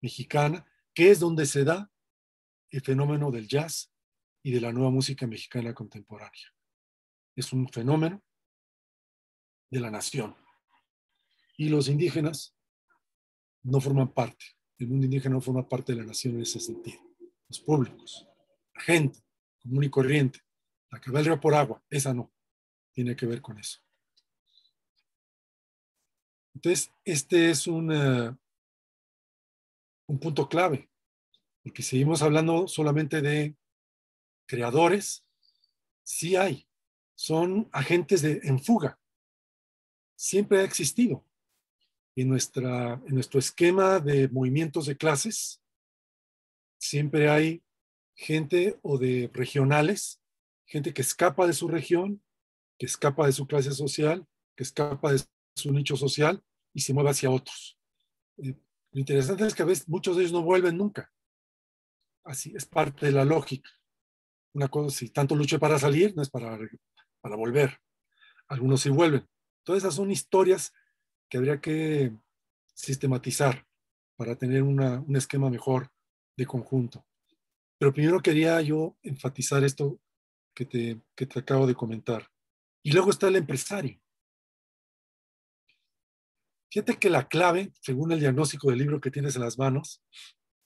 mexicana, que es donde se da el fenómeno del jazz y de la nueva música mexicana contemporánea. Es un fenómeno de la nación y los indígenas no forman parte. El mundo indígena no forma parte de la nación en ese sentido. Los públicos, la gente común y corriente, la que va al río por agua, esa no. Tiene que ver con eso. Entonces, este es un, eh, punto clave, porque seguimos hablando solamente de creadores, sí hay, son agentes de, en fuga, siempre ha existido, en, nuestro esquema de movimientos de clases, siempre hay gente o de regionales, gente que escapa de su región, que escapa de su clase social, que escapa de su nicho social y se mueve hacia otros. Eh, lo interesante es que a veces muchos de ellos no vuelven nunca. Así es parte de la lógica. Una cosa, si tanto lucha para salir, no es para, para volver. Algunos sí vuelven. Todas esas son historias que habría que sistematizar para tener un esquema mejor de conjunto. Pero primero quería yo enfatizar esto que te, que te acabo de comentar. Y luego está el empresario. Fíjate que la clave, según el diagnóstico del libro que tienes en las manos,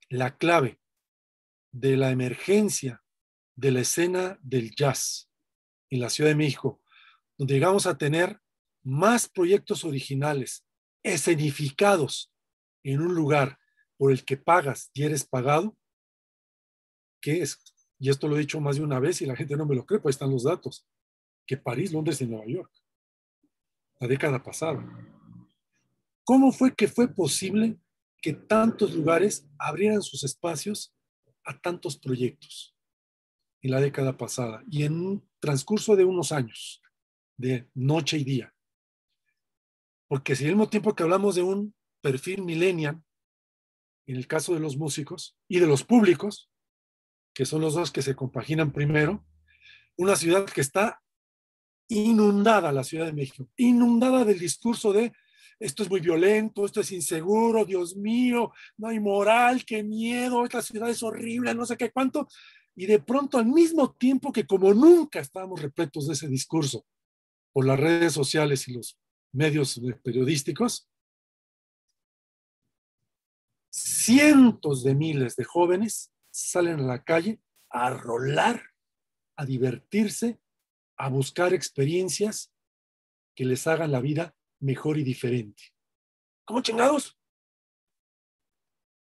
la clave de la emergencia de la escena del jazz en la Ciudad de México, donde llegamos a tener más proyectos originales escenificados en un lugar por el que pagas y eres pagado, que es, y esto lo he dicho más de una vez y la gente no me lo cree, pues están los datos, que París, Londres y Nueva York, la década pasada. ¿Cómo fue que fue posible que tantos lugares abrieran sus espacios a tantos proyectos en la década pasada y en un transcurso de unos años, de noche y día? Porque si al mismo tiempo que hablamos de un perfil millennial, en el caso de los músicos y de los públicos, que son los dos que se compaginan primero, una ciudad que está inundada, la Ciudad de México, inundada del discurso de esto es muy violento, esto es inseguro, Dios mío, no hay moral, qué miedo, esta ciudad es horrible, no sé qué cuánto. Y de pronto, al mismo tiempo que como nunca estábamos repletos de ese discurso por las redes sociales y los medios eh, periodísticos, cientos de miles de jóvenes salen a la calle a rolar, a divertirse, a buscar experiencias que les hagan la vida mejor y diferente. ¿Cómo chingados?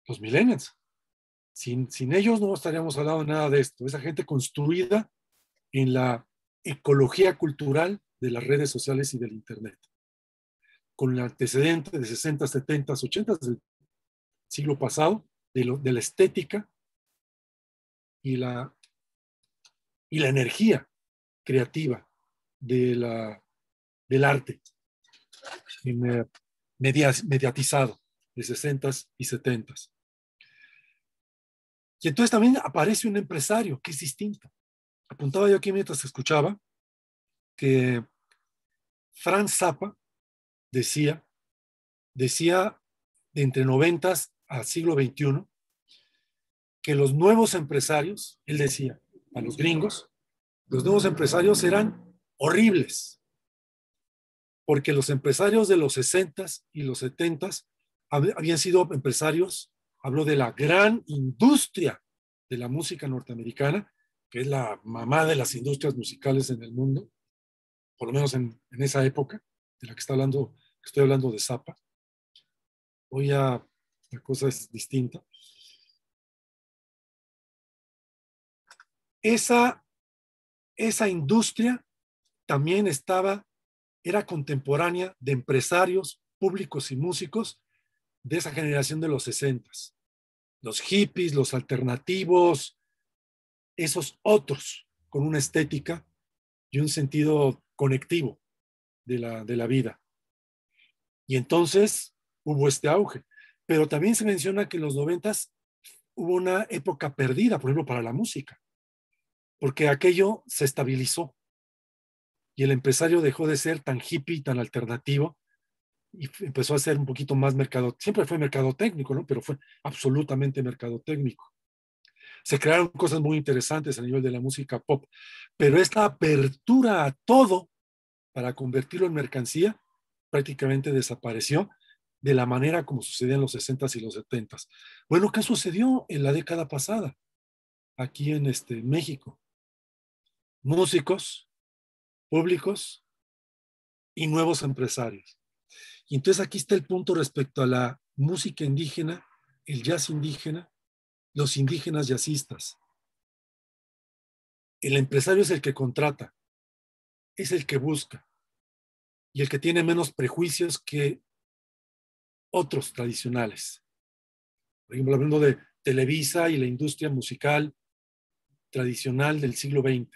Los millennials. Sin, sin ellos no estaríamos hablando nada de esto. Esa gente construida en la ecología cultural de las redes sociales y del Internet con el antecedente de 60, 70, 80 del siglo pasado, de, la estética y la, y la energía creativa de la, del arte mediatizado de 60 y 70. Y entonces también aparece un empresario que es distinto. Apuntaba yo aquí mientras escuchaba que Franz Zappa decía, decía de entre noventas al siglo XXI, que los nuevos empresarios, él decía, a los gringos, los nuevos empresarios eran horribles, porque los empresarios de los sesentas y los setentas habían sido empresarios, habló de la gran industria de la música norteamericana, que es la mamá de las industrias musicales en el mundo, por lo menos en, en esa época de la que está hablando estoy hablando de Zapa. Hoy ya la cosa es distinta. Esa, esa industria también estaba, era contemporánea de empresarios públicos y músicos de esa generación de los sesentas Los hippies, los alternativos, esos otros con una estética y un sentido conectivo de la vida. Y entonces hubo este auge. Pero también se menciona que en los noventas hubo una época perdida, por ejemplo, para la música, porque aquello se estabilizó y el empresario dejó de ser tan hippie, tan alternativo, y empezó a ser un poquito más mercado, siempre fue mercado técnico, ¿no? Pero fue absolutamente mercado técnico. Se crearon cosas muy interesantes a nivel de la música pop, pero esta apertura a todo para convertirlo en mercancía prácticamente desapareció de la manera como sucedía en los 60s y los 70s. Bueno, ¿qué sucedió en la década pasada aquí en este México? Músicos, públicos y nuevos empresarios. Y entonces aquí está el punto respecto a la música indígena, el jazz indígena, los indígenas jazzistas. El empresario es el que contrata, es el que busca, y el que tiene menos prejuicios que otros tradicionales. Por ejemplo, hablando de Televisa y la industria musical tradicional del siglo XX.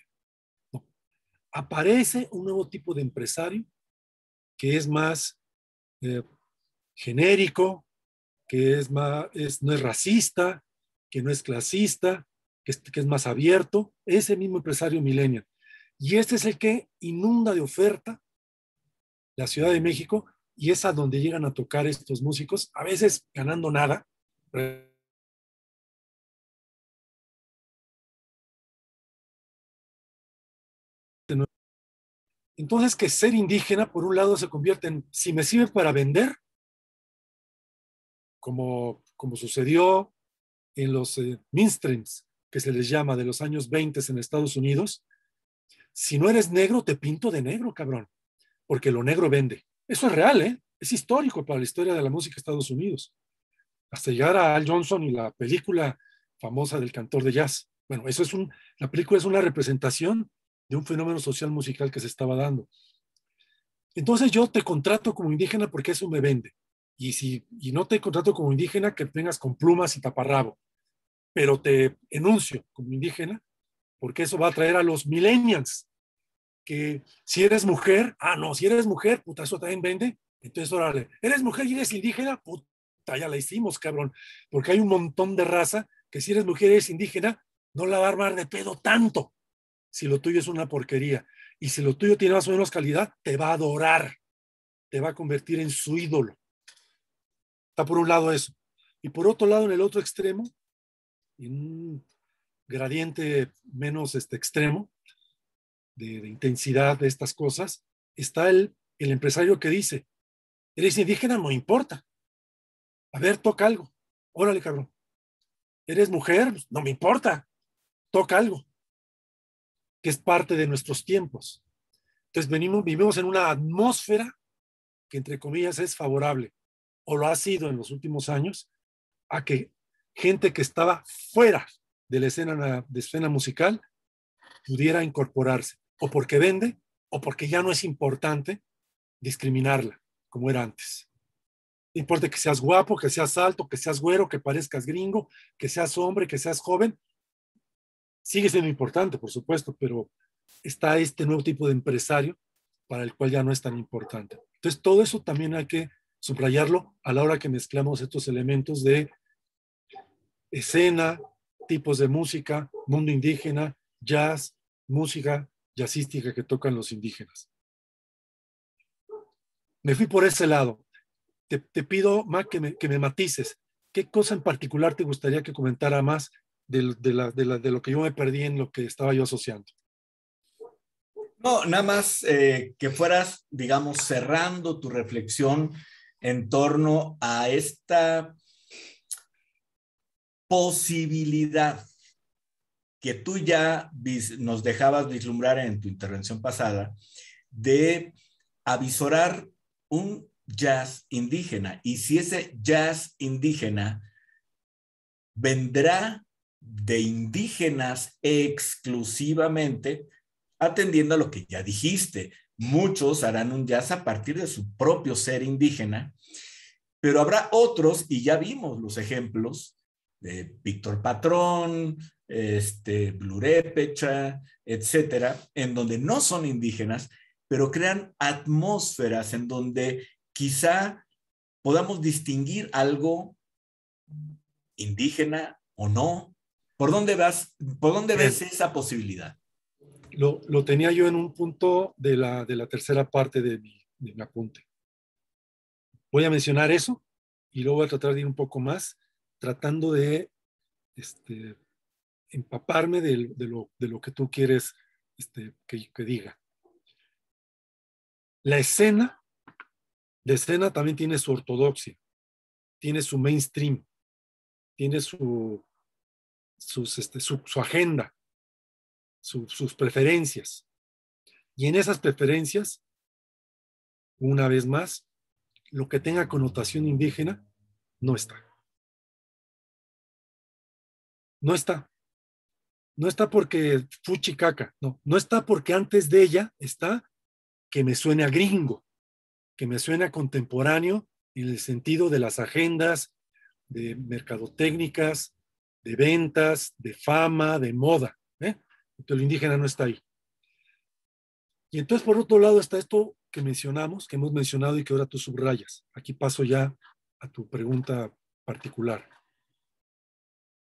Aparece un nuevo tipo de empresario que es más eh, genérico, que es más, no es racista, que no es clasista, que que es más abierto, ese mismo empresario millennial. Y este es el que inunda de oferta la Ciudad de México y es a donde llegan a tocar estos músicos, a veces ganando nada. Entonces que ser indígena, por un lado, se convierte en, si me sirve para vender, como, sucedió en los eh, mainstreams, que se les llama de los años 20 en Estados Unidos, si no eres negro, te pinto de negro, cabrón porque lo negro vende. Eso es real, ¿eh? Es histórico para la historia de la música de Estados Unidos. Hasta llegar a Al Johnson y la película famosa del cantor de jazz. Bueno, eso es un, la película es una representación de un fenómeno social musical que se estaba dando. Entonces yo te contrato como indígena porque eso me vende. Y si y no te contrato como indígena, que vengas con plumas y taparrabo. Pero te enuncio como indígena porque eso va a atraer a los millennials que si eres mujer, ah, no, si eres mujer, puta, eso también vende. Entonces, órale, eres mujer y eres indígena, puta, ya la hicimos, cabrón, porque hay un montón de raza que si eres mujer y eres indígena, no la va a armar de pedo tanto. Si lo tuyo es una porquería y si lo tuyo tiene más o menos calidad, te va a adorar, te va a convertir en su ídolo. Está por un lado eso. Y por otro lado, en el otro extremo, en un gradiente menos este extremo, de, intensidad de estas cosas, está el, el empresario que dice, eres indígena, no importa. A ver, toca algo. Órale, cabrón. Eres mujer, pues, no me importa. Toca algo. Que es parte de nuestros tiempos. Entonces venimos, vivimos en una atmósfera que entre comillas es favorable, o lo ha sido en los últimos años, a que gente que estaba fuera de la escena, de escena musical pudiera incorporarse o porque vende o porque ya no es importante discriminarla como era antes. No importa que seas guapo, que seas alto, que seas güero, que parezcas gringo, que seas hombre, que seas joven. Sigue siendo importante, por supuesto, pero está este nuevo tipo de empresario para el cual ya no es tan importante. Entonces, todo eso también hay que subrayarlo a la hora que mezclamos estos elementos de escena, tipos de música, mundo indígena, jazz, música que tocan los indígenas. Me fui por ese lado. Te, pido, Mac, que me, matices. ¿Qué cosa en particular te gustaría que comentara más de, lo que yo me perdí en lo que estaba yo asociando? No, nada más eh, que fueras, digamos, cerrando tu reflexión en torno a esta posibilidad que tú ya nos dejabas vislumbrar en tu intervención pasada, de avisorar un jazz indígena. Y si ese jazz indígena vendrá de indígenas exclusivamente, atendiendo a lo que ya dijiste, muchos harán un jazz a partir de su propio ser indígena, pero habrá otros, y ya vimos los ejemplos de Víctor Patrón, este, blurépecha, etcétera, en donde no son indígenas, pero crean atmósferas en donde quizá podamos distinguir algo indígena o no. ¿Por dónde vas? ¿Por dónde ves esa posibilidad? Lo, tenía yo en un punto de la, de la tercera parte de mi, de mi apunte. Voy a mencionar eso y luego voy a tratar de ir un poco más, tratando de este, empaparme de, lo, que tú quieres este, que, diga. La escena, la escena también tiene su ortodoxia, tiene su mainstream, tiene su, este, su, agenda, sus preferencias. Y en esas preferencias, una vez más, lo que tenga connotación indígena no está. No está no está porque fuchi caca, no, no está porque antes de ella está que me suene a gringo, que me suene a contemporáneo en el sentido de las agendas, de mercadotécnicas, de ventas, de fama, de moda. ¿eh? Entonces el indígena no está ahí. Y entonces por otro lado está esto que mencionamos, que hemos mencionado y que ahora tú subrayas. Aquí paso ya a tu pregunta particular.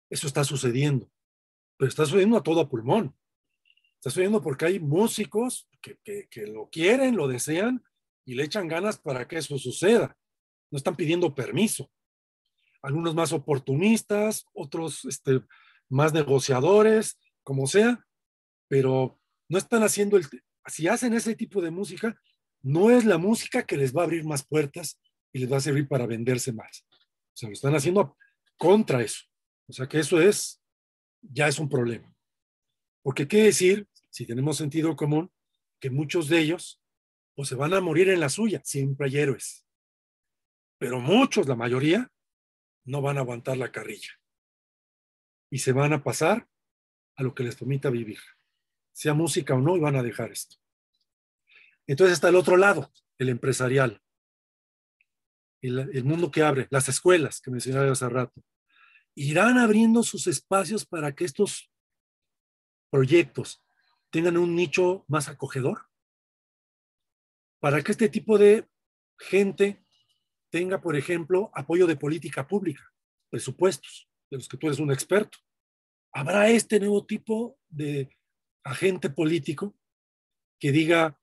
Eso está sucediendo pero está oyendo a todo pulmón. Está subiendo porque hay músicos que, lo quieren, lo desean y le echan ganas para que eso suceda. No están pidiendo permiso. Algunos más oportunistas, otros este, más negociadores, como sea, pero no están haciendo el... Si hacen ese tipo de música, no es la música que les va a abrir más puertas y les va a servir para venderse más. O sea, lo están haciendo contra eso. O sea, que eso es ya es un problema. Porque qué decir, si tenemos sentido común, que muchos de ellos o pues, se van a morir en la suya, siempre hay héroes. Pero muchos, la mayoría, no van a aguantar la carrilla. Y se van a pasar a lo que les permita vivir. Sea música o no, y van a dejar esto. Entonces está el otro lado, el empresarial. El, el mundo que abre, las escuelas que mencionaba hace rato, irán abriendo sus espacios para que estos proyectos tengan un nicho más acogedor, para que este tipo de gente tenga, por ejemplo, apoyo de política pública, presupuestos, de los que tú eres un experto. Habrá este nuevo tipo de agente político que diga,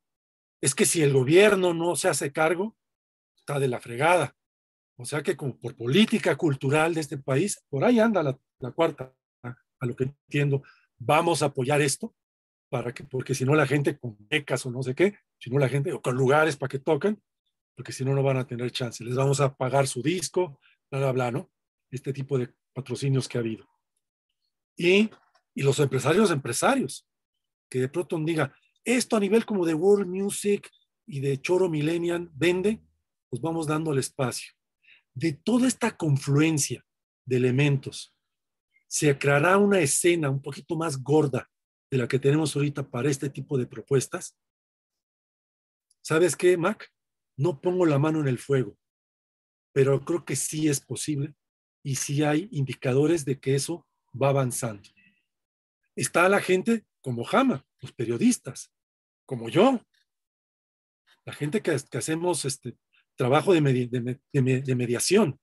es que si el gobierno no se hace cargo, está de la fregada. O sea que como por política cultural de este país, por ahí anda la, cuarta, a lo que entiendo, vamos a apoyar esto, para que, porque si no la gente con becas o no sé qué, si no la gente, o con lugares para que toquen, porque si no, no van a tener chance. Les vamos a pagar su disco, bla, bla, ¿no? Este tipo de patrocinios que ha habido. Y, y los empresarios, empresarios, que de pronto diga esto a nivel como de World Music y de Choro Millennium vende, pues vamos dando el espacio de toda esta confluencia de elementos, se creará una escena un poquito más gorda de la que tenemos ahorita para este tipo de propuestas. ¿Sabes qué, Mac? No pongo la mano en el fuego, pero creo que sí es posible y sí hay indicadores de que eso va avanzando. Está la gente como Jama, los periodistas, como yo, la gente que, que hacemos este, trabajo de, mediación,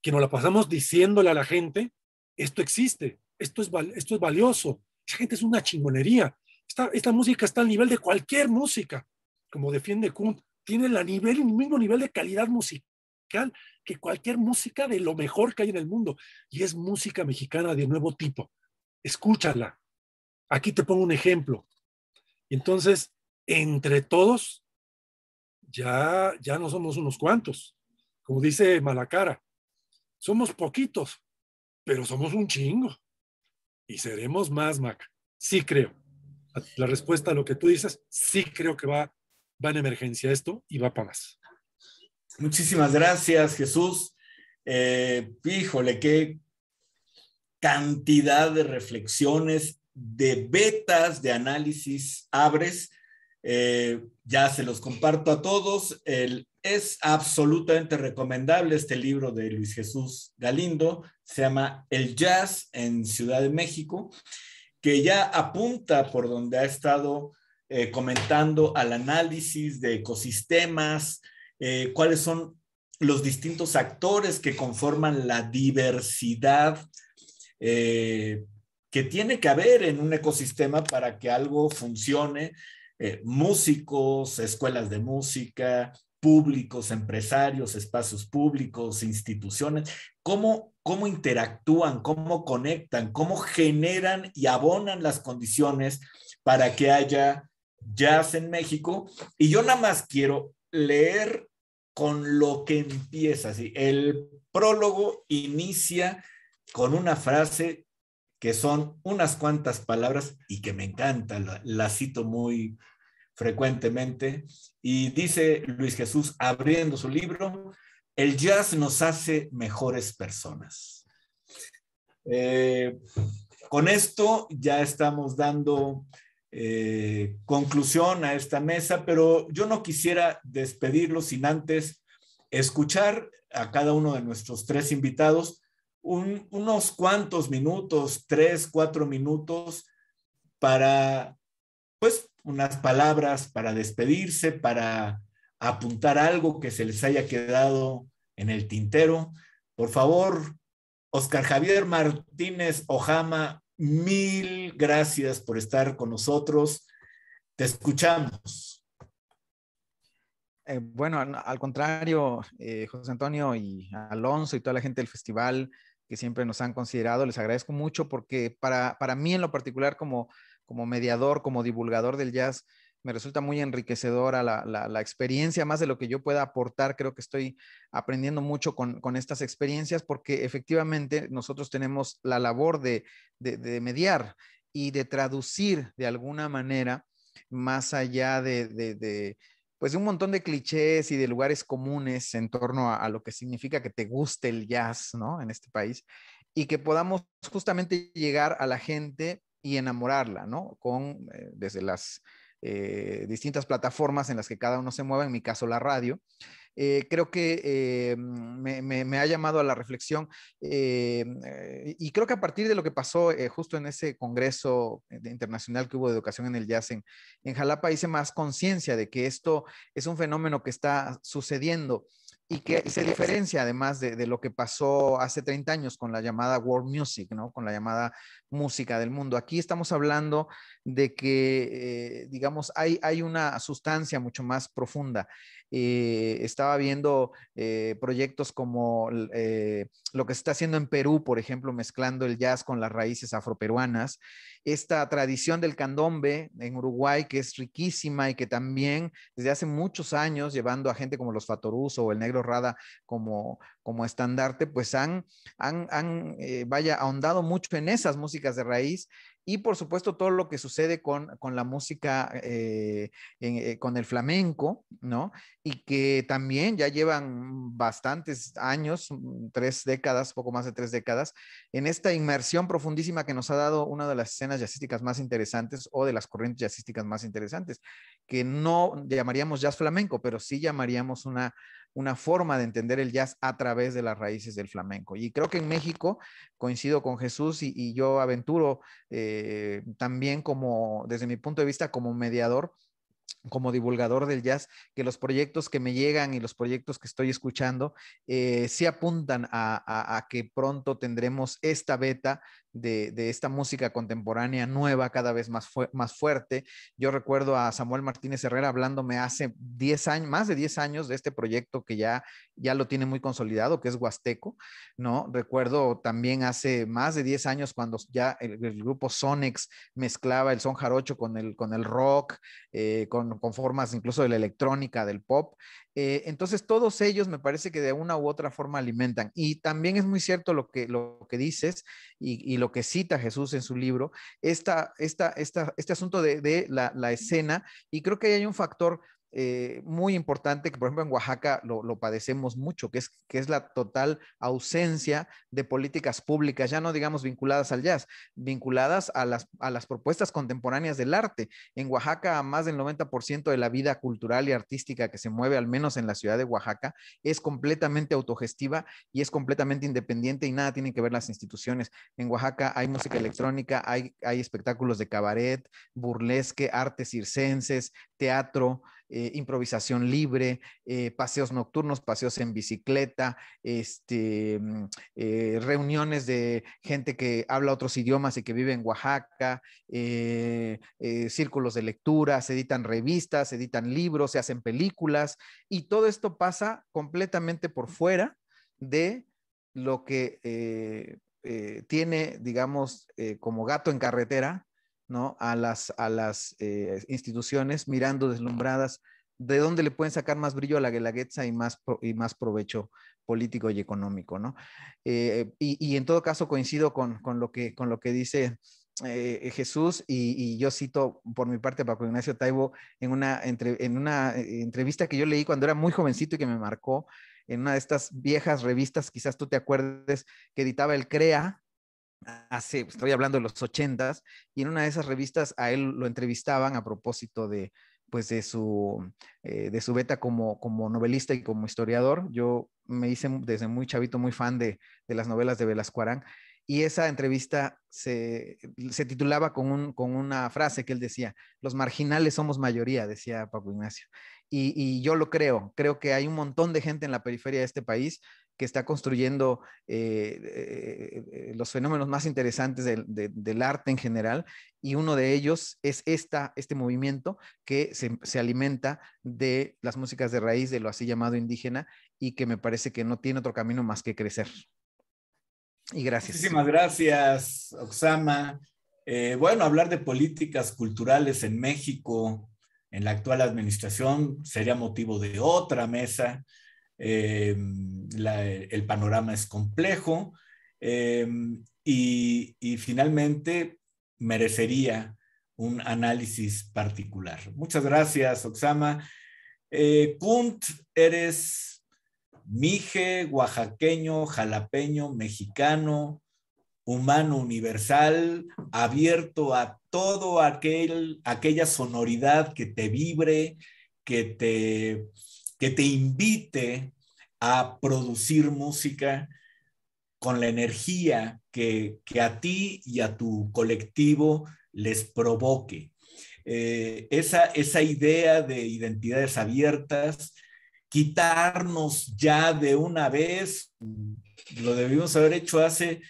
que nos la pasamos diciéndole a la gente, esto existe, esto es, esto es valioso, esa gente es una chingonería, esta, esta música está al nivel de cualquier música, como defiende Kuhn, tiene la nivel, el mismo nivel de calidad musical que cualquier música de lo mejor que hay en el mundo, y es música mexicana de nuevo tipo, escúchala. Aquí te pongo un ejemplo. Entonces, entre todos ya, ya no somos unos cuantos, como dice Malacara, somos poquitos, pero somos un chingo. Y seremos más, Mac. Sí creo. La respuesta a lo que tú dices, sí creo que va, va en emergencia esto y va para más. Muchísimas gracias, Jesús. Eh, híjole, qué cantidad de reflexiones, de betas, de análisis abres eh, ya se los comparto a todos. es absolutamente recomendable este libro de Luis Jesús Galindo. Se llama El Jazz en Ciudad de México, que ya apunta por donde ha estado eh, comentando al análisis de ecosistemas, eh, cuáles son los distintos actores que conforman la diversidad que tiene que haber en un ecosistema para que algo funcione eh, músicos, escuelas de música, públicos, empresarios, espacios públicos, instituciones, cómo, interactúan, cómo conectan, cómo generan y abonan las condiciones para que haya jazz en México. Y yo nada más quiero leer con lo que empieza. ¿sí? El prólogo inicia con una frase que son unas cuantas palabras y que me encanta, la, la cito muy, frecuentemente. Y dice Luis Jesús, abriendo su libro, el jazz nos hace mejores personas. Eh, con esto ya estamos dando eh, conclusión a esta mesa, pero yo no quisiera despedirlo sin antes escuchar a cada uno de nuestros tres invitados unos cuantos minutos, tres, cuatro minutos, para, pues, unas palabras para despedirse, para apuntar algo que se les haya quedado en el tintero. Por favor, Oscar Javier Martínez Ojama, mil gracias por estar con nosotros. Te escuchamos. Eh, bueno, al contrario, eh, José Antonio y Alonso y toda la gente del festival que siempre nos han considerado, les agradezco mucho porque para, para mí en lo particular como como mediador, como divulgador del jazz, me resulta muy enriquecedora la, experiencia, más de lo que yo pueda aportar. Creo que estoy aprendiendo mucho con, estas experiencias porque efectivamente nosotros tenemos la labor de, mediar y de traducir de alguna manera más allá de, pues un montón de clichés y de lugares comunes en torno a, lo que significa que te guste el jazz, En este país y que podamos justamente llegar a la gente y enamorarla, ¿no? Con, eh, desde las eh, distintas plataformas en las que cada uno se mueve, en mi caso la radio. Eh, creo que me, ha llamado a la reflexión y creo que a partir de lo que pasó justo en ese Congreso Internacional que hubo de Educación en el Jazz en Jalapa, hice más conciencia de que esto es un fenómeno que está sucediendo y que se diferencia además de, lo que pasó hace 30 años con la llamada World Music, ¿no? Con la llamada música del mundo. Aquí estamos hablando de que, eh, digamos, hay, hay una sustancia mucho más profunda. Y eh, estaba viendo eh, proyectos como eh, lo que se está haciendo en Perú, por ejemplo, mezclando el jazz con las raíces afroperuanas, esta tradición del candombe en Uruguay, que es riquísima y que también desde hace muchos años, llevando a gente como los Fatorús o el Negro Rada como, como estandarte, pues han, han, eh, vaya, ahondado mucho en esas músicas de raíz y por supuesto todo lo que sucede con, la música, eh, eh, con el flamenco, ¿no? Y que también ya llevan bastantes años, mm, tres décadas, poco más de tres décadas, en esta inmersión profundísima que nos ha dado una de las escenas jazzísticas más interesantes o de las corrientes jazzísticas más interesantes, que no llamaríamos jazz flamenco, pero sí llamaríamos una una forma de entender el jazz a través de las raíces del flamenco. Y creo que en México, coincido con Jesús y, yo aventuro eh, también como, desde mi punto de vista, como mediador, como divulgador del jazz, que los proyectos que me llegan y los proyectos que estoy escuchando eh, sí apuntan a, a, que pronto tendremos esta beta de, esta música contemporánea nueva, cada vez más, más fuerte. Yo recuerdo a Samuel Martínez Herrera hablándome hace 10 años, más de 10 años de este proyecto que ya, ya lo tiene muy consolidado, que es Huasteco, ¿no? Recuerdo también hace más de 10 años cuando ya el, grupo Sonex mezclaba el son jarocho con el, con el rock, eh, con, formas incluso de la electrónica, del pop. Eh, entonces, todos ellos me parece que de una u otra forma alimentan. Y también es muy cierto lo que, lo que dices y, y lo que cita Jesús en su libro, esta, esta, esta, este asunto de, la, escena, y creo que hay un factor eh, muy importante que, por ejemplo, en Oaxaca lo, padecemos mucho, que es, que es la total ausencia de políticas públicas, ya no digamos vinculadas al jazz, vinculadas a las, propuestas contemporáneas del arte. En Oaxaca, más del 90% de la vida cultural y artística que se mueve, al menos en la ciudad de Oaxaca, es completamente autogestiva y es completamente independiente y nada tiene que ver las instituciones. En Oaxaca hay música electrónica, hay, hay espectáculos de cabaret, burlesque, artes circenses, teatro. Eh, improvisación libre, eh, paseos nocturnos, paseos en bicicleta, este, mm, eh, reuniones de gente que habla otros idiomas y que vive en Oaxaca, círculos de lectura, se editan revistas, se editan libros, se hacen películas y todo esto pasa completamente por fuera de lo que tiene, digamos, como gato en carretera a las, a las eh, instituciones mirando deslumbradas de dónde le pueden sacar más brillo a la guelaguetza y más, y más provecho político y económico. ¿no? Eh, y, en todo caso coincido con, lo, que, con lo que dice eh, Jesús y, yo cito por mi parte a Paco Ignacio Taibo en una, en una entrevista que yo leí cuando era muy jovencito y que me marcó en una de estas viejas revistas, quizás tú te acuerdes, que editaba el CREA, hace, estoy hablando de los ochentas, y en una de esas revistas a él lo entrevistaban a propósito de, pues de su, eh, de su beta como, como novelista y como historiador. Yo me hice desde muy chavito muy fan de, de las novelas de Velasco Arán y esa entrevista se, se titulaba con, un, con, una frase que él decía, los marginales somos mayoría, decía Paco Ignacio. Y, y, yo lo creo, creo que hay un montón de gente en la periferia de este país que está construyendo eh, eh, eh, los fenómenos más interesantes del, arte en general, y uno de ellos es esta, este movimiento que se, alimenta de las músicas de raíz, de lo así llamado indígena, y que me parece que no tiene otro camino más que crecer. Y gracias. Muchísimas gracias, Oxama. bueno, hablar de políticas culturales en México, en la actual administración, sería motivo de otra mesa eh, el panorama es complejo eh, y, finalmente merecería un análisis particular. Muchas gracias, Oxama. Eh, Kunt, eres mije, oaxaqueño, jalapeño, mexicano, humano universal, abierto a todo aquel, aquella sonoridad que te vibre, que te que te invite a producir música con la energía que, a ti y a tu colectivo les provoque. Eh, esa, esa idea de identidades abiertas, quitarnos ya de una vez, lo debimos haber hecho hace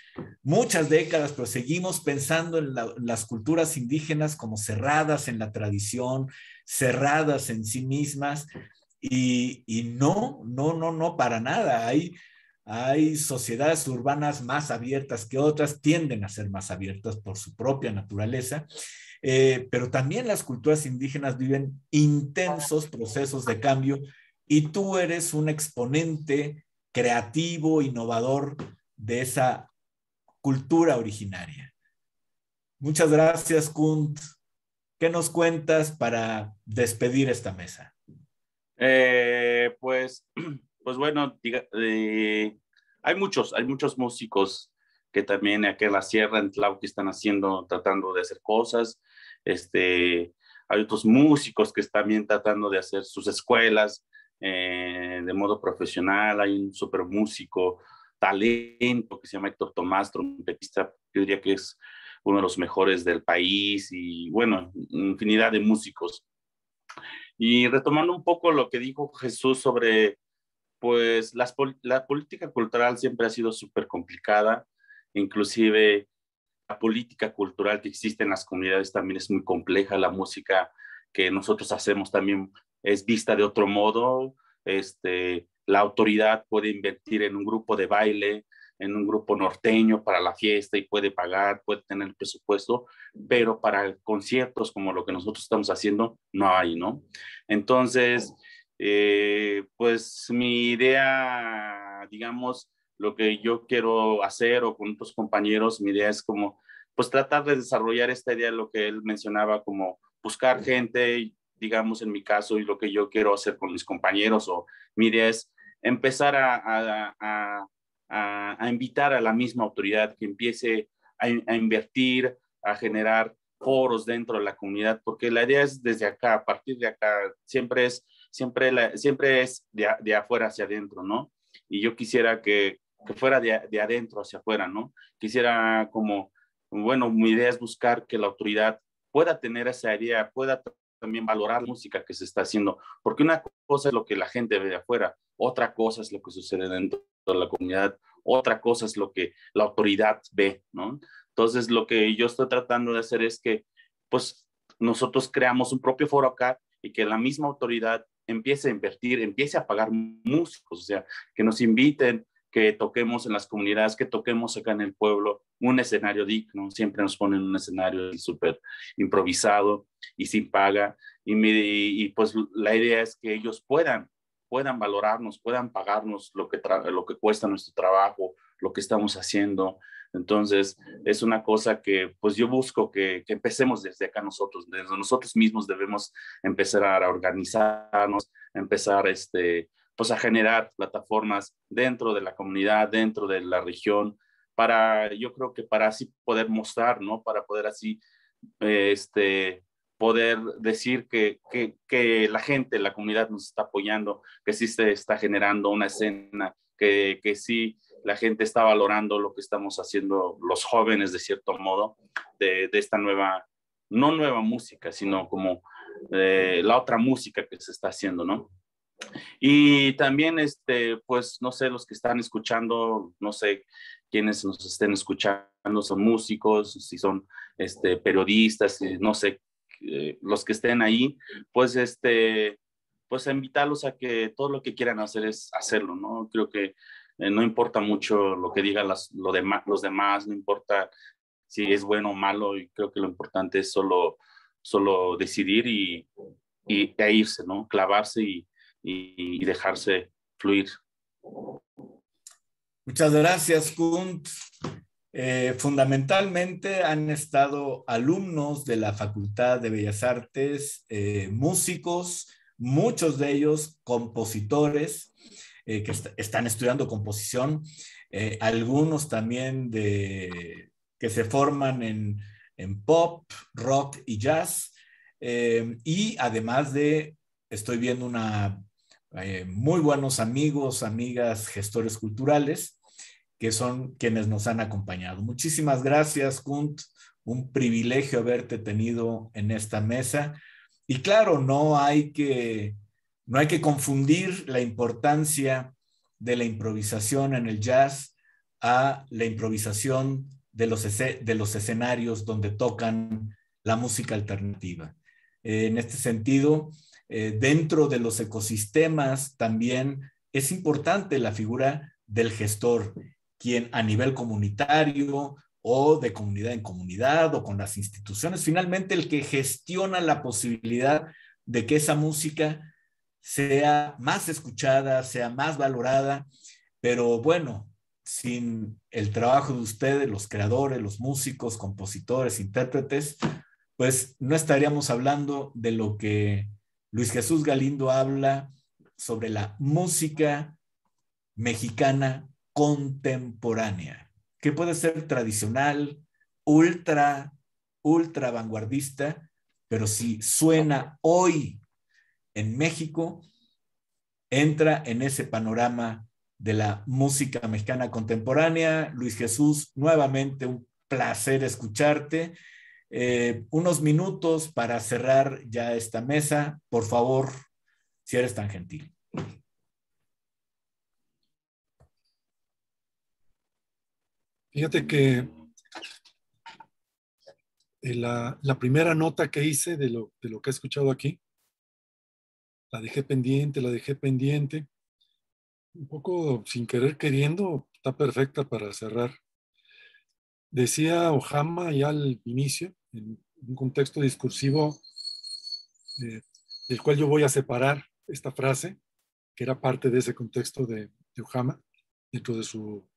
muchas décadas, pero seguimos pensando en las culturas indígenas como cerradas en la tradición, cerradas en sí mismas, y, no, no, no, no, para nada. Hay, sociedades urbanas más abiertas que otras, tienden a ser más abiertas por su propia naturaleza, eh, pero también las culturas indígenas viven intensos procesos de cambio y tú eres un exponente creativo, innovador de esa cultura originaria. Muchas gracias, Kunt. ¿Qué nos cuentas para despedir esta mesa? Eh, pues, pues bueno, eh, hay muchos, hay muchos músicos que también aquí en la sierra, en Tlau, que están haciendo, tratando de hacer cosas. Este, hay otros músicos que están también tratando de hacer sus escuelas eh, de modo profesional. Hay un super músico, talento, que se llama Héctor Tomás, trompetista, yo diría que es uno de los mejores del país y bueno, infinidad de músicos. Y retomando un poco lo que dijo Jesús sobre, pues la política cultural siempre ha sido súper complicada, inclusive la política cultural que existe en las comunidades también es muy compleja, la música que nosotros hacemos también es vista de otro modo, este, la autoridad puede invertir en un grupo de baile, en un grupo norteño para la fiesta y puede pagar, puede tener presupuesto, pero para conciertos como lo que nosotros estamos haciendo, no hay, ¿no? Entonces, eh, pues mi idea, digamos, lo que yo quiero hacer o con otros compañeros, mi idea es como, pues tratar de desarrollar esta idea, lo que él mencionaba, como buscar gente, digamos, en mi caso, y lo que yo quiero hacer con mis compañeros, o mi idea es empezar a a, invitar a la misma autoridad que empiece a, invertir, a generar foros dentro de la comunidad, porque la idea es desde acá, a partir de acá, siempre es, siempre siempre es de, afuera hacia adentro, ¿no? Y yo quisiera que, fuera de, de, adentro hacia afuera, ¿no? Quisiera como, bueno, mi idea es buscar que la autoridad pueda tener esa idea, pueda también valorar la música que se está haciendo, porque una cosa es lo que la gente ve de afuera, otra cosa es lo que sucede dentro de la comunidad, otra cosa es lo que la autoridad ve, ¿no? Entonces, lo que yo estoy tratando de hacer es que, pues, nosotros creamos un propio foro acá y que la misma autoridad empiece a invertir, empiece a pagar músicos, o sea, que nos inviten, que toquemos en las comunidades, que toquemos acá en el pueblo, un escenario digno, siempre nos ponen un escenario súper improvisado y sin paga, y, pues la idea es que ellos puedan puedan valorarnos, puedan pagarnos lo que, lo que cuesta nuestro trabajo, lo que estamos haciendo. Entonces, es una cosa que pues yo busco que, empecemos desde acá nosotros, desde nosotros mismos debemos empezar a organizarnos, empezar este, pues a generar plataformas dentro de la comunidad, dentro de la región, para, yo creo que para así poder mostrar, ¿no? Para poder así, este, poder decir que, que, que, la gente, la comunidad nos está apoyando, que sí se está generando una escena, que, que sí la gente está valorando lo que estamos haciendo los jóvenes de cierto modo de, de esta nueva, no nueva música, sino como eh, la otra música que se está haciendo, ¿no? Y también, este, pues, no sé, los que están escuchando, no sé quiénes nos estén escuchando, son músicos, si son este, periodistas, eh, no sé eh, los que estén ahí, pues este, pues invitarlos a que todo lo que quieran hacer es hacerlo, ¿no? Creo que eh, no importa mucho lo que digan lo los demás, no importa si es bueno o malo, y creo que lo importante es solo, solo decidir y, y e irse, ¿no? Clavarse y, dejarse fluir. Muchas gracias, Kunt. Eh, fundamentalmente han estado alumnos de la Facultad de Bellas Artes, eh, músicos, muchos de ellos compositores eh, que están estudiando composición, algunos también que se forman en, en pop, rock y jazz, y además de, estoy viendo una, muy buenos amigos, amigas, gestores culturales que son quienes nos han acompañado. Muchísimas gracias, Kunt. Un privilegio haberte tenido en esta mesa. Y claro, no hay que, no hay que confundir la importancia de la improvisación en el jazz a la improvisación de los, de los escenarios donde tocan la música alternativa. Eh, en este sentido, eh, dentro de los ecosistemas también es importante la figura del gestor quien a nivel comunitario o de comunidad en comunidad o con las instituciones, finalmente el que gestiona la posibilidad de que esa música sea más escuchada, sea más valorada, pero bueno, sin el trabajo de ustedes, los creadores, los músicos, compositores, intérpretes, pues no estaríamos hablando de lo que Luis Jesús Galindo habla sobre la música mexicana contemporánea, que puede ser tradicional, ultra, ultra vanguardista, pero si suena hoy en México, entra en ese panorama de la música mexicana contemporánea. Luis Jesús, nuevamente un placer escucharte. Eh, unos minutos para cerrar ya esta mesa. Por favor, si eres tan gentil. Fíjate que eh, la, primera nota que hice de lo, que he escuchado aquí, la dejé pendiente, la dejé pendiente, un poco sin querer queriendo, está perfecta para cerrar. Decía Ojama ya al inicio, en un contexto discursivo eh, del cual yo voy a separar esta frase, que era parte de ese contexto de, de Ojama, dentro de su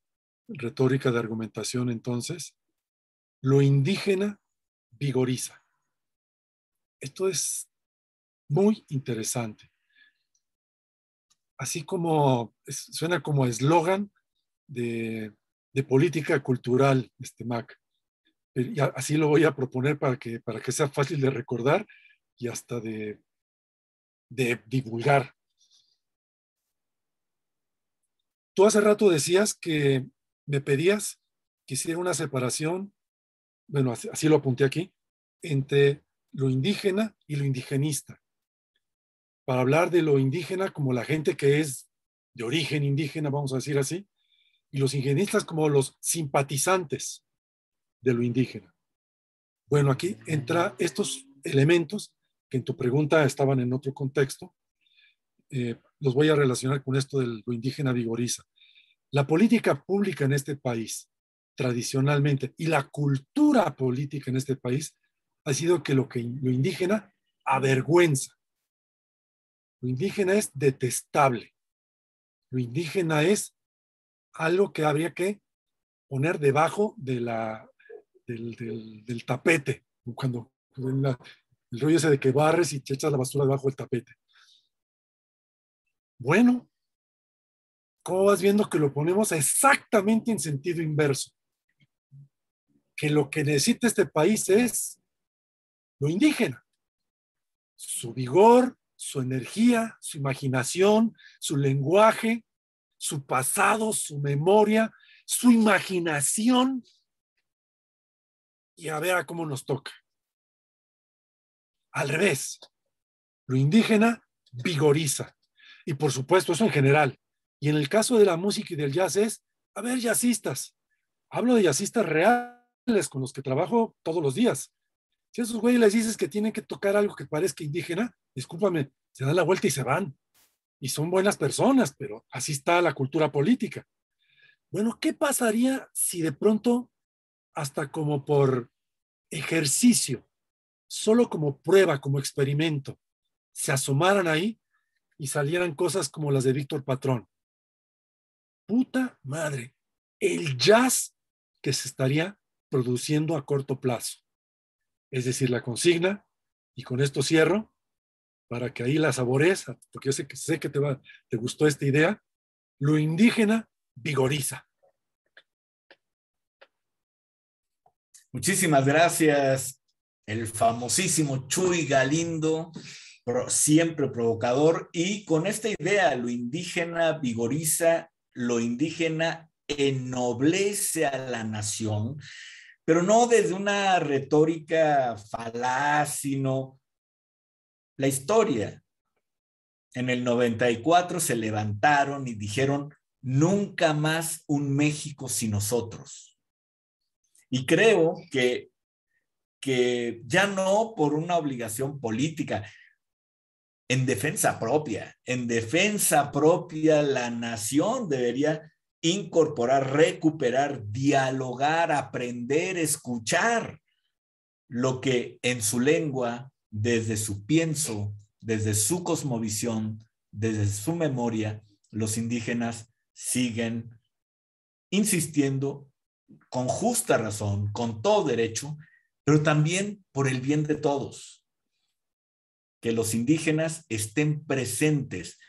retórica de argumentación entonces, lo indígena vigoriza. Esto es muy interesante. Así como suena como eslogan de, de, política cultural, este MAC. Eh, así lo voy a proponer para que, para que sea fácil de recordar y hasta de, de divulgar. Tú hace rato decías que me pedías que hiciera una separación, bueno, así, lo apunté aquí, entre lo indígena y lo indigenista. Para hablar de lo indígena como la gente que es de origen indígena, vamos a decir así, y los indigenistas como los simpatizantes de lo indígena. Bueno, aquí entra estos elementos que en tu pregunta estaban en otro contexto. Eh, los voy a relacionar con esto de lo indígena vigoriza la política pública en este país, tradicionalmente, y la cultura política en este país, ha sido que lo, que, lo indígena avergüenza. Lo indígena es detestable. Lo indígena es algo que habría que poner debajo del, tapete, cuando el rollo ese de que barres y te echas la basura debajo del tapete. Bueno, ¿Cómo vas viendo que lo ponemos exactamente en sentido inverso? Que lo que necesita este país es lo indígena, su vigor, su energía, su imaginación, su lenguaje, su pasado, su memoria, su imaginación y a ver a cómo nos toca. Al revés, lo indígena vigoriza. Y por supuesto, eso en general. Y en el caso de la música y del jazz es, a ver, jazzistas. Hablo de jazzistas reales con los que trabajo todos los días. Si a esos güeyes les dices que tienen que tocar algo que parezca indígena, discúlpame, se dan la vuelta y se van. Y son buenas personas, pero así está la cultura política. Bueno, ¿qué pasaría si de pronto, hasta como por ejercicio, solo como prueba, como experimento, se asomaran ahí y salieran cosas como las de Víctor Patrón? puta madre, el jazz que se estaría produciendo a corto plazo. Es decir, la consigna, y con esto cierro, para que ahí la saboreza, porque yo sé que, sé que te, va, te gustó esta idea, lo indígena vigoriza. Muchísimas gracias, el famosísimo Chuy Galindo, siempre provocador, y con esta idea, lo indígena vigoriza, lo indígena ennoblece a la nación, pero no desde una retórica falaz, sino la historia. En el 94 se levantaron y dijeron, nunca más un México sin nosotros. Y creo que, que ya no por una obligación política, en defensa propia. En defensa propia, la nación debería incorporar, recuperar, dialogar, aprender, escuchar lo que en su lengua, desde su pienso, desde su cosmovisión, desde su memoria, los indígenas siguen insistiendo con justa razón, con todo derecho, pero también por el bien de todos que los indígenas estén presentes,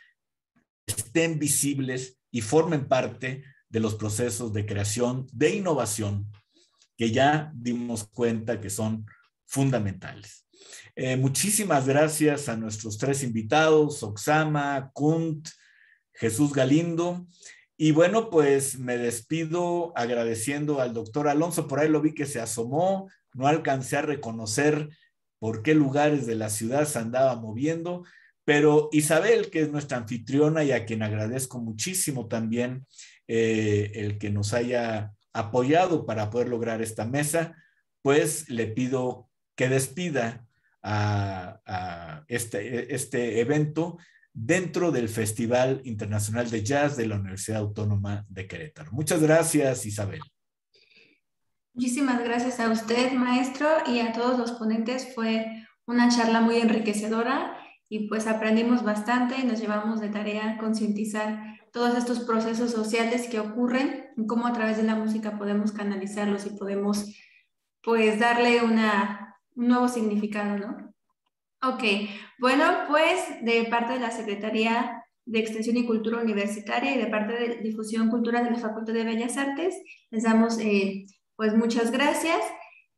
estén visibles y formen parte de los procesos de creación, de innovación, que ya dimos cuenta que son fundamentales. Eh, muchísimas gracias a nuestros tres invitados, Oxama, Kunt, Jesús Galindo. Y bueno, pues me despido agradeciendo al doctor Alonso, por ahí lo vi que se asomó, no alcancé a reconocer por qué lugares de la ciudad se andaba moviendo, pero Isabel, que es nuestra anfitriona y a quien agradezco muchísimo también eh, el que nos haya apoyado para poder lograr esta mesa, pues le pido que despida a, este, este evento dentro del Festival Internacional de Jazz de la Universidad Autónoma de Querétaro. Muchas gracias, Isabel. Muchísimas gracias a usted, maestro, y a todos los ponentes. Fue una charla muy enriquecedora y pues aprendimos bastante y nos llevamos de tarea concientizar todos estos procesos sociales que ocurren y cómo a través de la música podemos canalizarlos y podemos pues darle una, un nuevo significado, ¿no? Ok, bueno, pues de parte de la Secretaría de Extensión y Cultura Universitaria y de parte de Difusión Cultural de la Facultad de Bellas Artes, les damos eh, pues muchas gracias.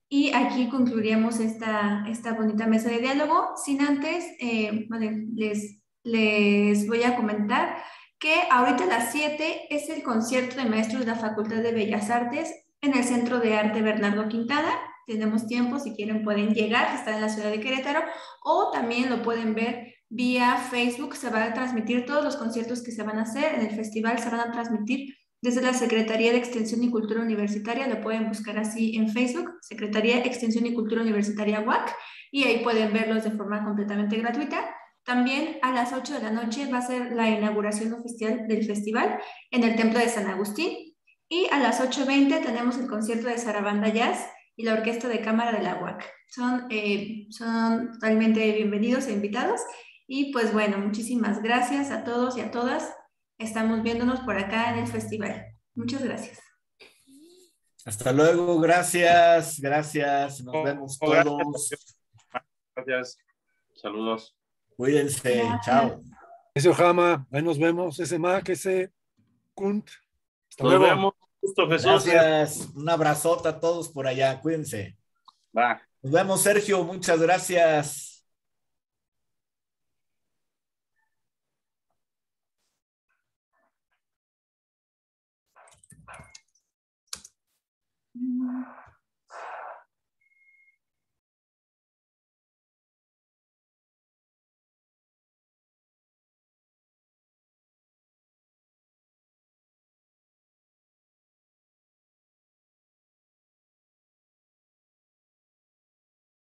Y aquí concluiríamos esta, esta bonita mesa de diálogo. Sin antes, eh, les, les voy a comentar que ahorita a las 7 es el concierto de maestros de la Facultad de Bellas Artes en el Centro de Arte Bernardo Quintana. Tenemos tiempo, si quieren pueden llegar, está en la ciudad de Querétaro, o también lo pueden ver vía Facebook. Se van a transmitir todos los conciertos que se van a hacer en el festival, se van a transmitir desde la Secretaría de Extensión y Cultura Universitaria, lo pueden buscar así en Facebook, Secretaría de Extensión y Cultura Universitaria UAC, y ahí pueden verlos de forma completamente gratuita. También a las 8 de la noche va a ser la inauguración oficial del festival en el Templo de San Agustín. Y a las 8.20 tenemos el concierto de Sarabanda Jazz y la Orquesta de Cámara de la UAC. Son, eh, son totalmente bienvenidos e invitados. Y pues bueno, muchísimas gracias a todos y a todas estamos viéndonos por acá en el festival. Muchas gracias. Hasta luego, gracias, gracias. Nos vemos oh, todos. Gracias. Saludos. Cuídense, chao. Ese Ojama, ahí nos vemos. Ese Mac, ese Kunt. nos vemos. Gracias. Un abrazota a todos por allá. Cuídense. Nos vemos, Sergio. Muchas gracias. Mm.